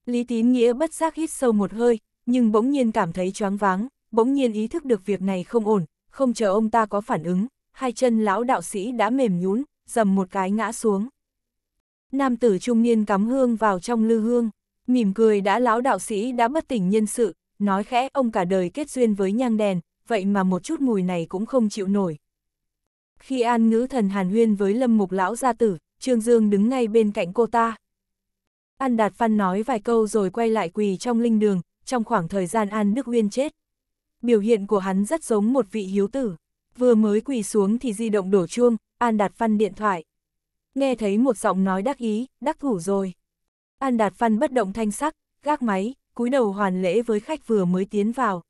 Lý tín nghĩa bất giác hít sâu một hơi, nhưng bỗng nhiên cảm thấy choáng váng, bỗng nhiên ý thức được việc này không ổn, không chờ ông ta có phản ứng, hai chân lão đạo sĩ đã mềm nhún, dầm một cái ngã xuống. Nam tử trung niên cắm hương vào trong lư hương, mỉm cười đã lão đạo sĩ đã bất tỉnh nhân sự, nói khẽ ông cả đời kết duyên với nhang đèn, vậy mà một chút mùi này cũng không chịu nổi. Khi An Ngữ Thần hàn huyên với Lâm Mục Lão gia tử, Trương Dương đứng ngay bên cạnh cô ta. An Đạt Phan nói vài câu rồi quay lại quỳ trong linh đường, trong khoảng thời gian An Đức Uyên chết. Biểu hiện của hắn rất giống một vị hiếu tử. Vừa mới quỳ xuống thì di động đổ chuông, An Đạt Phan điện thoại. Nghe thấy một giọng nói đắc ý, đắc thủ rồi. An Đạt Phan bất động thanh sắc, gác máy, cúi đầu hoàn lễ với khách vừa mới tiến vào,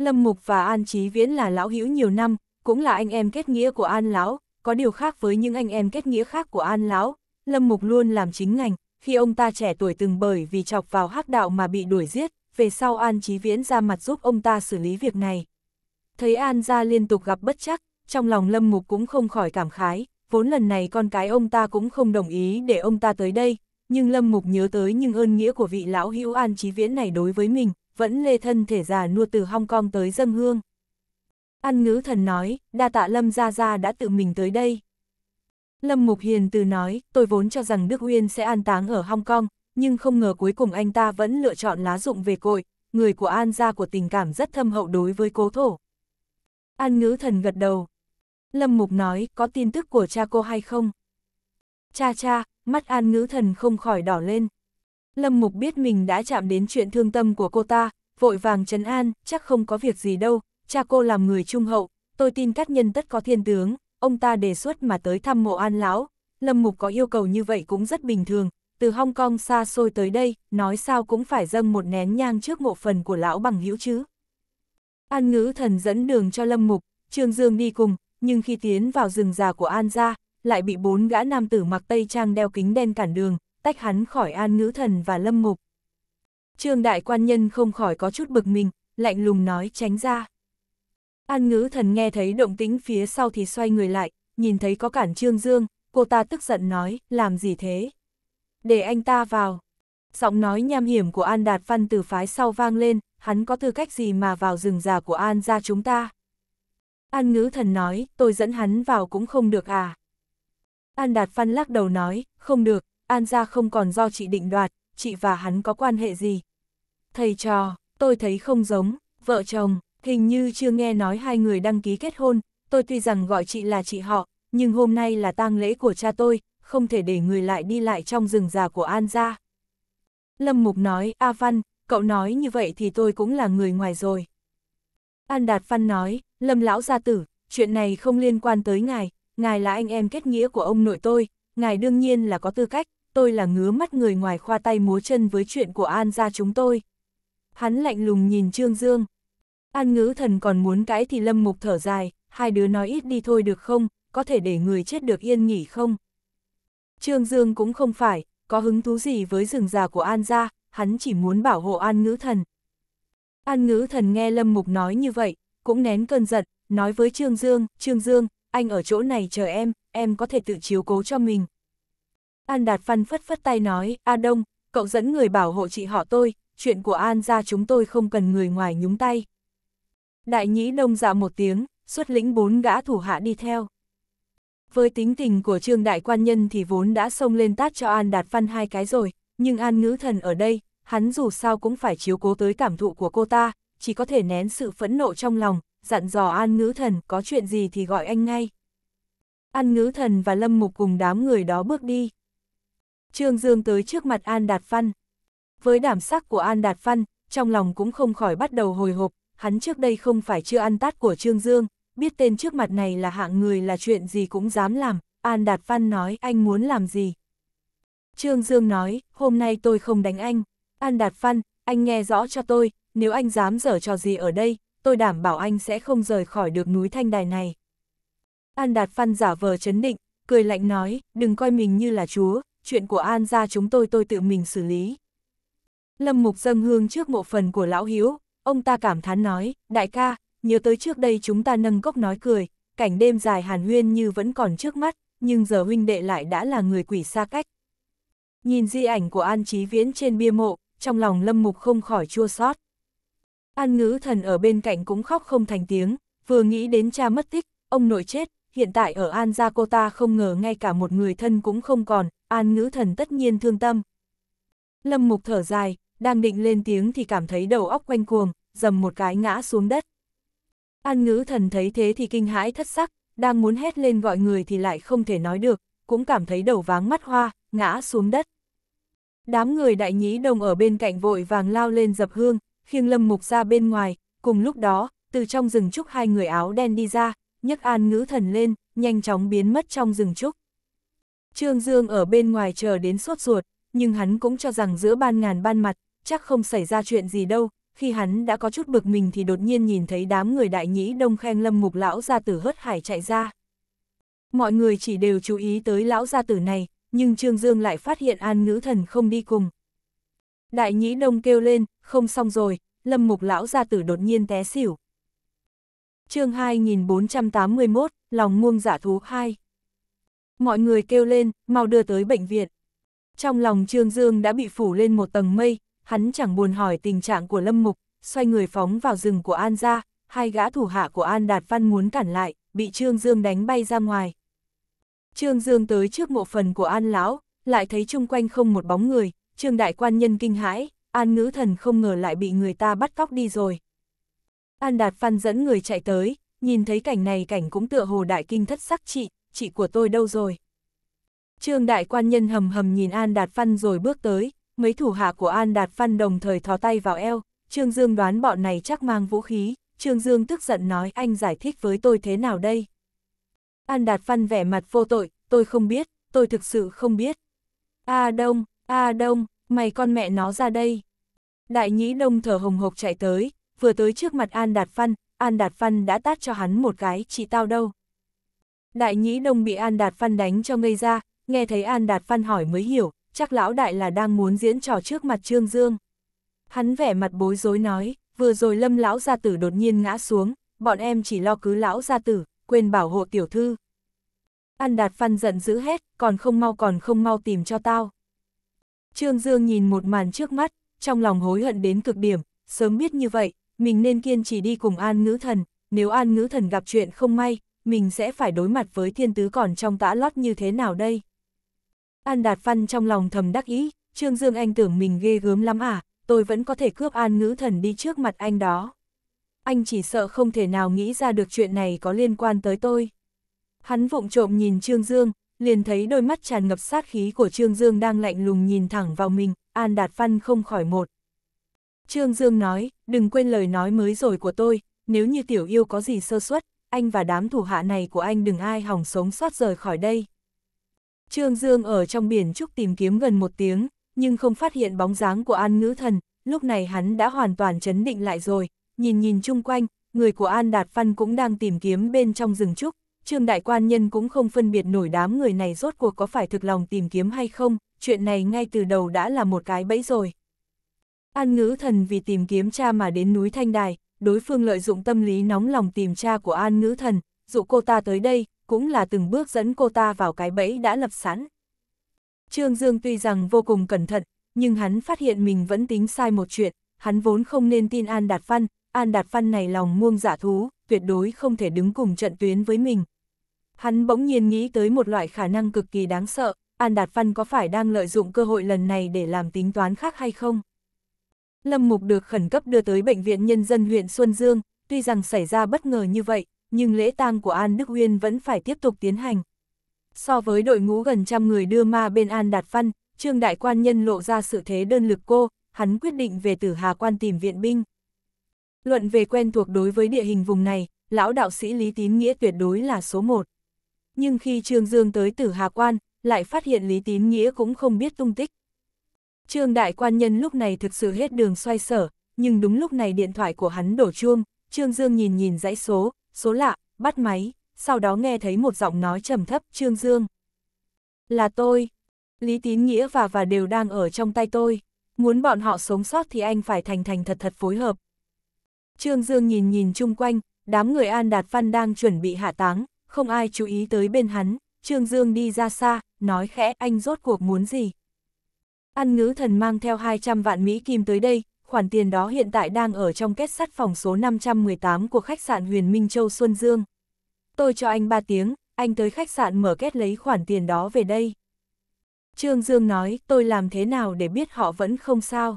Lâm Mục và An Chí Viễn là lão hữu nhiều năm, cũng là anh em kết nghĩa của An Lão, có điều khác với những anh em kết nghĩa khác của An Lão, Lâm Mục luôn làm chính ngành, khi ông ta trẻ tuổi từng bởi vì chọc vào hắc đạo mà bị đuổi giết, về sau An Chí Viễn ra mặt giúp ông ta xử lý việc này. Thấy An ra liên tục gặp bất chắc, trong lòng Lâm Mục cũng không khỏi cảm khái, vốn lần này con cái ông ta cũng không đồng ý để ông ta tới đây, nhưng Lâm Mục nhớ tới những ơn nghĩa của vị lão hữu An Chí Viễn này đối với mình, vẫn lê thân thể già nua từ Hong Kong tới dâng hương. Ăn ngữ thần nói, đa tạ Lâm Gia Gia đã tự mình tới đây. Lâm Mục Hiền từ nói, tôi vốn cho rằng Đức Uyên sẽ an táng ở Hong Kong, nhưng không ngờ cuối cùng anh ta vẫn lựa chọn lá dụng về cội, người của An Gia của tình cảm rất thâm hậu đối với cố thổ. An ngữ thần gật đầu. Lâm Mục nói, có tin tức của cha cô hay không? Cha cha, mắt An ngữ thần không khỏi đỏ lên. Lâm Mục biết mình đã chạm đến chuyện thương tâm của cô ta, vội vàng trấn an, chắc không có việc gì đâu, cha cô làm người trung hậu, tôi tin các nhân tất có thiên tướng, ông ta đề xuất mà tới thăm mộ an lão. Lâm Mục có yêu cầu như vậy cũng rất bình thường, từ Hong Kong xa xôi tới đây, nói sao cũng phải dâng một nén nhang trước mộ phần của lão bằng hữu chứ. An ngữ thần dẫn đường cho Lâm Mục, Trương Dương đi cùng, nhưng khi tiến vào rừng già của An gia, lại bị bốn gã nam tử mặc tây trang đeo kính đen cản đường, tách hắn khỏi an ngữ thần và lâm ngục. Trương đại quan nhân không khỏi có chút bực mình, lạnh lùng nói tránh ra. An ngữ thần nghe thấy động tĩnh phía sau thì xoay người lại, nhìn thấy có cản trương dương, cô ta tức giận nói, làm gì thế? Để anh ta vào. Giọng nói nham hiểm của An Đạt Văn từ phái sau vang lên, hắn có tư cách gì mà vào rừng già của An ra chúng ta? An ngữ thần nói, tôi dẫn hắn vào cũng không được à? An Đạt Văn lắc đầu nói, không được, An gia không còn do chị định đoạt, chị và hắn có quan hệ gì. Thầy trò, tôi thấy không giống, vợ chồng, hình như chưa nghe nói hai người đăng ký kết hôn, tôi tuy rằng gọi chị là chị họ, nhưng hôm nay là tang lễ của cha tôi, không thể để người lại đi lại trong rừng già của An gia. Lâm Mục nói, A Văn, cậu nói như vậy thì tôi cũng là người ngoài rồi. An Đạt Văn nói, Lâm Lão Gia Tử, chuyện này không liên quan tới ngài, ngài là anh em kết nghĩa của ông nội tôi, ngài đương nhiên là có tư cách, tôi là ngứa mắt người ngoài khoa tay múa chân với chuyện của An gia chúng tôi. Hắn lạnh lùng nhìn Trương Dương. An ngữ thần còn muốn cãi thì lâm mục thở dài, hai đứa nói ít đi thôi được không, có thể để người chết được yên nghỉ không? Trương Dương cũng không phải, có hứng thú gì với rừng già của An gia, hắn chỉ muốn bảo hộ An ngữ thần. An ngữ thần nghe Lâm Mục nói như vậy, cũng nén cơn giận, nói với Trương Dương, Trương Dương, anh ở chỗ này chờ em, em có thể tự chiếu cố cho mình, An Đạt Văn phất phất tay nói, A Đông, cậu dẫn người bảo hộ chị họ tôi, chuyện của An ra chúng tôi không cần người ngoài nhúng tay. Đại nhĩ đông dạ một tiếng, xuất lĩnh bốn gã thủ hạ đi theo. Với tính tình của trương đại quan nhân thì vốn đã xông lên tát cho An Đạt Văn hai cái rồi, nhưng An Ngữ Thần ở đây, hắn dù sao cũng phải chiếu cố tới cảm thụ của cô ta, chỉ có thể nén sự phẫn nộ trong lòng, dặn dò An Ngữ Thần có chuyện gì thì gọi anh ngay. An Ngữ Thần và Lâm Mục cùng đám người đó bước đi. Trương Dương tới trước mặt An Đạt Phân, Với đảm sắc của An Đạt Phân trong lòng cũng không khỏi bắt đầu hồi hộp, hắn trước đây không phải chưa ăn tát của Trương Dương, biết tên trước mặt này là hạng người là chuyện gì cũng dám làm, An Đạt Phân nói anh muốn làm gì. Trương Dương nói, hôm nay tôi không đánh anh. An Đạt Phân, anh nghe rõ cho tôi, nếu anh dám dở trò gì ở đây, tôi đảm bảo anh sẽ không rời khỏi được núi thanh đài này. An Đạt Phân giả vờ chấn định, cười lạnh nói, đừng coi mình như là chúa, chuyện của An gia chúng tôi tôi tự mình xử lý. Lâm Mục dâng hương trước mộ phần của Lão Hiếu, ông ta cảm thán nói, đại ca, nhớ tới trước đây chúng ta nâng cốc nói cười, cảnh đêm dài hàn huyên như vẫn còn trước mắt, nhưng giờ huynh đệ lại đã là người quỷ xa cách. Nhìn di ảnh của An Chí Viễn trên bia mộ, trong lòng Lâm Mục không khỏi chua xót. An ngữ thần ở bên cạnh cũng khóc không thành tiếng, vừa nghĩ đến cha mất tích, ông nội chết, hiện tại ở An gia cô ta không ngờ ngay cả một người thân cũng không còn, an ngữ thần tất nhiên thương tâm. Lâm mục thở dài, đang định lên tiếng thì cảm thấy đầu óc quanh cuồng, dầm một cái ngã xuống đất. An ngữ thần thấy thế thì kinh hãi thất sắc, đang muốn hét lên gọi người thì lại không thể nói được, cũng cảm thấy đầu váng mắt hoa, ngã xuống đất. Đám người đại nhí đồng ở bên cạnh vội vàng lao lên dập hương, khiêng lâm mục ra bên ngoài, cùng lúc đó, từ trong rừng trúc hai người áo đen đi ra, nhấc an ngữ thần lên, nhanh chóng biến mất trong rừng trúc. Trương Dương ở bên ngoài chờ đến sốt ruột, nhưng hắn cũng cho rằng giữa ban ngàn ban mặt, chắc không xảy ra chuyện gì đâu, khi hắn đã có chút bực mình thì đột nhiên nhìn thấy đám người đại nhĩ đông khen lâm mục lão gia tử hớt hải chạy ra. Mọi người chỉ đều chú ý tới lão gia tử này, nhưng Trương Dương lại phát hiện an ngữ thần không đi cùng. Đại nhĩ đông kêu lên, không xong rồi, lâm mục lão gia tử đột nhiên té xỉu. chương 2481, lòng muông giả dạ thú 2 mọi người kêu lên, mau đưa tới bệnh viện. Trong lòng Trương Dương đã bị phủ lên một tầng mây, hắn chẳng buồn hỏi tình trạng của Lâm Mục, xoay người phóng vào rừng của An ra, hai gã thủ hạ của An Đạt Văn muốn cản lại, bị Trương Dương đánh bay ra ngoài. Trương Dương tới trước mộ phần của An Lão, lại thấy chung quanh không một bóng người, Trương Đại Quan Nhân kinh hãi, An Ngữ Thần không ngờ lại bị người ta bắt cóc đi rồi. An Đạt Văn dẫn người chạy tới, nhìn thấy cảnh này cảnh cũng tựa hồ đại kinh thất sắc trị, chị của tôi đâu rồi? Trương đại quan nhân hầm hầm nhìn An Đạt Phan rồi bước tới, mấy thủ hạ của An Đạt Phan đồng thời thó tay vào eo, Trương Dương đoán bọn này chắc mang vũ khí, Trương Dương tức giận nói anh giải thích với tôi thế nào đây? An Đạt Phan vẻ mặt vô tội, tôi không biết, tôi thực sự không biết. A Đông, A Đông, mày con mẹ nó ra đây. Đại nhĩ Đông thở hồng hộc chạy tới, vừa tới trước mặt An Đạt Phan, An Đạt Phan đã tát cho hắn một cái, chị tao đâu. Đại nhĩ đông bị An Đạt Phan đánh cho ngây ra, nghe thấy An Đạt Phan hỏi mới hiểu, chắc lão đại là đang muốn diễn trò trước mặt Trương Dương. Hắn vẻ mặt bối rối nói, vừa rồi lâm lão gia tử đột nhiên ngã xuống, bọn em chỉ lo cứ lão gia tử, quên bảo hộ tiểu thư. An Đạt Phan giận dữ hết, còn không mau còn không mau tìm cho tao. Trương Dương nhìn một màn trước mắt, trong lòng hối hận đến cực điểm, sớm biết như vậy, mình nên kiên trì đi cùng An Ngữ Thần, nếu An Ngữ Thần gặp chuyện không may, mình sẽ phải đối mặt với thiên tứ còn trong tã lót như thế nào đây? An Đạt Văn trong lòng thầm đắc ý, Trương Dương Anh tưởng mình ghê gớm lắm à, tôi vẫn có thể cướp an ngữ thần đi trước mặt anh đó. Anh chỉ sợ không thể nào nghĩ ra được chuyện này có liên quan tới tôi. Hắn vụng trộm nhìn Trương Dương, liền thấy đôi mắt tràn ngập sát khí của Trương Dương đang lạnh lùng nhìn thẳng vào mình, An Đạt Văn không khỏi một. Trương Dương nói, đừng quên lời nói mới rồi của tôi, nếu như tiểu yêu có gì sơ suất, anh và đám thủ hạ này của anh đừng ai hỏng sống sót rời khỏi đây. Trương Dương ở trong biển trúc tìm kiếm gần một tiếng, nhưng không phát hiện bóng dáng của An Ngữ Thần, lúc này hắn đã hoàn toàn chấn định lại rồi, nhìn nhìn chung quanh, người của An Đạt Văn cũng đang tìm kiếm bên trong rừng trúc, Trương Đại Quan Nhân cũng không phân biệt nổi đám người này rốt cuộc có phải thực lòng tìm kiếm hay không, chuyện này ngay từ đầu đã là một cái bẫy rồi. An Ngữ Thần vì tìm kiếm cha mà đến núi Thanh Đài, đối phương lợi dụng tâm lý nóng lòng tìm cha của An Ngữ Thần, dụ cô ta tới đây, cũng là từng bước dẫn cô ta vào cái bẫy đã lập sẵn. Trương Dương tuy rằng vô cùng cẩn thận, nhưng hắn phát hiện mình vẫn tính sai một chuyện, hắn vốn không nên tin An Đạt Văn, An Đạt Văn này lòng muông giả dạ thú, tuyệt đối không thể đứng cùng trận tuyến với mình. Hắn bỗng nhiên nghĩ tới một loại khả năng cực kỳ đáng sợ, An Đạt Văn có phải đang lợi dụng cơ hội lần này để làm tính toán khác hay không? Lâm Mục được khẩn cấp đưa tới Bệnh viện Nhân dân huyện Xuân Dương, tuy rằng xảy ra bất ngờ như vậy, nhưng lễ tang của An Đức Uyên vẫn phải tiếp tục tiến hành. So với đội ngũ gần trăm người đưa ma bên An Đạt Văn, Trương Đại Quan Nhân lộ ra sự thế đơn lực cô, hắn quyết định về Tử Hà Quan tìm viện binh. Luận về quen thuộc đối với địa hình vùng này, lão đạo sĩ Lý Tín Nghĩa tuyệt đối là số một. Nhưng khi Trương Dương tới Tử Hà Quan, lại phát hiện Lý Tín Nghĩa cũng không biết tung tích. Trương Đại Quan Nhân lúc này thực sự hết đường xoay sở, nhưng đúng lúc này điện thoại của hắn đổ chuông, Trương Dương nhìn nhìn dãy số, số lạ, bắt máy, sau đó nghe thấy một giọng nói trầm thấp Trương Dương. Là tôi. Lý Tín Nghĩa và và đều đang ở trong tay tôi. Muốn bọn họ sống sót thì anh phải thành thành thật thật phối hợp. Trương Dương nhìn nhìn chung quanh, đám người An Đạt Văn đang chuẩn bị hạ táng, không ai chú ý tới bên hắn. Trương Dương đi ra xa, nói khẽ anh rốt cuộc muốn gì. Ăn ngữ thần mang theo 200 vạn Mỹ Kim tới đây, khoản tiền đó hiện tại đang ở trong kết sắt phòng số 518 của khách sạn Huyền Minh Châu Xuân Dương. Tôi cho anh 3 tiếng, anh tới khách sạn mở kết lấy khoản tiền đó về đây. Trương Dương nói, tôi làm thế nào để biết họ vẫn không sao?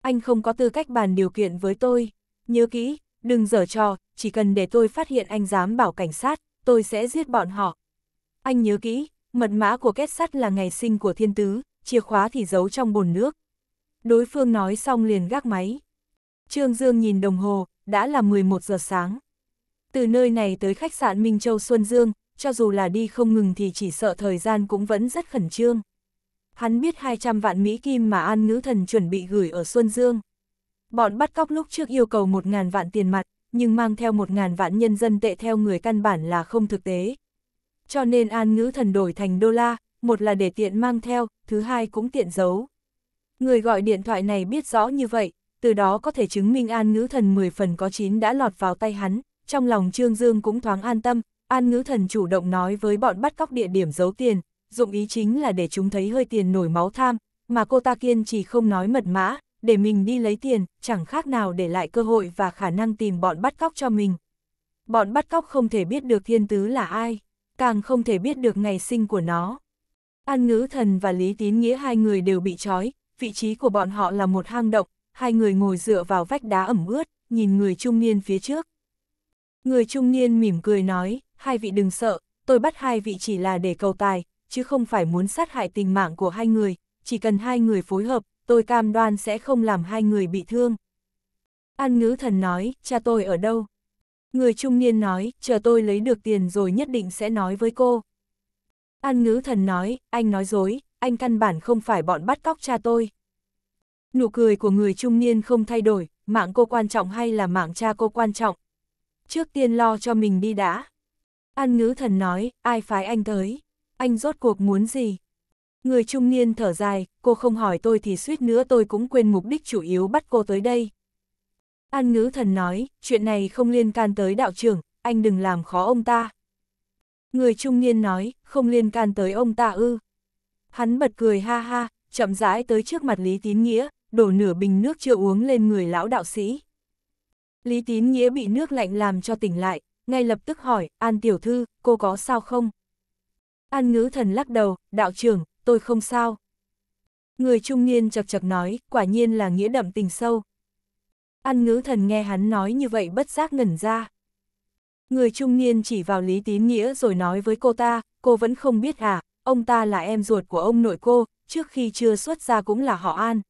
Anh không có tư cách bàn điều kiện với tôi. Nhớ kỹ, đừng dở trò, chỉ cần để tôi phát hiện anh dám bảo cảnh sát, tôi sẽ giết bọn họ. Anh nhớ kỹ, mật mã của kết sắt là ngày sinh của thiên tứ, chìa khóa thì giấu trong bồn nước. Đối phương nói xong liền gác máy. Trương Dương nhìn đồng hồ, đã là 11 giờ sáng. Từ nơi này tới khách sạn Minh Châu Xuân Dương, cho dù là đi không ngừng thì chỉ sợ thời gian cũng vẫn rất khẩn trương. Hắn biết 200 vạn Mỹ Kim mà An Ngữ Thần chuẩn bị gửi ở Xuân Dương. Bọn bắt cóc lúc trước yêu cầu 1.000 vạn tiền mặt, nhưng mang theo 1.000 vạn nhân dân tệ theo người căn bản là không thực tế. Cho nên An Ngữ Thần đổi thành đô la, một là để tiện mang theo, thứ hai cũng tiện giấu. Người gọi điện thoại này biết rõ như vậy, từ đó có thể chứng minh An Ngữ Thần 10 phần có 9 đã lọt vào tay hắn, trong lòng Trương Dương cũng thoáng an tâm, An Ngữ Thần chủ động nói với bọn bắt cóc địa điểm giấu tiền, dụng ý chính là để chúng thấy hơi tiền nổi máu tham, mà cô ta kiên chỉ không nói mật mã, để mình đi lấy tiền, chẳng khác nào để lại cơ hội và khả năng tìm bọn bắt cóc cho mình. Bọn bắt cóc không thể biết được thiên tứ là ai, càng không thể biết được ngày sinh của nó. An Ngữ Thần và Lý Tín Nghĩa hai người đều bị trói, vị trí của bọn họ là một hang động, hai người ngồi dựa vào vách đá ẩm ướt, nhìn người trung niên phía trước. Người trung niên mỉm cười nói, hai vị đừng sợ, tôi bắt hai vị chỉ là để cầu tài, chứ không phải muốn sát hại tình mạng của hai người, chỉ cần hai người phối hợp, tôi cam đoan sẽ không làm hai người bị thương. An ngữ thần nói, cha tôi ở đâu? Người trung niên nói, chờ tôi lấy được tiền rồi nhất định sẽ nói với cô. An ngữ thần nói, anh nói dối, anh căn bản không phải bọn bắt cóc cha tôi. Nụ cười của người trung niên không thay đổi, mạng cô quan trọng hay là mạng cha cô quan trọng. Trước tiên lo cho mình đi đã. An ngữ thần nói, ai phái anh tới? Anh rốt cuộc muốn gì? Người trung niên thở dài, cô không hỏi tôi thì suýt nữa tôi cũng quên mục đích chủ yếu bắt cô tới đây. An ngữ thần nói, chuyện này không liên can tới đạo trưởng, anh đừng làm khó ông ta. Người trung niên nói, không liên can tới ông ta ư. Hắn bật cười ha ha, chậm rãi tới trước mặt Lý Tín Nghĩa, đổ nửa bình nước chưa uống lên người lão đạo sĩ. Lý Tín Nghĩa bị nước lạnh làm cho tỉnh lại, ngay lập tức hỏi, An Tiểu Thư, cô có sao không? An Ngữ Thần lắc đầu, đạo trưởng, tôi không sao. Người trung niên chật chật nói, quả nhiên là nghĩa đậm tình sâu. An Ngữ Thần nghe hắn nói như vậy bất giác ngẩn ra. Người trung niên chỉ vào Lý Tín Nghĩa rồi nói với cô ta, cô vẫn không biết à, ông ta là em ruột của ông nội cô, trước khi chưa xuất ra cũng là họ An.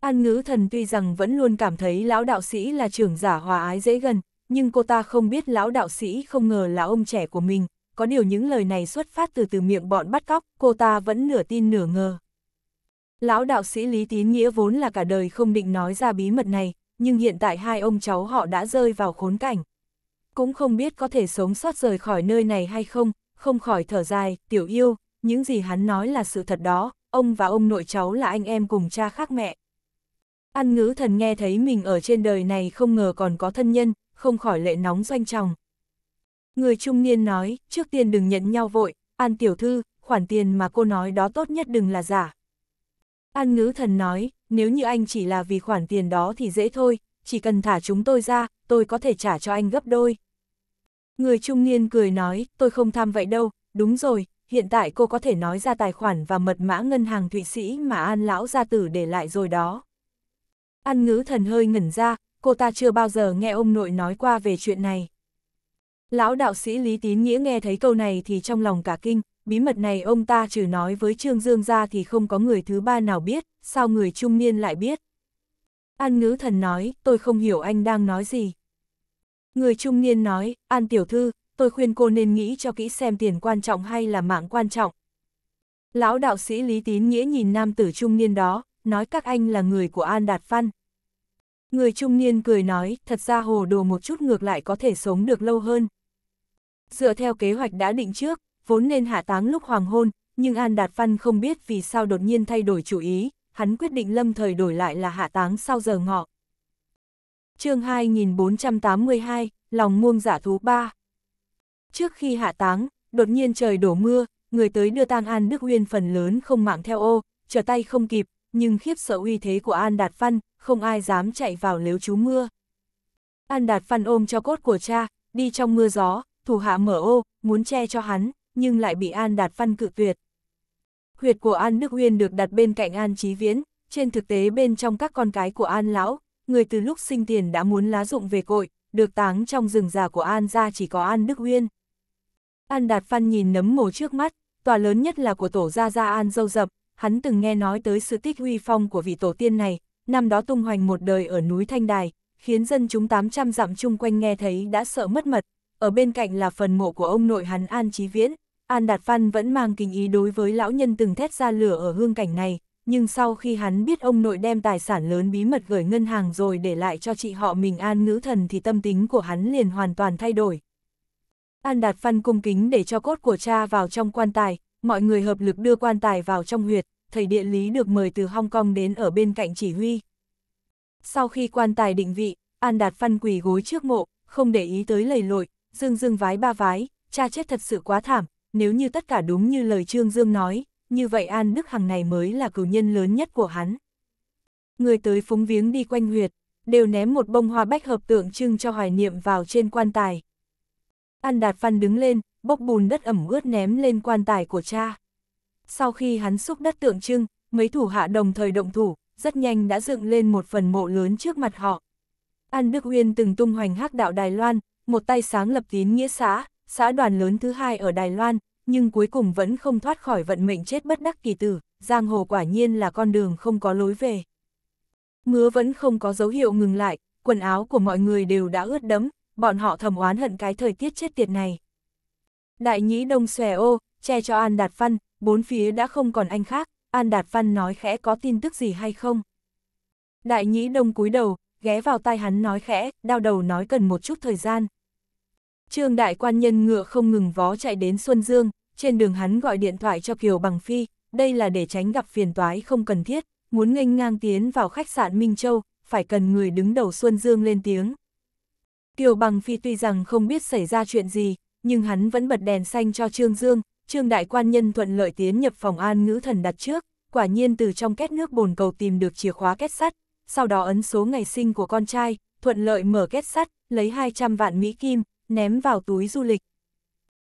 An ngữ thần tuy rằng vẫn luôn cảm thấy lão đạo sĩ là trưởng giả hòa ái dễ gần, nhưng cô ta không biết lão đạo sĩ không ngờ là ông trẻ của mình, có điều những lời này xuất phát từ từ miệng bọn bắt cóc, cô ta vẫn nửa tin nửa ngờ. Lão đạo sĩ Lý Tín Nghĩa vốn là cả đời không định nói ra bí mật này, nhưng hiện tại hai ông cháu họ đã rơi vào khốn cảnh cũng không biết có thể sống sót rời khỏi nơi này hay không, không khỏi thở dài, tiểu yêu, những gì hắn nói là sự thật đó, ông và ông nội cháu là anh em cùng cha khác mẹ. Ăn ngữ thần nghe thấy mình ở trên đời này không ngờ còn có thân nhân, không khỏi lệ nóng doanh tròng. Người trung niên nói, trước tiên đừng nhận nhau vội, An tiểu thư, khoản tiền mà cô nói đó tốt nhất đừng là giả. An ngữ thần nói, nếu như anh chỉ là vì khoản tiền đó thì dễ thôi, chỉ cần thả chúng tôi ra, tôi có thể trả cho anh gấp đôi. Người trung niên cười nói, tôi không tham vậy đâu, đúng rồi, hiện tại cô có thể nói ra tài khoản và mật mã ngân hàng Thụy Sĩ mà An Lão Gia Tử để lại rồi đó. An ngữ thần hơi ngẩn ra, cô ta chưa bao giờ nghe ông nội nói qua về chuyện này. Lão đạo sĩ Lý Tín Nghĩa nghe thấy câu này thì trong lòng cả kinh, bí mật này ông ta trừ nói với Trương Dương ra thì không có người thứ ba nào biết, sao người trung niên lại biết. An ngữ thần nói, tôi không hiểu anh đang nói gì. Người trung niên nói, An tiểu thư, tôi khuyên cô nên nghĩ cho kỹ xem tiền quan trọng hay là mạng quan trọng. Lão đạo sĩ Lý Tín Nghĩa nhìn nam tử trung niên đó, nói các anh là người của An Đạt Văn. Người trung niên cười nói, thật ra hồ đồ một chút ngược lại có thể sống được lâu hơn. Dựa theo kế hoạch đã định trước, vốn nên hạ táng lúc hoàng hôn, nhưng An Đạt Văn không biết vì sao đột nhiên thay đổi chủ ý, hắn quyết định lâm thời đổi lại là hạ táng sau giờ ngọ. chương 2482, lòng muông giả dạ thú 3 Trước khi hạ táng, đột nhiên trời đổ mưa, người tới đưa tang An Đức Uyên phần lớn không mạng theo ô, trở tay không kịp, nhưng khiếp sợ uy thế của An Đạt Văn, không ai dám chạy vào nếu chú mưa. An Đạt Văn ôm cho cốt của cha, đi trong mưa gió, thủ hạ mở ô, muốn che cho hắn, nhưng lại bị An Đạt Văn cự tuyệt, huyệt của An Đức Uyên được đặt bên cạnh An Chí Viễn, trên thực tế bên trong các con cái của An Lão, người từ lúc sinh tiền đã muốn lá dụng về cội, được táng trong rừng già của An ra chỉ có An Đức Uyên. An Đạt Phan nhìn nấm mồ trước mắt, tòa lớn nhất là của tổ gia gia An dâu dập, hắn từng nghe nói tới sự tích huy phong của vị tổ tiên này, năm đó tung hoành một đời ở núi Thanh Đài, khiến dân chúng 800 dặm chung quanh nghe thấy đã sợ mất mật. Ở bên cạnh là phần mộ của ông nội hắn An Chí Viễn, An Đạt Văn vẫn mang kính ý đối với lão nhân từng thét ra lửa ở hương cảnh này, nhưng sau khi hắn biết ông nội đem tài sản lớn bí mật gửi ngân hàng rồi để lại cho chị họ mình An Nữ Thần thì tâm tính của hắn liền hoàn toàn thay đổi. An Đạt Văn cung kính để cho cốt của cha vào trong quan tài, mọi người hợp lực đưa quan tài vào trong huyệt, thầy địa lý được mời từ Hong Kong đến ở bên cạnh chỉ huy. Sau khi quan tài định vị, An Đạt Văn quỳ gối trước mộ, không để ý tới lầy lội, dương dương vái ba vái, cha chết thật sự quá thảm, nếu như tất cả đúng như lời Trương Dương nói, như vậy An Đức Hằng này mới là cử nhân lớn nhất của hắn. Người tới phúng viếng đi quanh huyệt, đều ném một bông hoa bách hợp tượng trưng cho hoài niệm vào trên quan tài. An Đạt phan đứng lên, bốc bùn đất ẩm ướt ném lên quan tài của cha. Sau khi hắn xúc đất tượng trưng, mấy thủ hạ đồng thời động thủ, rất nhanh đã dựng lên một phần mộ lớn trước mặt họ. An Đức Uyên từng tung hoành hắc đạo Đài Loan, một tay sáng lập tín nghĩa xã, xã đoàn lớn thứ hai ở Đài Loan, nhưng cuối cùng vẫn không thoát khỏi vận mệnh chết bất đắc kỳ tử, giang hồ quả nhiên là con đường không có lối về. Mưa vẫn không có dấu hiệu ngừng lại, quần áo của mọi người đều đã ướt đẫm, bọn họ thầm oán hận cái thời tiết chết tiệt này. Đại nhĩ đông xòe ô, che cho An Đạt Văn, bốn phía đã không còn anh khác, An Đạt Văn nói khẽ có tin tức gì hay không. Đại nhĩ đông cúi đầu, ghé vào tai hắn nói khẽ, đau đầu nói cần một chút thời gian. Trương Đại Quan Nhân ngựa không ngừng vó chạy đến Xuân Dương, trên đường hắn gọi điện thoại cho Kiều Bằng Phi, đây là để tránh gặp phiền toái không cần thiết, muốn nghênh ngang tiến vào khách sạn Minh Châu, phải cần người đứng đầu Xuân Dương lên tiếng. Kiều Bằng Phi tuy rằng không biết xảy ra chuyện gì, nhưng hắn vẫn bật đèn xanh cho Trương Dương, Trương Đại Quan Nhân thuận lợi tiến nhập phòng an ngữ thần đặt trước, quả nhiên từ trong két nước bồn cầu tìm được chìa khóa két sắt, sau đó ấn số ngày sinh của con trai, thuận lợi mở két sắt, lấy 200 vạn Mỹ Kim, ném vào túi du lịch.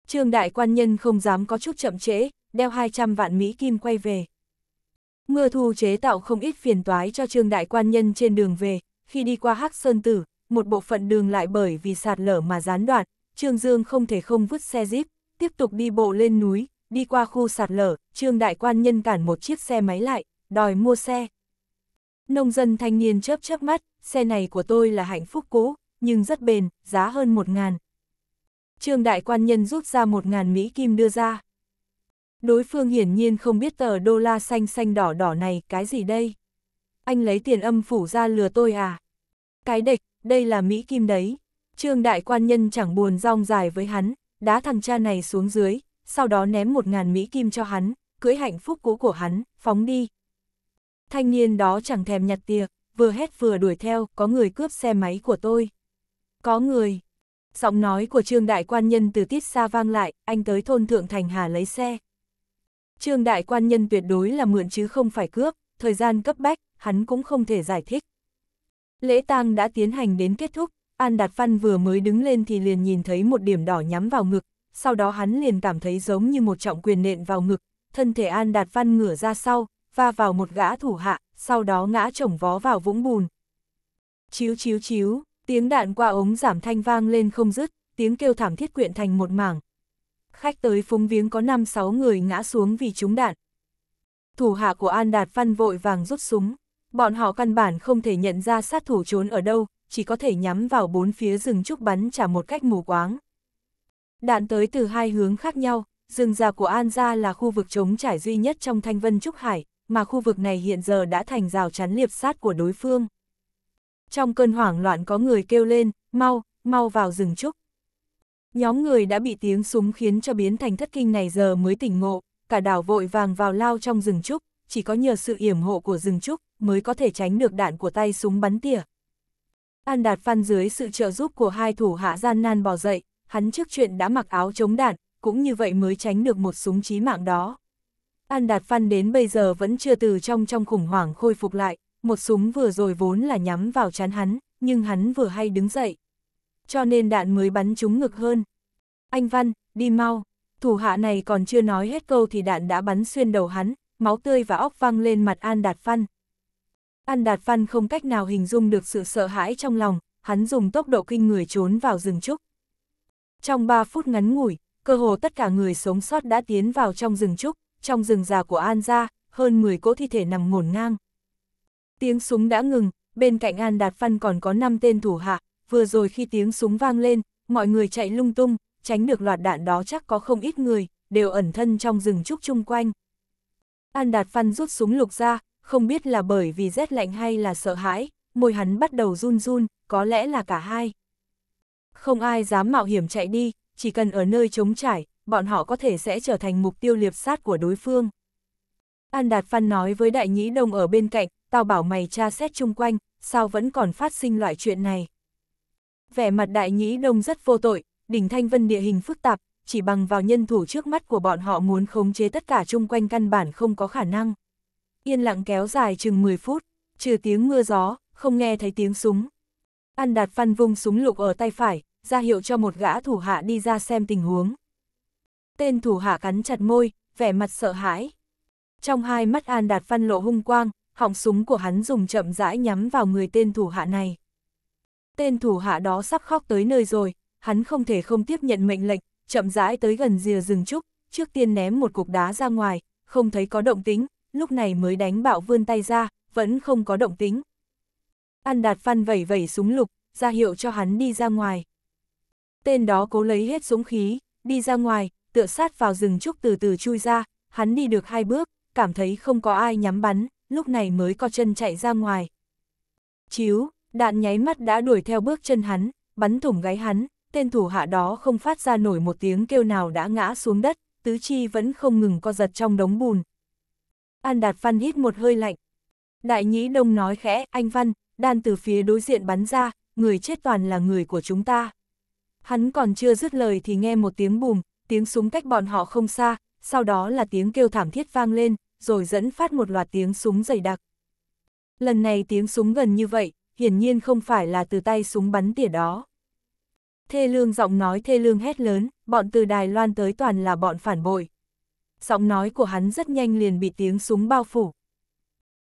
Trương đại quan nhân không dám có chút chậm trễ, đeo 200 vạn Mỹ Kim quay về. Mưa thu chế tạo không ít phiền toái cho trương đại quan nhân trên đường về, khi đi qua Hắc Sơn Tử, một bộ phận đường lại bởi vì sạt lở mà gián đoạn, Trương Dương không thể không vứt xe jeep, tiếp tục đi bộ lên núi, đi qua khu sạt lở, Trương đại quan nhân cản một chiếc xe máy lại, đòi mua xe. Nông dân thanh niên chớp chớp mắt, xe này của tôi là hạnh phúc cũ, nhưng rất bền, giá hơn một ngàn, Trương Đại Quan Nhân rút ra một ngàn Mỹ Kim đưa ra. Đối phương hiển nhiên không biết tờ đô la xanh xanh đỏ đỏ này cái gì đây. Anh lấy tiền âm phủ ra lừa tôi à? Cái địch, đây là Mỹ Kim đấy. Trương Đại Quan Nhân chẳng buồn rong dài với hắn, đá thằng cha này xuống dưới, sau đó ném một ngàn Mỹ Kim cho hắn, cưỡi hạnh phúc cũ của hắn, phóng đi. Thanh niên đó chẳng thèm nhặt tiệc, vừa hét vừa đuổi theo, có người cướp xe máy của tôi. Có người, Giọng nói của Trương Đại Quan Nhân từ tít xa vang lại, anh tới thôn Thượng Thành Hà lấy xe. Trương Đại Quan Nhân tuyệt đối là mượn chứ không phải cướp, thời gian cấp bách, hắn cũng không thể giải thích. Lễ tang đã tiến hành đến kết thúc, An Đạt Văn vừa mới đứng lên thì liền nhìn thấy một điểm đỏ nhắm vào ngực, sau đó hắn liền cảm thấy giống như một trọng quyền nện vào ngực, thân thể An Đạt Văn ngửa ra sau, va vào một gã thủ hạ, sau đó ngã chồng vó vào vũng bùn. Chíu chíu chíu, Tiếng đạn qua ống giảm thanh vang lên không dứt, tiếng kêu thảm thiết quyện thành một mảng. Khách tới phúng viếng có năm sáu người ngã xuống vì trúng đạn. Thủ hạ của An Đạt Văn vội vàng rút súng. Bọn họ căn bản không thể nhận ra sát thủ trốn ở đâu, chỉ có thể nhắm vào bốn phía rừng trúc bắn trả một cách mù quáng. Đạn tới từ hai hướng khác nhau, rừng già của An Gia là khu vực trống trải duy nhất trong Thanh Vân Trúc Hải, mà khu vực này hiện giờ đã thành rào chắn liệp sát của đối phương trong cơn hoảng loạn có người kêu lên, mau, mau vào rừng trúc. Nhóm người đã bị tiếng súng khiến cho biến thành thất kinh này giờ mới tỉnh ngộ, cả đảo vội vàng vào lao trong rừng trúc, chỉ có nhờ sự yểm hộ của rừng trúc mới có thể tránh được đạn của tay súng bắn tỉa. An Đạt Phan dưới sự trợ giúp của hai thủ hạ gian nan bò dậy, hắn trước chuyện đã mặc áo chống đạn, cũng như vậy mới tránh được một súng chí mạng đó. An Đạt Phan đến bây giờ vẫn chưa từ trong trong khủng hoảng khôi phục lại, một súng vừa rồi vốn là nhắm vào chán hắn, nhưng hắn vừa hay đứng dậy. Cho nên đạn mới bắn trúng ngực hơn. Anh Văn, đi mau. Thủ hạ này còn chưa nói hết câu thì đạn đã bắn xuyên đầu hắn, máu tươi và óc văng lên mặt An Đạt Văn. An Đạt Văn không cách nào hình dung được sự sợ hãi trong lòng, hắn dùng tốc độ kinh người trốn vào rừng trúc. Trong 3 phút ngắn ngủi, cơ hồ tất cả người sống sót đã tiến vào trong rừng trúc, trong rừng già của An gia, hơn 10 cỗ thi thể nằm ngổn ngang. Tiếng súng đã ngừng, bên cạnh An Đạt Văn còn có 5 tên thủ hạ, vừa rồi khi tiếng súng vang lên, mọi người chạy lung tung, tránh được loạt đạn đó chắc có không ít người, đều ẩn thân trong rừng trúc chung quanh. An Đạt Văn rút súng lục ra, không biết là bởi vì rét lạnh hay là sợ hãi, môi hắn bắt đầu run run, có lẽ là cả hai. Không ai dám mạo hiểm chạy đi, chỉ cần ở nơi trống trải, bọn họ có thể sẽ trở thành mục tiêu liệp sát của đối phương. An Đạt Văn nói với đại nhĩ đông ở bên cạnh, tao bảo mày tra xét chung quanh, sao vẫn còn phát sinh loại chuyện này. Vẻ mặt đại nhĩ đông rất vô tội, đỉnh thanh vân địa hình phức tạp, chỉ bằng vào nhân thủ trước mắt của bọn họ muốn khống chế tất cả chung quanh căn bản không có khả năng. Yên lặng kéo dài chừng 10 phút, trừ tiếng mưa gió, không nghe thấy tiếng súng. An Đạt phân vung súng lục ở tay phải, ra hiệu cho một gã thủ hạ đi ra xem tình huống. Tên thủ hạ cắn chặt môi, vẻ mặt sợ hãi. Trong hai mắt An Đạt phân lộ hung quang, họng súng của hắn dùng chậm rãi nhắm vào người tên thủ hạ này. Tên thủ hạ đó sắp khóc tới nơi rồi, hắn không thể không tiếp nhận mệnh lệnh, chậm rãi tới gần rìa rừng trúc, trước tiên ném một cục đá ra ngoài, không thấy có động tính, lúc này mới đánh bạo vươn tay ra, vẫn không có động tính. An Đạt Phan vẩy vẩy súng lục, ra hiệu cho hắn đi ra ngoài. Tên đó cố lấy hết súng khí, đi ra ngoài, tựa sát vào rừng trúc từ từ chui ra, hắn đi được hai bước, cảm thấy không có ai nhắm bắn, lúc này mới co chân chạy ra ngoài. Chiếu, đạn nháy mắt đã đuổi theo bước chân hắn, bắn thủng gáy hắn, tên thủ hạ đó không phát ra nổi một tiếng kêu nào đã ngã xuống đất, tứ chi vẫn không ngừng co giật trong đống bùn. An Đạt Văn hít một hơi lạnh. Đại Nhĩ Đông nói khẽ, anh Văn, đan từ phía đối diện bắn ra, người chết toàn là người của chúng ta. Hắn còn chưa dứt lời thì nghe một tiếng bùm, tiếng súng cách bọn họ không xa, sau đó là tiếng kêu thảm thiết vang lên, rồi dẫn phát một loạt tiếng súng dày đặc. Lần này tiếng súng gần như vậy, hiển nhiên không phải là từ tay súng bắn tỉa đó. Thê lương giọng nói thê lương hét lớn, bọn từ Đài Loan tới toàn là bọn phản bội. Giọng nói của hắn rất nhanh liền bị tiếng súng bao phủ.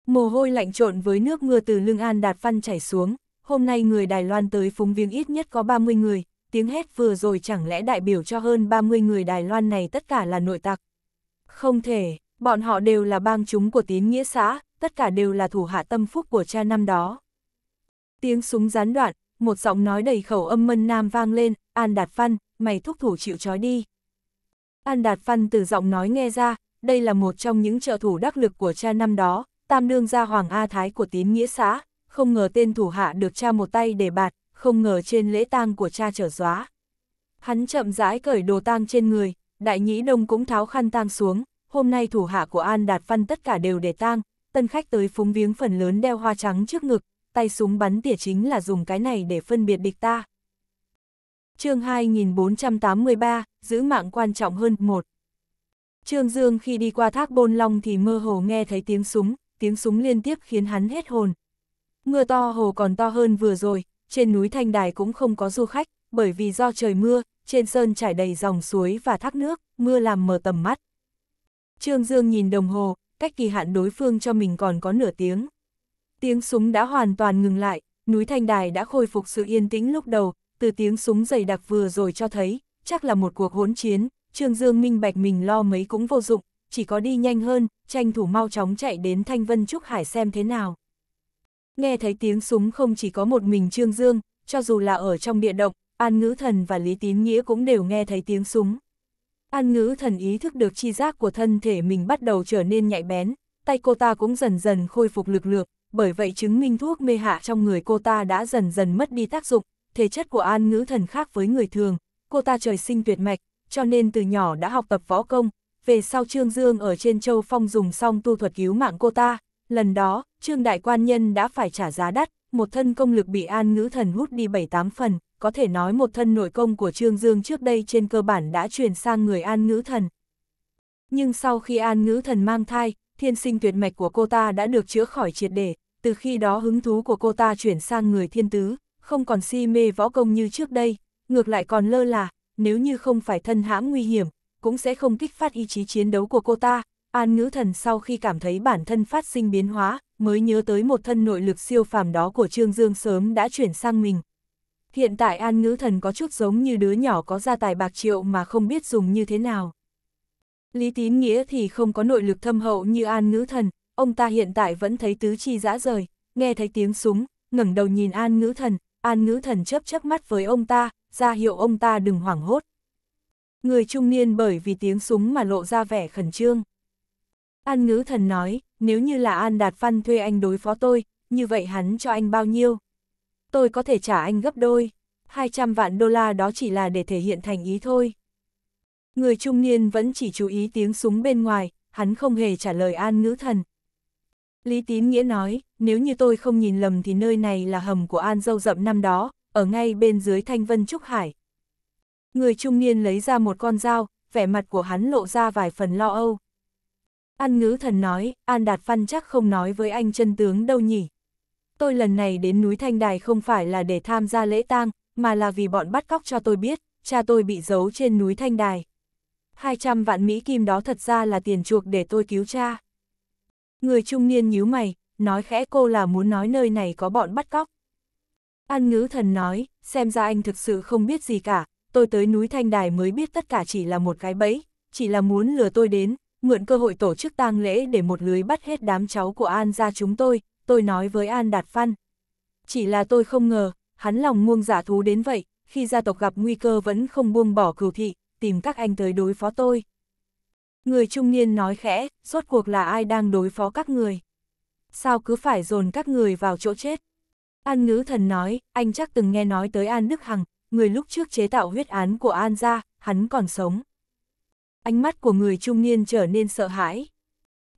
Mồ hôi lạnh trộn với nước mưa từ lưng An Đạt Văn chảy xuống, hôm nay người Đài Loan tới phúng viếng ít nhất có 30 người, tiếng hét vừa rồi chẳng lẽ đại biểu cho hơn 30 người Đài Loan này tất cả là nội tặc. Không thể, Bọn họ đều là bang chúng của tín nghĩa xã, tất cả đều là thủ hạ tâm phúc của cha năm đó. Tiếng súng gián đoạn, một giọng nói đầy khẩu âm mân nam vang lên, An Đạt Văn, mày thúc thủ chịu trói đi. An Đạt Văn từ giọng nói nghe ra, đây là một trong những trợ thủ đắc lực của cha năm đó, tam đương gia Hoàng A Thái của tín nghĩa xã, không ngờ tên thủ hạ được cha một tay để bạt, không ngờ trên lễ tang của cha trở xóa. Hắn chậm rãi cởi đồ tang trên người, đại nhĩ đông cũng tháo khăn tang xuống, hôm nay thủ hạ của An Đạt Văn tất cả đều để tang, tân khách tới phúng viếng phần lớn đeo hoa trắng trước ngực, tay súng bắn tỉa chính là dùng cái này để phân biệt địch ta. chương 2483, giữ mạng quan trọng hơn một Trương Dương khi đi qua thác bôn long thì mơ hồ nghe thấy tiếng súng, tiếng súng liên tiếp khiến hắn hết hồn. Mưa to hồ còn to hơn vừa rồi, trên núi Thanh Đài cũng không có du khách, bởi vì do trời mưa, trên sơn trải đầy dòng suối và thác nước, mưa làm mờ tầm mắt. Trương Dương nhìn đồng hồ, cách kỳ hạn đối phương cho mình còn có nửa tiếng. Tiếng súng đã hoàn toàn ngừng lại, núi Thanh Đài đã khôi phục sự yên tĩnh lúc đầu, từ tiếng súng dày đặc vừa rồi cho thấy, chắc là một cuộc hỗn chiến, Trương Dương minh bạch mình lo mấy cũng vô dụng, chỉ có đi nhanh hơn, tranh thủ mau chóng chạy đến Thanh Vân Trúc Hải xem thế nào. Nghe thấy tiếng súng không chỉ có một mình Trương Dương, cho dù là ở trong địa động, An Ngữ Thần và Lý Tín Nghĩa cũng đều nghe thấy tiếng súng. An ngữ thần ý thức được chi giác của thân thể mình bắt đầu trở nên nhạy bén, tay cô ta cũng dần dần khôi phục lực lượng, bởi vậy chứng minh thuốc mê hạ trong người cô ta đã dần dần mất đi tác dụng, thể chất của an ngữ thần khác với người thường, cô ta trời sinh tuyệt mạch, cho nên từ nhỏ đã học tập võ công, về sau Trương Dương ở trên châu phong dùng xong tu thuật cứu mạng cô ta, lần đó, Trương Đại Quan Nhân đã phải trả giá đắt, một thân công lực bị an ngữ thần hút đi 7-8 phần, có thể nói một thân nội công của Trương Dương trước đây trên cơ bản đã truyền sang người An Ngữ Thần. Nhưng sau khi An Ngữ Thần mang thai, thiên sinh tuyệt mạch của cô ta đã được chữa khỏi triệt để, từ khi đó hứng thú của cô ta chuyển sang người thiên tứ, không còn si mê võ công như trước đây, ngược lại còn lơ là, nếu như không phải thân hãm nguy hiểm, cũng sẽ không kích phát ý chí chiến đấu của cô ta. An ngữ thần sau khi cảm thấy bản thân phát sinh biến hóa, mới nhớ tới một thân nội lực siêu phàm đó của Trương Dương sớm đã chuyển sang mình, Hiện tại An Ngữ Thần có chút giống như đứa nhỏ có gia tài bạc triệu mà không biết dùng như thế nào. Lý Tín Nghĩa thì không có nội lực thâm hậu như An Ngữ Thần, ông ta hiện tại vẫn thấy tứ chi dã rời, nghe thấy tiếng súng, ngẩng đầu nhìn An Ngữ Thần, An Ngữ Thần chớp chớp mắt với ông ta, ra hiệu ông ta đừng hoảng hốt. Người trung niên bởi vì tiếng súng mà lộ ra vẻ khẩn trương. An Ngữ Thần nói, nếu như là An Đạt Văn thuê anh đối phó tôi, như vậy hắn cho anh bao nhiêu? tôi có thể trả anh gấp đôi. 200 vạn đô la đó chỉ là để thể hiện thành ý thôi. Người trung niên vẫn chỉ chú ý tiếng súng bên ngoài, hắn không hề trả lời an ngữ thần. Lý Tín Nghĩa nói, nếu như tôi không nhìn lầm thì nơi này là hầm của an dâu rậm năm đó, ở ngay bên dưới thanh vân trúc hải. Người trung niên lấy ra một con dao, vẻ mặt của hắn lộ ra vài phần lo âu. An ngữ thần nói, An Đạt Văn chắc không nói với anh chân tướng đâu nhỉ tôi lần này đến núi Thanh Đài không phải là để tham gia lễ tang, mà là vì bọn bắt cóc cho tôi biết, cha tôi bị giấu trên núi Thanh Đài. 200 vạn Mỹ Kim đó thật ra là tiền chuộc để tôi cứu cha. Người trung niên nhíu mày, nói khẽ cô là muốn nói nơi này có bọn bắt cóc. An ngữ thần nói, xem ra anh thực sự không biết gì cả, tôi tới núi Thanh Đài mới biết tất cả chỉ là một cái bẫy, chỉ là muốn lừa tôi đến, mượn cơ hội tổ chức tang lễ để một lưới bắt hết đám cháu của An ra chúng tôi, tôi nói với An Đạt Phan. Chỉ là tôi không ngờ, hắn lòng muông giả dạ thú đến vậy, khi gia tộc gặp nguy cơ vẫn không buông bỏ cửu thị, tìm các anh tới đối phó tôi. Người trung niên nói khẽ, suốt cuộc là ai đang đối phó các người? Sao cứ phải dồn các người vào chỗ chết? An ngữ thần nói, anh chắc từng nghe nói tới An Đức Hằng, người lúc trước chế tạo huyết án của An ra, hắn còn sống. Ánh mắt của người trung niên trở nên sợ hãi.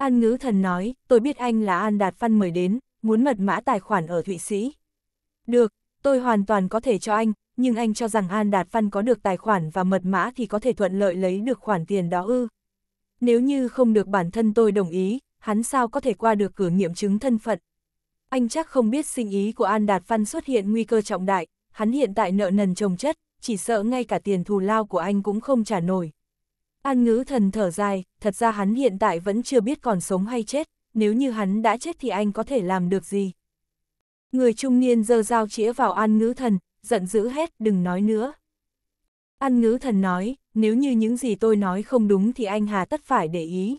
An ngữ thần nói, tôi biết anh là An Đạt Văn mời đến, muốn mật mã tài khoản ở Thụy Sĩ. Được, tôi hoàn toàn có thể cho anh, nhưng anh cho rằng An Đạt Văn có được tài khoản và mật mã thì có thể thuận lợi lấy được khoản tiền đó ư. Nếu như không được bản thân tôi đồng ý, hắn sao có thể qua được cửa nghiệm chứng thân phận. Anh chắc không biết sinh ý của An Đạt Văn xuất hiện nguy cơ trọng đại, hắn hiện tại nợ nần chồng chất, chỉ sợ ngay cả tiền thù lao của anh cũng không trả nổi. An ngữ thần thở dài, thật ra hắn hiện tại vẫn chưa biết còn sống hay chết, nếu như hắn đã chết thì anh có thể làm được gì. Người trung niên giơ dao chĩa vào an ngữ thần, giận dữ hét đừng nói nữa. An ngữ thần nói, nếu như những gì tôi nói không đúng thì anh hà tất phải để ý.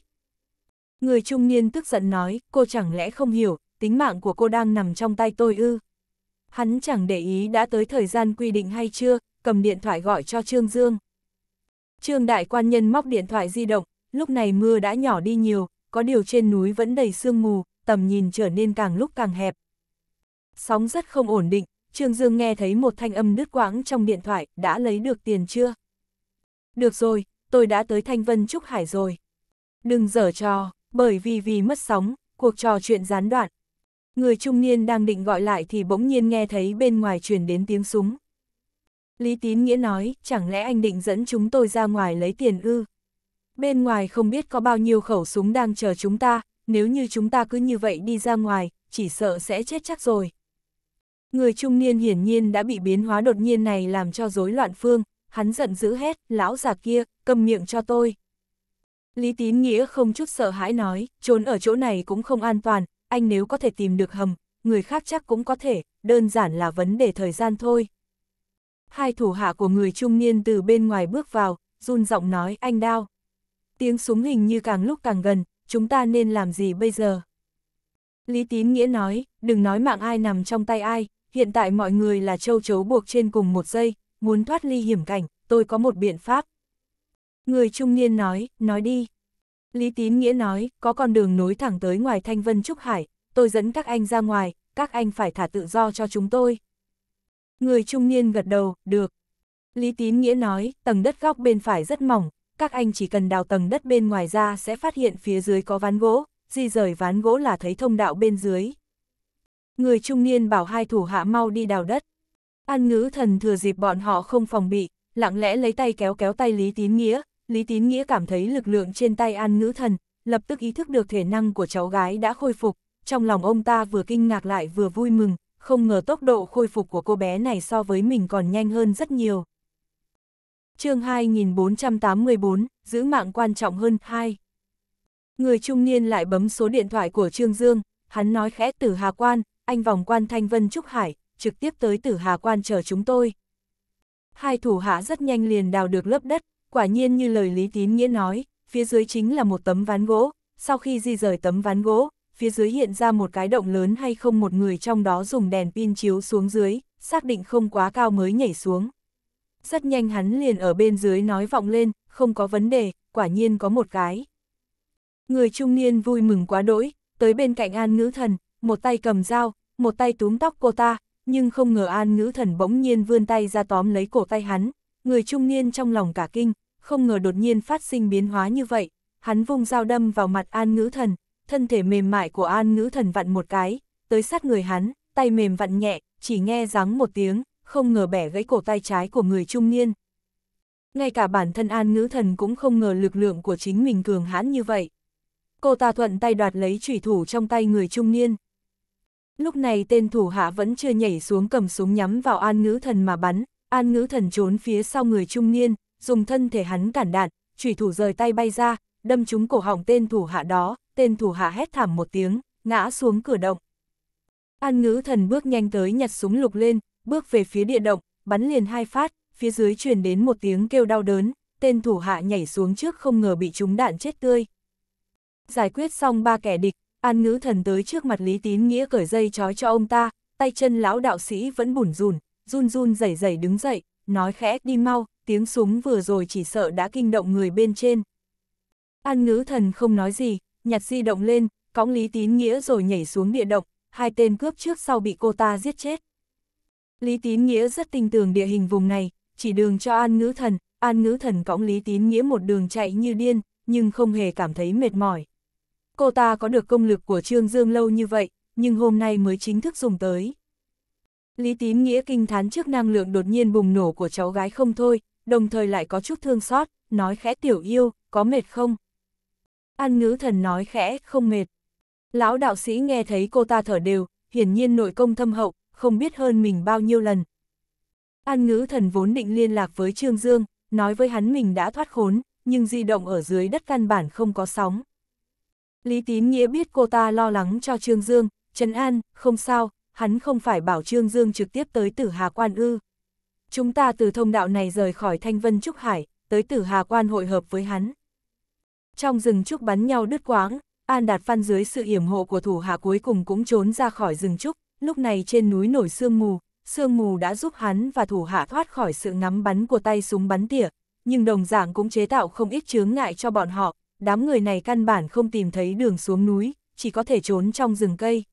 Người trung niên tức giận nói, cô chẳng lẽ không hiểu, tính mạng của cô đang nằm trong tay tôi ư. Hắn chẳng để ý đã tới thời gian quy định hay chưa, cầm điện thoại gọi cho Trương Dương. Trương đại quan nhân móc điện thoại di động, lúc này mưa đã nhỏ đi nhiều, có điều trên núi vẫn đầy sương mù, tầm nhìn trở nên càng lúc càng hẹp. Sóng rất không ổn định, Trương Dương nghe thấy một thanh âm đứt quãng trong điện thoại, đã lấy được tiền chưa? Được rồi, tôi đã tới Thanh Vân Trúc Hải rồi. Đừng dở trò, bởi vì vì mất sóng, cuộc trò chuyện gián đoạn. Người trung niên đang định gọi lại thì bỗng nhiên nghe thấy bên ngoài truyền đến tiếng súng. Lý Tín Nghĩa nói, chẳng lẽ anh định dẫn chúng tôi ra ngoài lấy tiền ư? Bên ngoài không biết có bao nhiêu khẩu súng đang chờ chúng ta, nếu như chúng ta cứ như vậy đi ra ngoài, chỉ sợ sẽ chết chắc rồi. Người trung niên hiển nhiên đã bị biến hóa đột nhiên này làm cho rối loạn phương, hắn giận dữ hét, lão già kia, cầm miệng cho tôi. Lý Tín Nghĩa không chút sợ hãi nói, trốn ở chỗ này cũng không an toàn, anh nếu có thể tìm được hầm, người khác chắc cũng có thể, đơn giản là vấn đề thời gian thôi hai thủ hạ của người trung niên từ bên ngoài bước vào, run giọng nói anh đao. Tiếng súng hình như càng lúc càng gần, chúng ta nên làm gì bây giờ? Lý Tín Nghĩa nói, đừng nói mạng ai nằm trong tay ai, hiện tại mọi người là châu chấu buộc trên cùng một giây, muốn thoát ly hiểm cảnh, tôi có một biện pháp. Người trung niên nói, nói đi. Lý Tín Nghĩa nói, có con đường nối thẳng tới ngoài Thanh Vân Trúc Hải, tôi dẫn các anh ra ngoài, các anh phải thả tự do cho chúng tôi. Người trung niên gật đầu, được. Lý Tín Nghĩa nói, tầng đất góc bên phải rất mỏng, các anh chỉ cần đào tầng đất bên ngoài ra sẽ phát hiện phía dưới có ván gỗ, di rời ván gỗ là thấy thông đạo bên dưới. Người trung niên bảo hai thủ hạ mau đi đào đất. An ngữ thần thừa dịp bọn họ không phòng bị, lặng lẽ lấy tay kéo kéo tay Lý Tín Nghĩa, Lý Tín Nghĩa cảm thấy lực lượng trên tay an ngữ thần, lập tức ý thức được thể năng của cháu gái đã khôi phục, trong lòng ông ta vừa kinh ngạc lại vừa vui mừng, không ngờ tốc độ khôi phục của cô bé này so với mình còn nhanh hơn rất nhiều. chương 2484, giữ mạng quan trọng hơn 2. Người trung niên lại bấm số điện thoại của Trương Dương, hắn nói khẽ tử Hà Quan, anh vòng quan Thanh Vân Trúc Hải, trực tiếp tới tử Hà Quan chờ chúng tôi. Hai thủ hạ rất nhanh liền đào được lớp đất, quả nhiên như lời Lý Tín Nghĩa nói, phía dưới chính là một tấm ván gỗ, sau khi di rời tấm ván gỗ, phía dưới hiện ra một cái động lớn hay không một người trong đó dùng đèn pin chiếu xuống dưới, xác định không quá cao mới nhảy xuống. Rất nhanh hắn liền ở bên dưới nói vọng lên, không có vấn đề, quả nhiên có một cái. Người trung niên vui mừng quá đỗi, tới bên cạnh an ngữ thần, một tay cầm dao, một tay túm tóc cô ta, nhưng không ngờ an ngữ thần bỗng nhiên vươn tay ra tóm lấy cổ tay hắn. Người trung niên trong lòng cả kinh, không ngờ đột nhiên phát sinh biến hóa như vậy, hắn vung dao đâm vào mặt an ngữ thần, thân thể mềm mại của an ngữ thần vặn một cái, tới sát người hắn, tay mềm vặn nhẹ, chỉ nghe ráng một tiếng, không ngờ bẻ gãy cổ tay trái của người trung niên. Ngay cả bản thân an ngữ thần cũng không ngờ lực lượng của chính mình cường hãn như vậy. Cô ta thuận tay đoạt lấy chủy thủ trong tay người trung niên. Lúc này tên thủ hạ vẫn chưa nhảy xuống cầm súng nhắm vào an ngữ thần mà bắn, an ngữ thần trốn phía sau người trung niên, dùng thân thể hắn cản đạn, chủy thủ rời tay bay ra, đâm trúng cổ họng tên thủ hạ đó, tên thủ hạ hét thảm một tiếng, ngã xuống cửa động. An ngữ thần bước nhanh tới nhặt súng lục lên, bước về phía địa động, bắn liền hai phát, phía dưới truyền đến một tiếng kêu đau đớn, tên thủ hạ nhảy xuống trước không ngờ bị trúng đạn chết tươi. Giải quyết xong ba kẻ địch, An ngữ thần tới trước mặt Lý Tín Nghĩa cởi dây trói cho ông ta, tay chân lão đạo sĩ vẫn bùn rùn, run run rẩy rẩy đứng dậy, nói khẽ đi mau, tiếng súng vừa rồi chỉ sợ đã kinh động người bên trên. An ngữ thần không nói gì, nhặt di động lên, cõng Lý Tín Nghĩa rồi nhảy xuống địa động, hai tên cướp trước sau bị cô ta giết chết. Lý Tín Nghĩa rất tinh tường địa hình vùng này, chỉ đường cho An Ngữ Thần, An Ngữ Thần cõng Lý Tín Nghĩa một đường chạy như điên, nhưng không hề cảm thấy mệt mỏi. Cô ta có được công lực của Trương Dương lâu như vậy, nhưng hôm nay mới chính thức dùng tới. Lý Tín Nghĩa kinh thán trước năng lượng đột nhiên bùng nổ của cháu gái không thôi, đồng thời lại có chút thương xót, nói khẽ tiểu yêu, có mệt không? An ngữ thần nói khẽ, không mệt. Lão đạo sĩ nghe thấy cô ta thở đều, hiển nhiên nội công thâm hậu, không biết hơn mình bao nhiêu lần. An ngữ thần vốn định liên lạc với Trương Dương, nói với hắn mình đã thoát khốn, nhưng di động ở dưới đất căn bản không có sóng. Lý Tín Nghĩa biết cô ta lo lắng cho Trương Dương, Trần An, không sao, hắn không phải bảo Trương Dương trực tiếp tới tử Hà Quan ư. Chúng ta từ thông đạo này rời khỏi Thanh Vân Trúc Hải, tới tử Hà Quan hội hợp với hắn. Trong rừng trúc bắn nhau đứt quáng, An Đạt Phan dưới sự yểm hộ của thủ hạ cuối cùng cũng trốn ra khỏi rừng trúc, lúc này trên núi nổi sương mù, sương mù đã giúp hắn và thủ hạ thoát khỏi sự ngắm bắn của tay súng bắn tỉa, nhưng đồng dạng cũng chế tạo không ít chướng ngại cho bọn họ, đám người này căn bản không tìm thấy đường xuống núi, chỉ có thể trốn trong rừng cây.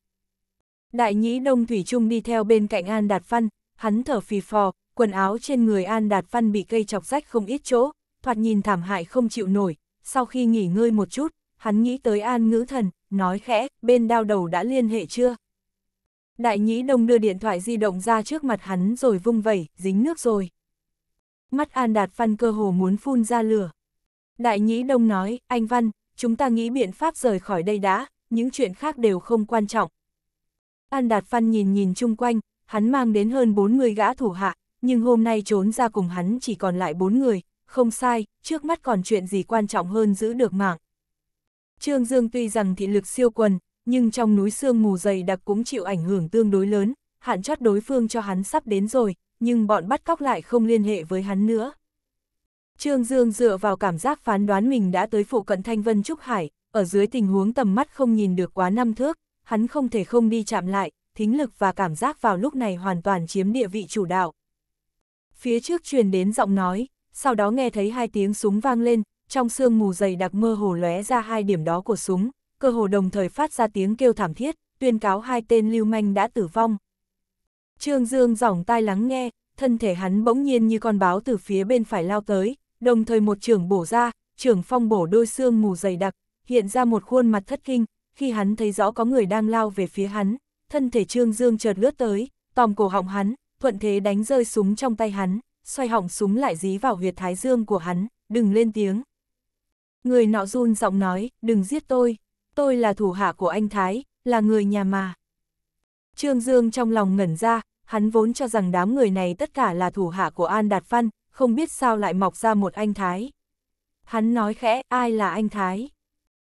Đại nhĩ Đông Thủy Trung đi theo bên cạnh An Đạt Phan, hắn thở phì phò, quần áo trên người An Đạt Phan bị cây chọc rách không ít chỗ, thoạt nhìn thảm hại không chịu nổi, sau khi nghỉ ngơi một chút, hắn nghĩ tới an ngữ thần, nói khẽ, bên đao đầu đã liên hệ chưa? Đại nhĩ đông đưa điện thoại di động ra trước mặt hắn rồi vung vẩy, dính nước rồi. Mắt an đạt văn cơ hồ muốn phun ra lửa. Đại nhĩ đông nói, anh Văn, chúng ta nghĩ biện pháp rời khỏi đây đã, những chuyện khác đều không quan trọng. An đạt văn nhìn nhìn chung quanh, hắn mang đến hơn 4 người gã thủ hạ, nhưng hôm nay trốn ra cùng hắn chỉ còn lại 4 người, không sai, trước mắt còn chuyện gì quan trọng hơn giữ được mạng. Trương Dương tuy rằng thị lực siêu quần, nhưng trong núi xương mù dày đặc cũng chịu ảnh hưởng tương đối lớn, hạn chót đối phương cho hắn sắp đến rồi, nhưng bọn bắt cóc lại không liên hệ với hắn nữa. Trương Dương dựa vào cảm giác phán đoán mình đã tới phụ cận Thanh Vân Trúc Hải, ở dưới tình huống tầm mắt không nhìn được quá năm thước, hắn không thể không đi chạm lại, thính lực và cảm giác vào lúc này hoàn toàn chiếm địa vị chủ đạo. Phía trước truyền đến giọng nói, sau đó nghe thấy hai tiếng súng vang lên, trong sương mù dày đặc mơ hồ lóe ra hai điểm đó của súng, cơ hồ đồng thời phát ra tiếng kêu thảm thiết, tuyên cáo hai tên lưu manh đã tử vong. Trương Dương giỏng tai lắng nghe, thân thể hắn bỗng nhiên như con báo từ phía bên phải lao tới, đồng thời một trưởng bổ ra, trưởng phong bổ đôi xương mù dày đặc, hiện ra một khuôn mặt thất kinh, khi hắn thấy rõ có người đang lao về phía hắn, thân thể Trương Dương chợt lướt tới, tòm cổ họng hắn, thuận thế đánh rơi súng trong tay hắn xoay họng súng lại dí vào huyệt thái dương của hắn, đừng lên tiếng. Người nọ run giọng nói, đừng giết tôi, tôi là thủ hạ của anh Thái, là người nhà mà. Trương Dương trong lòng ngẩn ra, hắn vốn cho rằng đám người này tất cả là thủ hạ của An Đạt Văn, không biết sao lại mọc ra một anh Thái. Hắn nói khẽ, ai là anh Thái?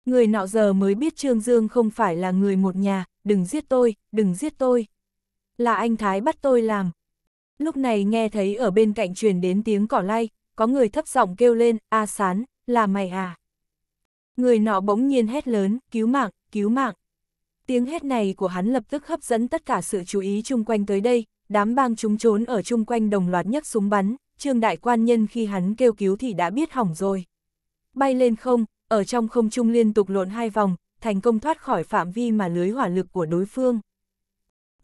Người nọ giờ mới biết Trương Dương không phải là người một nhà, đừng giết tôi, đừng giết tôi. Là anh Thái bắt tôi làm, lúc này nghe thấy ở bên cạnh truyền đến tiếng cỏ lay, có người thấp giọng kêu lên, a sán, là mày à. Người nọ bỗng nhiên hét lớn, cứu mạng, cứu mạng. Tiếng hét này của hắn lập tức hấp dẫn tất cả sự chú ý chung quanh tới đây, đám bang chúng trốn ở chung quanh đồng loạt nhấc súng bắn, trương đại quan nhân khi hắn kêu cứu thì đã biết hỏng rồi. Bay lên không, ở trong không trung liên tục lộn hai vòng, thành công thoát khỏi phạm vi mà lưới hỏa lực của đối phương.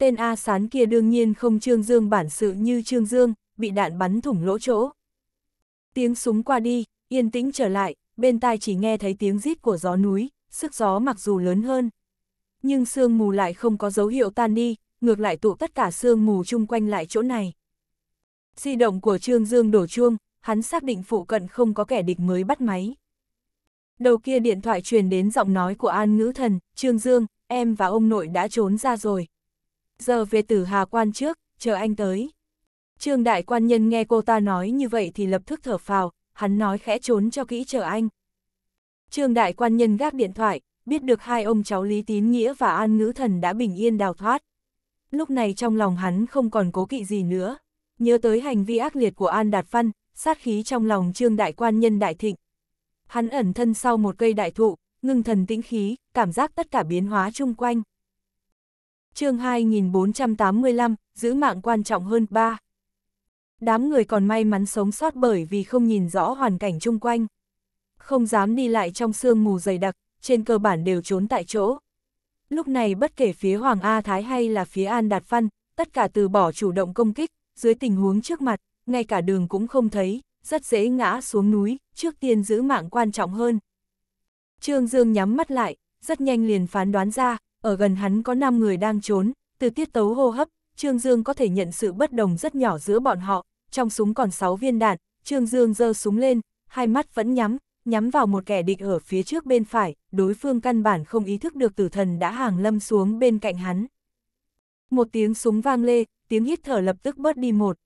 Tên A sán kia đương nhiên không Trương Dương bản sự như Trương Dương, bị đạn bắn thủng lỗ chỗ. Tiếng súng qua đi, yên tĩnh trở lại, bên tai chỉ nghe thấy tiếng rít của gió núi, sức gió mặc dù lớn hơn. Nhưng sương mù lại không có dấu hiệu tan đi, ngược lại tụ tất cả sương mù chung quanh lại chỗ này. Di động của Trương Dương đổ chuông, hắn xác định phụ cận không có kẻ địch mới bắt máy. Đầu kia điện thoại truyền đến giọng nói của An Ngữ Thần, Trương Dương, em và ông nội đã trốn ra rồi giờ về tử hà quan trước, chờ anh tới. Trương đại quan nhân nghe cô ta nói như vậy thì lập tức thở phào, hắn nói khẽ trốn cho kỹ chờ anh. Trương đại quan nhân gác điện thoại, biết được hai ông cháu Lý Tín Nghĩa và An Ngữ Thần đã bình yên đào thoát. Lúc này trong lòng hắn không còn cố kỵ gì nữa. Nhớ tới hành vi ác liệt của An Đạt Văn, sát khí trong lòng trương đại quan nhân đại thịnh. Hắn ẩn thân sau một cây đại thụ, ngưng thần tĩnh khí, cảm giác tất cả biến hóa chung quanh chương 2485, giữ mạng quan trọng hơn 3. Đám người còn may mắn sống sót bởi vì không nhìn rõ hoàn cảnh chung quanh. Không dám đi lại trong sương mù dày đặc, trên cơ bản đều trốn tại chỗ. Lúc này bất kể phía Hoàng A Thái hay là phía An Đạt Văn, tất cả từ bỏ chủ động công kích, dưới tình huống trước mặt, ngay cả đường cũng không thấy, rất dễ ngã xuống núi, trước tiên giữ mạng quan trọng hơn. Trương Dương nhắm mắt lại, rất nhanh liền phán đoán ra, ở gần hắn có 5 người đang trốn, từ tiết tấu hô hấp, Trương Dương có thể nhận sự bất đồng rất nhỏ giữa bọn họ, trong súng còn 6 viên đạn, Trương Dương giơ súng lên, hai mắt vẫn nhắm, nhắm vào một kẻ địch ở phía trước bên phải, đối phương căn bản không ý thức được tử thần đã hàng lâm xuống bên cạnh hắn. Một tiếng súng vang lê, tiếng hít thở lập tức bớt đi một.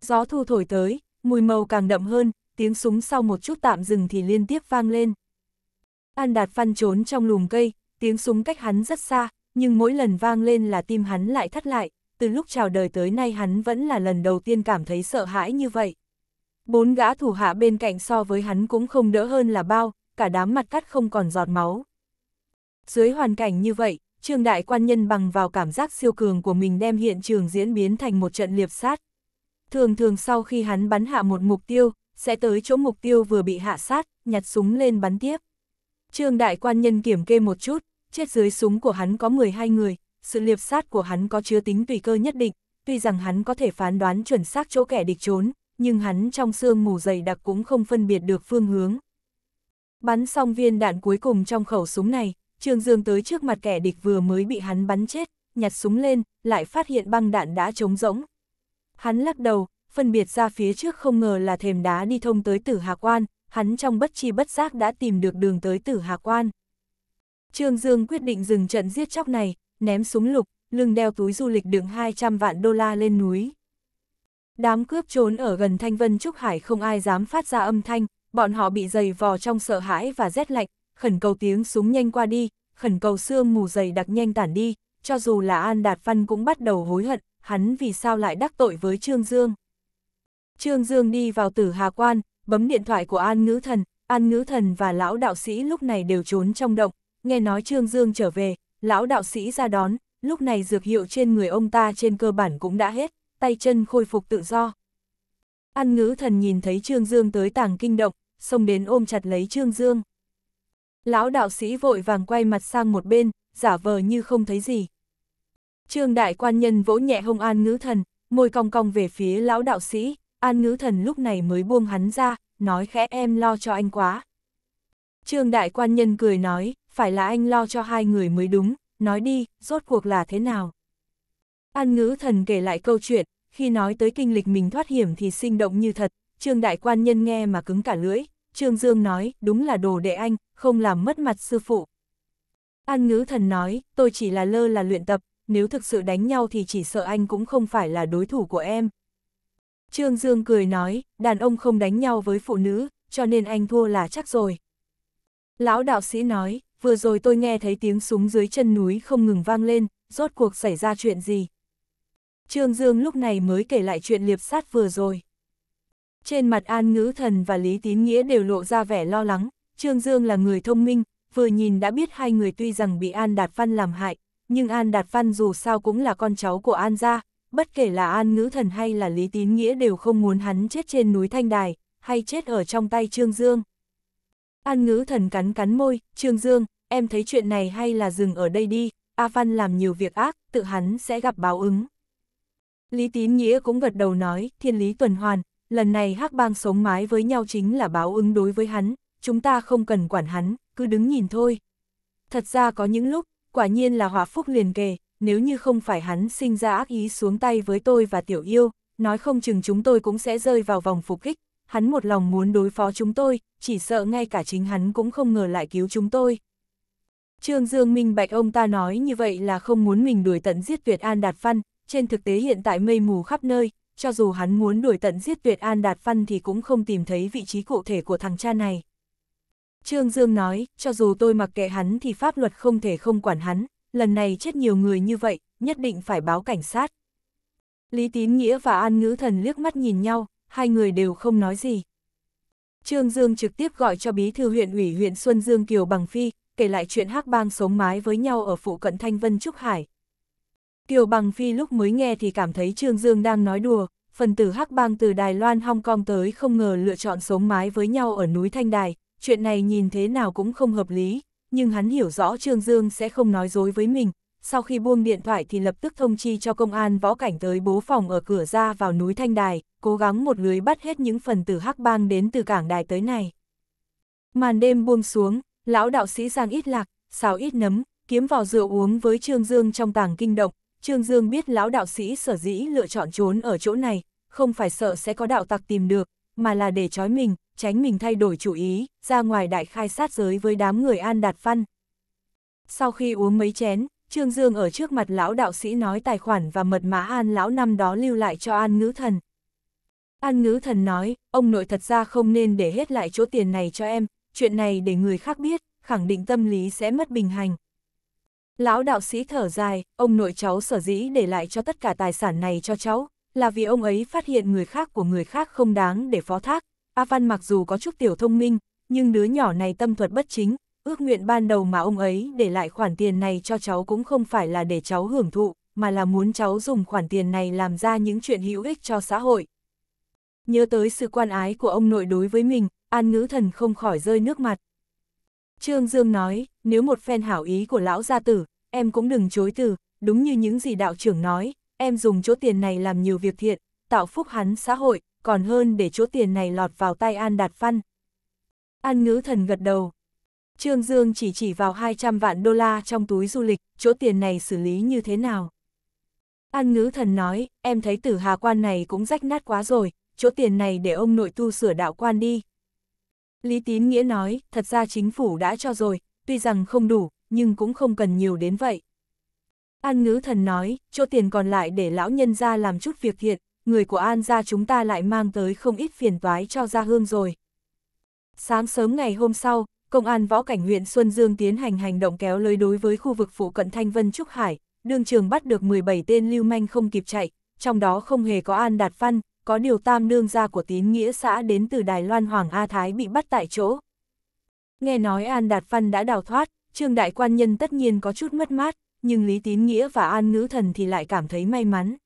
Gió thu thổi tới, mùi màu càng đậm hơn, tiếng súng sau một chút tạm dừng thì liên tiếp vang lên. An Đạt Phan trốn trong lùm cây, tiếng súng cách hắn rất xa, nhưng mỗi lần vang lên là tim hắn lại thắt lại, từ lúc chào đời tới nay hắn vẫn là lần đầu tiên cảm thấy sợ hãi như vậy. Bốn gã thủ hạ bên cạnh so với hắn cũng không đỡ hơn là bao, cả đám mặt cắt không còn giọt máu. Dưới hoàn cảnh như vậy, Trương Đại Quan Nhân bằng vào cảm giác siêu cường của mình đem hiện trường diễn biến thành một trận liệp sát. Thường thường sau khi hắn bắn hạ một mục tiêu, sẽ tới chỗ mục tiêu vừa bị hạ sát, nhặt súng lên bắn tiếp. Trương Đại Quan Nhân kiểm kê một chút, chết dưới súng của hắn có 12 người, sự liệp sát của hắn có chứa tính tùy cơ nhất định, tuy rằng hắn có thể phán đoán chuẩn xác chỗ kẻ địch trốn, nhưng hắn trong xương mù dày đặc cũng không phân biệt được phương hướng. Bắn xong viên đạn cuối cùng trong khẩu súng này, Trương Dương tới trước mặt kẻ địch vừa mới bị hắn bắn chết, nhặt súng lên, lại phát hiện băng đạn đã trống rỗng. Hắn lắc đầu, phân biệt ra phía trước không ngờ là thềm đá đi thông tới tử Hà Quan, hắn trong bất chi bất giác đã tìm được đường tới tử Hà Quan. Trương Dương quyết định dừng trận giết chóc này, ném súng lục, lưng đeo túi du lịch đựng 200 vạn đô la lên núi. Đám cướp trốn ở gần Thanh Vân Trúc Hải không ai dám phát ra âm thanh, bọn họ bị dày vò trong sợ hãi và rét lạnh, khẩn cầu tiếng súng nhanh qua đi, khẩn cầu xương mù dày đặc nhanh tản đi, cho dù là An Đạt Văn cũng bắt đầu hối hận, hắn vì sao lại đắc tội với Trương Dương. Trương Dương đi vào tử Hà Quan, bấm điện thoại của An Ngữ Thần, An Ngữ Thần và lão đạo sĩ lúc này đều trốn trong động, nghe nói Trương Dương trở về, lão đạo sĩ ra đón, lúc này dược hiệu trên người ông ta trên cơ bản cũng đã hết, tay chân khôi phục tự do. An ngữ thần nhìn thấy Trương Dương tới tàng kinh động, xông đến ôm chặt lấy Trương Dương. Lão đạo sĩ vội vàng quay mặt sang một bên, giả vờ như không thấy gì. Trương đại quan nhân vỗ nhẹ hông an ngữ thần, môi cong cong về phía lão đạo sĩ, an ngữ thần lúc này mới buông hắn ra, nói khẽ em lo cho anh quá. Trương đại quan nhân cười nói, phải là anh lo cho hai người mới đúng, nói đi, rốt cuộc là thế nào? An ngữ thần kể lại câu chuyện, khi nói tới kinh lịch mình thoát hiểm thì sinh động như thật, trương đại quan nhân nghe mà cứng cả lưỡi, trương dương nói, đúng là đồ đệ anh, không làm mất mặt sư phụ. An ngữ thần nói, tôi chỉ là lơ là luyện tập, nếu thực sự đánh nhau thì chỉ sợ anh cũng không phải là đối thủ của em. Trương Dương cười nói, đàn ông không đánh nhau với phụ nữ, cho nên anh thua là chắc rồi. Lão đạo sĩ nói, vừa rồi tôi nghe thấy tiếng súng dưới chân núi không ngừng vang lên, rốt cuộc xảy ra chuyện gì. Trương Dương lúc này mới kể lại chuyện liệp sát vừa rồi. Trên mặt An Ngữ Thần và Lý Tín Nghĩa đều lộ ra vẻ lo lắng, Trương Dương là người thông minh, vừa nhìn đã biết hai người tuy rằng bị An Đạt Văn làm hại, nhưng An Đạt Văn dù sao cũng là con cháu của An gia, bất kể là An Ngữ Thần hay là Lý Tín Nghĩa đều không muốn hắn chết trên núi Thanh Đài, hay chết ở trong tay Trương Dương. An ngữ thần cắn cắn môi, Trương Dương, em thấy chuyện này hay là dừng ở đây đi, A Văn làm nhiều việc ác, tự hắn sẽ gặp báo ứng. Lý Tín Nghĩa cũng gật đầu nói, thiên lý tuần hoàn, lần này hắc bang sống mái với nhau chính là báo ứng đối với hắn, chúng ta không cần quản hắn, cứ đứng nhìn thôi. Thật ra có những lúc, quả nhiên là họa phúc liền kề, nếu như không phải hắn sinh ra ác ý xuống tay với tôi và tiểu yêu, nói không chừng chúng tôi cũng sẽ rơi vào vòng phục kích, hắn một lòng muốn đối phó chúng tôi, chỉ sợ ngay cả chính hắn cũng không ngờ lại cứu chúng tôi. Trương Dương minh bạch ông ta nói như vậy là không muốn mình đuổi tận giết tuyệt an đạt phân trên thực tế hiện tại mây mù khắp nơi, cho dù hắn muốn đuổi tận giết tuyệt an đạt phân thì cũng không tìm thấy vị trí cụ thể của thằng cha này. Trương Dương nói, cho dù tôi mặc kệ hắn thì pháp luật không thể không quản hắn, lần này chết nhiều người như vậy, nhất định phải báo cảnh sát. Lý Tín Nghĩa và An Ngữ Thần liếc mắt nhìn nhau, hai người đều không nói gì. Trương Dương trực tiếp gọi cho bí thư huyện ủy huyện Xuân Dương Kiều Bằng Phi, kể lại chuyện hắc bang sống mái với nhau ở phụ cận Thanh Vân Trúc Hải. Kiều Bằng Phi lúc mới nghe thì cảm thấy Trương Dương đang nói đùa, phần tử hắc bang từ Đài Loan Hong Kong tới không ngờ lựa chọn sống mái với nhau ở núi Thanh Đài, chuyện này nhìn thế nào cũng không hợp lý, nhưng hắn hiểu rõ Trương Dương sẽ không nói dối với mình, sau khi buông điện thoại thì lập tức thông chi cho công an võ cảnh tới bố phòng ở cửa ra vào núi Thanh Đài, cố gắng một lưới bắt hết những phần tử hắc bang đến từ cảng đài tới này. Màn đêm buông xuống, lão đạo sĩ giang ít lạc, xào ít nấm, kiếm vào rượu uống với Trương Dương trong tàng kinh động. Trương Dương biết lão đạo sĩ sở dĩ lựa chọn trốn ở chỗ này, không phải sợ sẽ có đạo tặc tìm được, mà là để trói mình, tránh mình thay đổi chủ ý, ra ngoài đại khai sát giới với đám người an đạt phân Sau khi uống mấy chén, Trương Dương ở trước mặt lão đạo sĩ nói tài khoản và mật mã an lão năm đó lưu lại cho an ngữ thần. An ngữ thần nói, ông nội thật ra không nên để hết lại chỗ tiền này cho em, chuyện này để người khác biết, khẳng định tâm lý sẽ mất bình hành. Lão đạo sĩ thở dài, ông nội cháu sở dĩ để lại cho tất cả tài sản này cho cháu, là vì ông ấy phát hiện người khác của người khác không đáng để phó thác. A Văn mặc dù có chút tiểu thông minh, nhưng đứa nhỏ này tâm thuật bất chính, ước nguyện ban đầu mà ông ấy để lại khoản tiền này cho cháu cũng không phải là để cháu hưởng thụ, mà là muốn cháu dùng khoản tiền này làm ra những chuyện hữu ích cho xã hội. Nhớ tới sự quan ái của ông nội đối với mình, An Ngữ Thần không khỏi rơi nước mặt. Trương Dương nói, nếu một phen hảo ý của lão gia tử, em cũng đừng chối từ, đúng như những gì đạo trưởng nói, em dùng chỗ tiền này làm nhiều việc thiện, tạo phúc hắn xã hội, còn hơn để chỗ tiền này lọt vào tay An Đạt Văn. An Ngữ Thần gật đầu, Trương Dương chỉ chỉ vào 200 vạn đô la trong túi du lịch, chỗ tiền này xử lý như thế nào. An ngữ thần nói, em thấy tử hà quan này cũng rách nát quá rồi, chỗ tiền này để ông nội tu sửa đạo quan đi. Lý Tín Nghĩa nói, thật ra chính phủ đã cho rồi, tuy rằng không đủ, nhưng cũng không cần nhiều đến vậy. An ngữ thần nói, chỗ tiền còn lại để lão nhân ra làm chút việc thiện, người của An gia chúng ta lại mang tới không ít phiền toái cho gia hương rồi. Sáng sớm ngày hôm sau, Công an võ cảnh huyện Xuân Dương tiến hành hành động kéo lưới đối với khu vực phụ cận Thanh Vân Trúc Hải, đương trường bắt được 17 tên lưu manh không kịp chạy, trong đó không hề có An Đạt Văn, có điều tam nương gia của tín nghĩa xã đến từ Đài Loan Hoàng A Thái bị bắt tại chỗ. Nghe nói An Đạt Văn đã đào thoát, trương đại quan nhân tất nhiên có chút mất mát, nhưng Lý Tín Nghĩa và An Nữ Thần thì lại cảm thấy may mắn.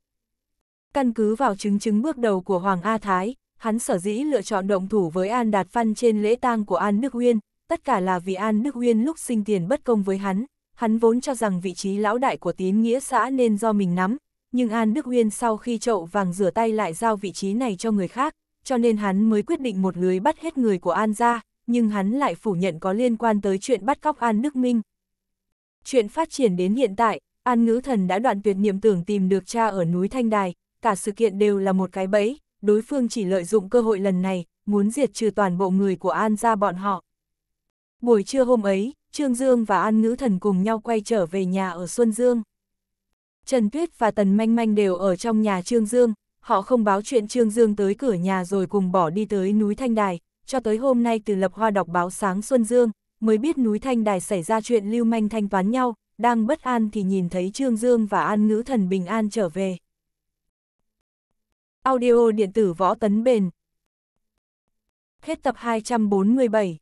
Căn cứ vào chứng chứng bước đầu của Hoàng A Thái, hắn sở dĩ lựa chọn động thủ với An Đạt Văn trên lễ tang của An Đức Uyên, tất cả là vì An Đức Uyên lúc sinh tiền bất công với hắn, hắn vốn cho rằng vị trí lão đại của tín nghĩa xã nên do mình nắm, nhưng An Đức Uyên sau khi chậu vàng rửa tay lại giao vị trí này cho người khác, cho nên hắn mới quyết định một lưới bắt hết người của An ra, nhưng hắn lại phủ nhận có liên quan tới chuyện bắt cóc An Đức Minh. Chuyện phát triển đến hiện tại, An Ngữ Thần đã đoạn tuyệt niệm tưởng tìm được cha ở núi Thanh Đài, cả sự kiện đều là một cái bẫy, đối phương chỉ lợi dụng cơ hội lần này, muốn diệt trừ toàn bộ người của An ra bọn họ. Buổi trưa hôm ấy, Trương Dương và An Ngữ Thần cùng nhau quay trở về nhà ở Xuân Dương. Trần Tuyết và Tần Manh Manh đều ở trong nhà Trương Dương, họ không báo chuyện Trương Dương tới cửa nhà rồi cùng bỏ đi tới núi Thanh Đài, cho tới hôm nay từ lập hoa đọc báo sáng Xuân Dương, mới biết núi Thanh Đài xảy ra chuyện lưu manh thanh toán nhau, đang bất an thì nhìn thấy Trương Dương và An Ngữ Thần bình an trở về. Audio điện tử võ tấn bền Hết tập 247